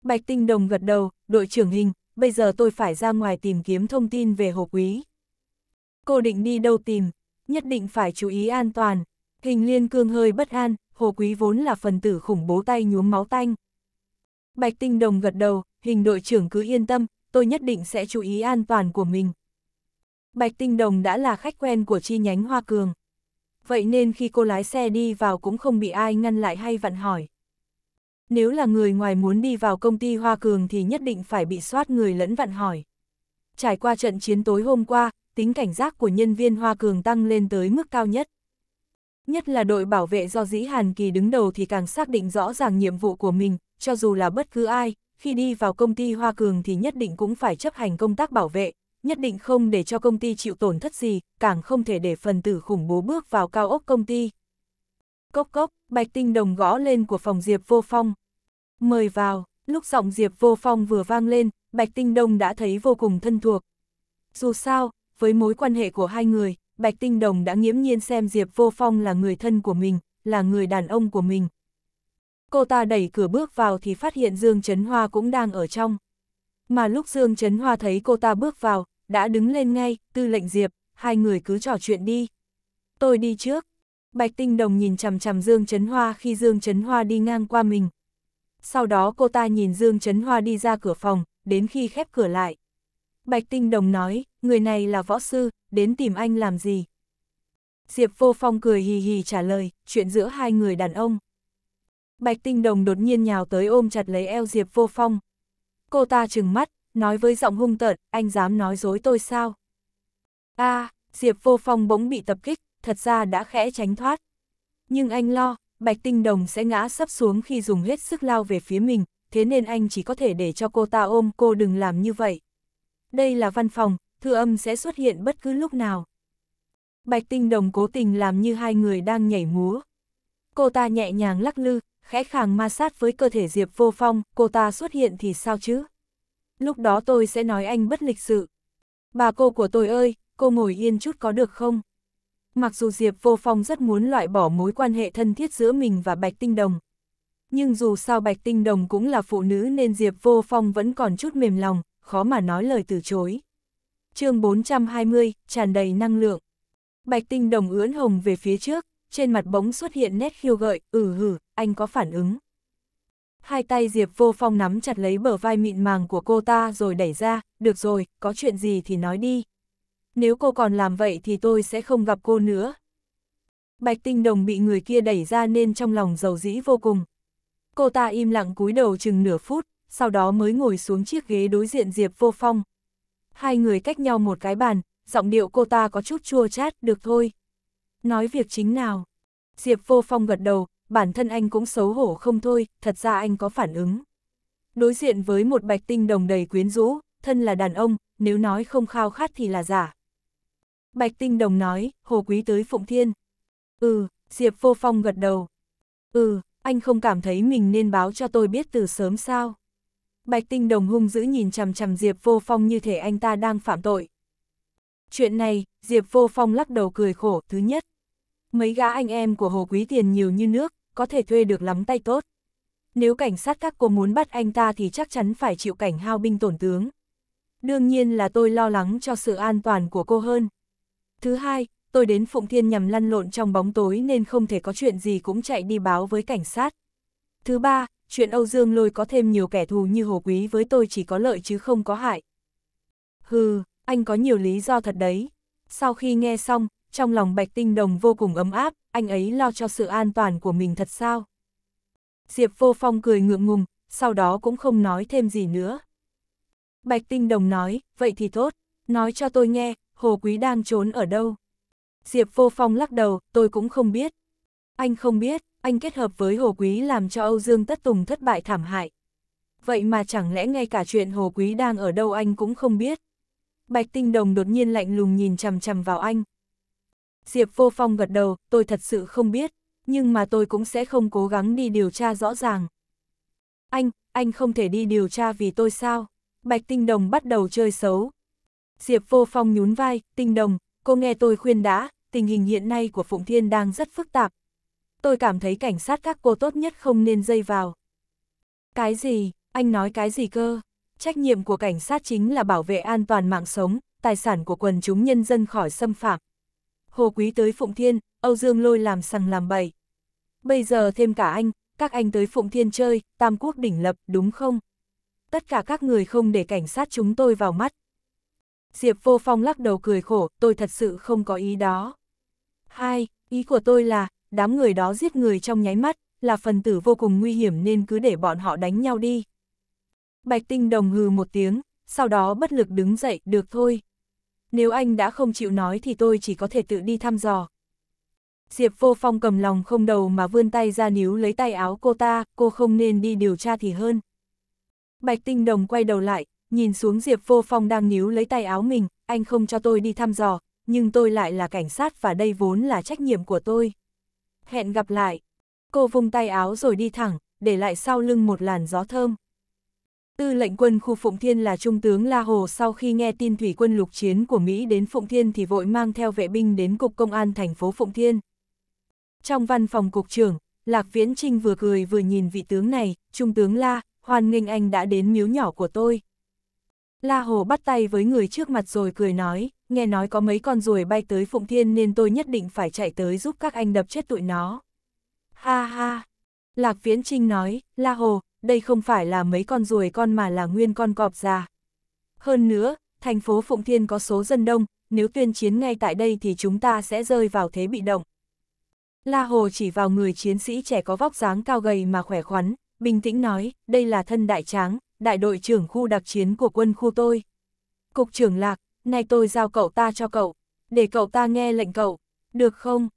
Bạch Tinh Đồng gật đầu, đội trưởng hình, bây giờ tôi phải ra ngoài tìm kiếm thông tin về hồ quý. Cô định đi đâu tìm, nhất định phải chú ý an toàn. Hình liên cương hơi bất an, hồ quý vốn là phần tử khủng bố tay nhuốm máu tanh. Bạch Tinh Đồng gật đầu, hình đội trưởng cứ yên tâm, tôi nhất định sẽ chú ý an toàn của mình. Bạch Tinh Đồng đã là khách quen của chi nhánh Hoa Cường. Vậy nên khi cô lái xe đi vào cũng không bị ai ngăn lại hay vặn hỏi. Nếu là người ngoài muốn đi vào công ty Hoa Cường thì nhất định phải bị soát người lẫn vặn hỏi. Trải qua trận chiến tối hôm qua, tính cảnh giác của nhân viên Hoa Cường tăng lên tới mức cao nhất. Nhất là đội bảo vệ do Dĩ Hàn Kỳ đứng đầu thì càng xác định rõ ràng nhiệm vụ của mình, cho dù là bất cứ ai, khi đi vào công ty Hoa Cường thì nhất định cũng phải chấp hành công tác bảo vệ, nhất định không để cho công ty chịu tổn thất gì, càng không thể để phần tử khủng bố bước vào cao ốc công ty. Cốc cốc, Bạch Tinh Đồng gõ lên của phòng Diệp Vô Phong. Mời vào, lúc giọng Diệp Vô Phong vừa vang lên, Bạch Tinh đồng đã thấy vô cùng thân thuộc. Dù sao, với mối quan hệ của hai người, Bạch Tinh Đồng đã nghiễm nhiên xem Diệp Vô Phong là người thân của mình, là người đàn ông của mình, Cô ta đẩy cửa bước vào thì phát hiện Dương Trấn Hoa cũng đang ở trong. Mà lúc Dương Trấn Hoa thấy cô ta bước vào, đã đứng lên ngay, tư lệnh Diệp, hai người cứ trò chuyện đi. Tôi đi trước. Bạch Tinh Đồng nhìn chằm chằm Dương Trấn Hoa khi Dương Trấn Hoa đi ngang qua mình. Sau đó cô ta nhìn Dương Trấn Hoa đi ra cửa phòng, đến khi khép cửa lại. Bạch Tinh Đồng nói, người này là võ sư, đến tìm anh làm gì? Diệp Vô Phong cười hì hì trả lời, chuyện giữa hai người đàn ông. Bạch Tinh Đồng đột nhiên nhào tới ôm chặt lấy eo Diệp Vô Phong. Cô ta trừng mắt, nói với giọng hung tợn, anh dám nói dối tôi sao? a à, Diệp Vô Phong bỗng bị tập kích, thật ra đã khẽ tránh thoát. Nhưng anh lo, Bạch Tinh Đồng sẽ ngã sắp xuống khi dùng hết sức lao về phía mình, thế nên anh chỉ có thể để cho cô ta ôm cô đừng làm như vậy. Đây là văn phòng, thư âm sẽ xuất hiện bất cứ lúc nào. Bạch Tinh Đồng cố tình làm như hai người đang nhảy múa. Cô ta nhẹ nhàng lắc lư, khẽ khàng ma sát với cơ thể Diệp Vô Phong, cô ta xuất hiện thì sao chứ? Lúc đó tôi sẽ nói anh bất lịch sự. Bà cô của tôi ơi, cô ngồi yên chút có được không? Mặc dù Diệp Vô Phong rất muốn loại bỏ mối quan hệ thân thiết giữa mình và Bạch Tinh Đồng. Nhưng dù sao Bạch Tinh Đồng cũng là phụ nữ nên Diệp Vô Phong vẫn còn chút mềm lòng, khó mà nói lời từ chối. chương 420, tràn đầy năng lượng. Bạch Tinh Đồng ưỡn hồng về phía trước, trên mặt bóng xuất hiện nét khiêu gợi, ừ hừ, anh có phản ứng. Hai tay Diệp Vô Phong nắm chặt lấy bờ vai mịn màng của cô ta rồi đẩy ra, được rồi, có chuyện gì thì nói đi. Nếu cô còn làm vậy thì tôi sẽ không gặp cô nữa. Bạch Tinh Đồng bị người kia đẩy ra nên trong lòng giàu dĩ vô cùng. Cô ta im lặng cúi đầu chừng nửa phút, sau đó mới ngồi xuống chiếc ghế đối diện Diệp Vô Phong. Hai người cách nhau một cái bàn, giọng điệu cô ta có chút chua chát, được thôi, Nói việc chính nào? Diệp Vô Phong gật đầu, bản thân anh cũng xấu hổ không thôi, thật ra anh có phản ứng. Đối diện với một bạch tinh đồng đầy quyến rũ, thân là đàn ông, nếu nói không khao khát thì là giả. Bạch tinh đồng nói, hồ quý tới Phụng Thiên. Ừ, Diệp Vô Phong gật đầu. Ừ, anh không cảm thấy mình nên báo cho tôi biết từ sớm sao. Bạch tinh đồng hung dữ nhìn chằm chằm Diệp Vô Phong như thể anh ta đang phạm tội. Chuyện này, Diệp Vô Phong lắc đầu cười khổ, thứ nhất mấy gã anh em của Hồ Quý Tiền nhiều như nước, có thể thuê được lắm tay tốt. Nếu cảnh sát các cô muốn bắt anh ta thì chắc chắn phải chịu cảnh hao binh tổn tướng. Đương nhiên là tôi lo lắng cho sự an toàn của cô hơn. Thứ hai, tôi đến Phụng Thiên nhằm lăn lộn trong bóng tối nên không thể có chuyện gì cũng chạy đi báo với cảnh sát. Thứ ba, chuyện Âu Dương Lôi có thêm nhiều kẻ thù như Hồ Quý với tôi chỉ có lợi chứ không có hại. Hừ, anh có nhiều lý do thật đấy. Sau khi nghe xong, trong lòng Bạch Tinh Đồng vô cùng ấm áp, anh ấy lo cho sự an toàn của mình thật sao. Diệp Vô Phong cười ngượng ngùng, sau đó cũng không nói thêm gì nữa. Bạch Tinh Đồng nói, vậy thì tốt, nói cho tôi nghe, Hồ Quý đang trốn ở đâu. Diệp Vô Phong lắc đầu, tôi cũng không biết. Anh không biết, anh kết hợp với Hồ Quý làm cho Âu Dương Tất Tùng thất bại thảm hại. Vậy mà chẳng lẽ ngay cả chuyện Hồ Quý đang ở đâu anh cũng không biết. Bạch Tinh Đồng đột nhiên lạnh lùng nhìn chằm chằm vào anh, Diệp Vô Phong gật đầu, tôi thật sự không biết, nhưng mà tôi cũng sẽ không cố gắng đi điều tra rõ ràng. Anh, anh không thể đi điều tra vì tôi sao? Bạch Tinh Đồng bắt đầu chơi xấu. Diệp Vô Phong nhún vai, Tinh Đồng, cô nghe tôi khuyên đã, tình hình hiện nay của Phụng Thiên đang rất phức tạp. Tôi cảm thấy cảnh sát các cô tốt nhất không nên dây vào. Cái gì, anh nói cái gì cơ? Trách nhiệm của cảnh sát chính là bảo vệ an toàn mạng sống, tài sản của quần chúng nhân dân khỏi xâm phạm. Hồ Quý tới Phụng Thiên, Âu Dương Lôi làm sằng làm bậy. Bây giờ thêm cả anh, các anh tới Phụng Thiên chơi, Tam Quốc đỉnh lập, đúng không? Tất cả các người không để cảnh sát chúng tôi vào mắt. Diệp Vô Phong lắc đầu cười khổ, tôi thật sự không có ý đó. Hai, ý của tôi là, đám người đó giết người trong nháy mắt, là phần tử vô cùng nguy hiểm nên cứ để bọn họ đánh nhau đi. Bạch Tinh Đồng hừ một tiếng, sau đó bất lực đứng dậy, được thôi nếu anh đã không chịu nói thì tôi chỉ có thể tự đi thăm dò. Diệp vô phong cầm lòng không đầu mà vươn tay ra níu lấy tay áo cô ta, cô không nên đi điều tra thì hơn. Bạch tinh đồng quay đầu lại, nhìn xuống Diệp vô phong đang níu lấy tay áo mình, anh không cho tôi đi thăm dò, nhưng tôi lại là cảnh sát và đây vốn là trách nhiệm của tôi. Hẹn gặp lại. Cô vung tay áo rồi đi thẳng, để lại sau lưng một làn gió thơm. Tư lệnh quân khu Phụng Thiên là Trung tướng La Hồ sau khi nghe tin thủy quân lục chiến của Mỹ đến Phụng Thiên thì vội mang theo vệ binh đến Cục Công an thành phố Phụng Thiên. Trong văn phòng cục trưởng, Lạc Viễn Trinh vừa cười vừa nhìn vị tướng này, Trung tướng La, hoan nghênh anh đã đến miếu nhỏ của tôi. La Hồ bắt tay với người trước mặt rồi cười nói, nghe nói có mấy con ruồi bay tới Phụng Thiên nên tôi nhất định phải chạy tới giúp các anh đập chết tụi nó. Ha ha, Lạc Viễn Trinh nói, La Hồ, đây không phải là mấy con ruồi con mà là nguyên con cọp già. Hơn nữa, thành phố Phụng Thiên có số dân đông, nếu tuyên chiến ngay tại đây thì chúng ta sẽ rơi vào thế bị động. La Hồ chỉ vào người chiến sĩ trẻ có vóc dáng cao gầy mà khỏe khoắn, bình tĩnh nói, đây là thân đại tráng, đại đội trưởng khu đặc chiến của quân khu tôi. Cục trưởng lạc, nay tôi giao cậu ta cho cậu, để cậu ta nghe lệnh cậu, được không?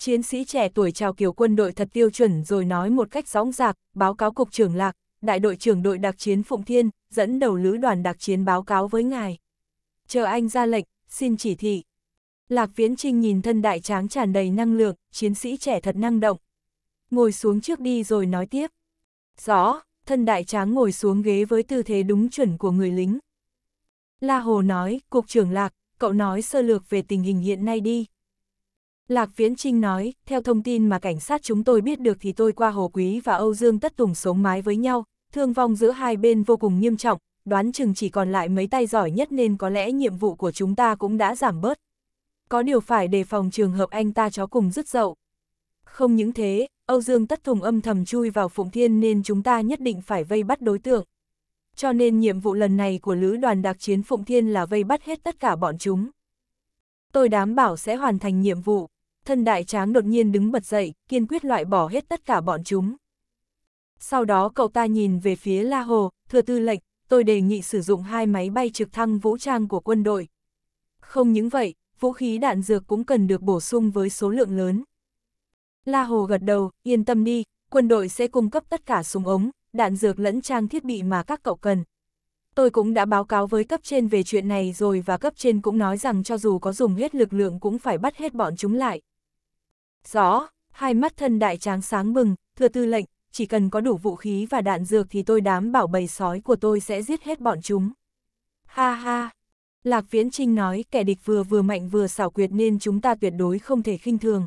chiến sĩ trẻ tuổi chào kiểu quân đội thật tiêu chuẩn rồi nói một cách rõ rạc, báo cáo cục trưởng lạc, đại đội trưởng đội đặc chiến Phụng Thiên, dẫn đầu lữ đoàn đặc chiến báo cáo với ngài. Chờ anh ra lệnh, xin chỉ thị. Lạc Viễn Trinh nhìn thân đại tráng tràn đầy năng lượng, chiến sĩ trẻ thật năng động. Ngồi xuống trước đi rồi nói tiếp. Rõ, thân đại tráng ngồi xuống ghế với tư thế đúng chuẩn của người lính. La Hồ nói, Cục trưởng Lạc, cậu nói sơ lược về tình hình hiện nay đi. Lạc Viễn Trinh nói, theo thông tin mà cảnh sát chúng tôi biết được thì tôi qua Hồ Quý và Âu Dương Tất Tùng sống mái với nhau, thương vong giữa hai bên vô cùng nghiêm trọng, đoán chừng chỉ còn lại mấy tay giỏi nhất nên có lẽ nhiệm vụ của chúng ta cũng đã giảm bớt. Có điều phải đề phòng trường hợp anh ta chó cùng rứt dậu. Không những thế, Âu Dương Tất Tùng âm thầm chui vào Phụng Thiên nên chúng ta nhất định phải vây bắt đối tượng. Cho nên nhiệm vụ lần này của lữ đoàn đặc chiến Phụng Thiên là vây bắt hết tất cả bọn chúng. Tôi đảm bảo sẽ hoàn thành nhiệm vụ thân đại tráng đột nhiên đứng bật dậy, kiên quyết loại bỏ hết tất cả bọn chúng. Sau đó cậu ta nhìn về phía La Hồ, thưa tư lệnh, tôi đề nghị sử dụng hai máy bay trực thăng vũ trang của quân đội. Không những vậy, vũ khí đạn dược cũng cần được bổ sung với số lượng lớn. La Hồ gật đầu, yên tâm đi, quân đội sẽ cung cấp tất cả súng ống, đạn dược lẫn trang thiết bị mà các cậu cần. Tôi cũng đã báo cáo với cấp trên về chuyện này rồi và cấp trên cũng nói rằng cho dù có dùng hết lực lượng cũng phải bắt hết bọn chúng lại. Rõ, hai mắt thân đại tráng sáng bừng, thưa tư lệnh, chỉ cần có đủ vũ khí và đạn dược thì tôi đám bảo bầy sói của tôi sẽ giết hết bọn chúng. Ha ha, Lạc Viễn Trinh nói kẻ địch vừa vừa mạnh vừa xảo quyệt nên chúng ta tuyệt đối không thể khinh thường.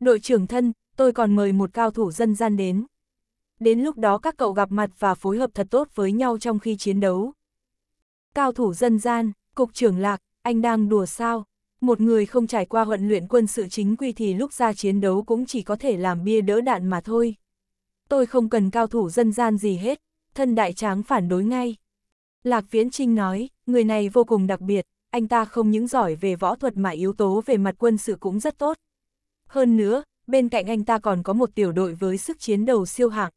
Đội trưởng thân, tôi còn mời một cao thủ dân gian đến. Đến lúc đó các cậu gặp mặt và phối hợp thật tốt với nhau trong khi chiến đấu. Cao thủ dân gian, cục trưởng Lạc, anh đang đùa sao? một người không trải qua huấn luyện quân sự chính quy thì lúc ra chiến đấu cũng chỉ có thể làm bia đỡ đạn mà thôi. Tôi không cần cao thủ dân gian gì hết, thân đại tráng phản đối ngay. Lạc Viễn Trinh nói, người này vô cùng đặc biệt, anh ta không những giỏi về võ thuật mà yếu tố về mặt quân sự cũng rất tốt. Hơn nữa, bên cạnh anh ta còn có một tiểu đội với sức chiến đầu siêu hạng.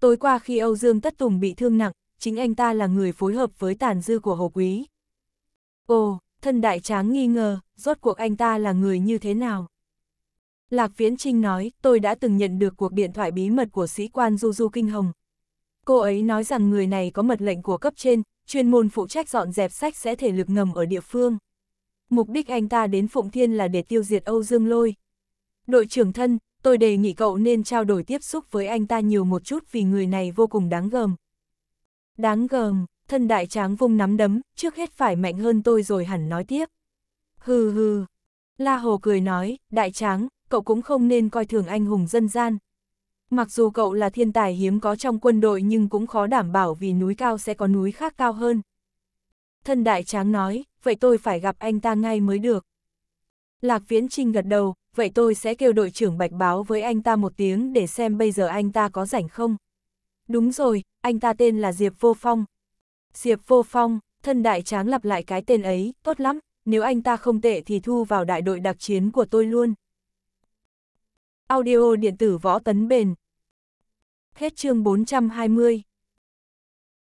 Tối qua khi Âu Dương Tất Tùng bị thương nặng, chính anh ta là người phối hợp với tàn dư của Hồ Quý. Ồ, thân đại tráng nghi ngờ, rốt cuộc anh ta là người như thế nào. Lạc Viễn Trinh nói, tôi đã từng nhận được cuộc điện thoại bí mật của sĩ quan Du Du Kinh Hồng. Cô ấy nói rằng người này có mật lệnh của cấp trên, chuyên môn phụ trách dọn dẹp sách sẽ thể lực ngầm ở địa phương. Mục đích anh ta đến Phụng Thiên là để tiêu diệt Âu Dương Lôi. Đội trưởng thân, tôi đề nghị cậu nên trao đổi tiếp xúc với anh ta nhiều một chút vì người này vô cùng đáng gờm. Đáng gờm, thân đại tráng vung nắm đấm, trước hết phải mạnh hơn tôi rồi hẳn nói tiếp. Hừ hừ. La Hồ cười nói, đại tráng, cậu cũng không nên coi thường anh hùng dân gian. Mặc dù cậu là thiên tài hiếm có trong quân đội nhưng cũng khó đảm bảo vì núi cao sẽ có núi khác cao hơn. Thân đại tráng nói, vậy tôi phải gặp anh ta ngay mới được. Lạc Viễn Trinh gật đầu, vậy tôi sẽ kêu đội trưởng bạch báo với anh ta một tiếng để xem bây giờ anh ta có rảnh không. Đúng rồi, anh ta tên là Diệp Vô Phong, Diệp vô phong, thân đại tráng lặp lại cái tên ấy, tốt lắm, nếu anh ta không tệ thì thu vào đại đội đặc chiến của tôi luôn. Audio điện tử võ tấn bền. Hết chương 420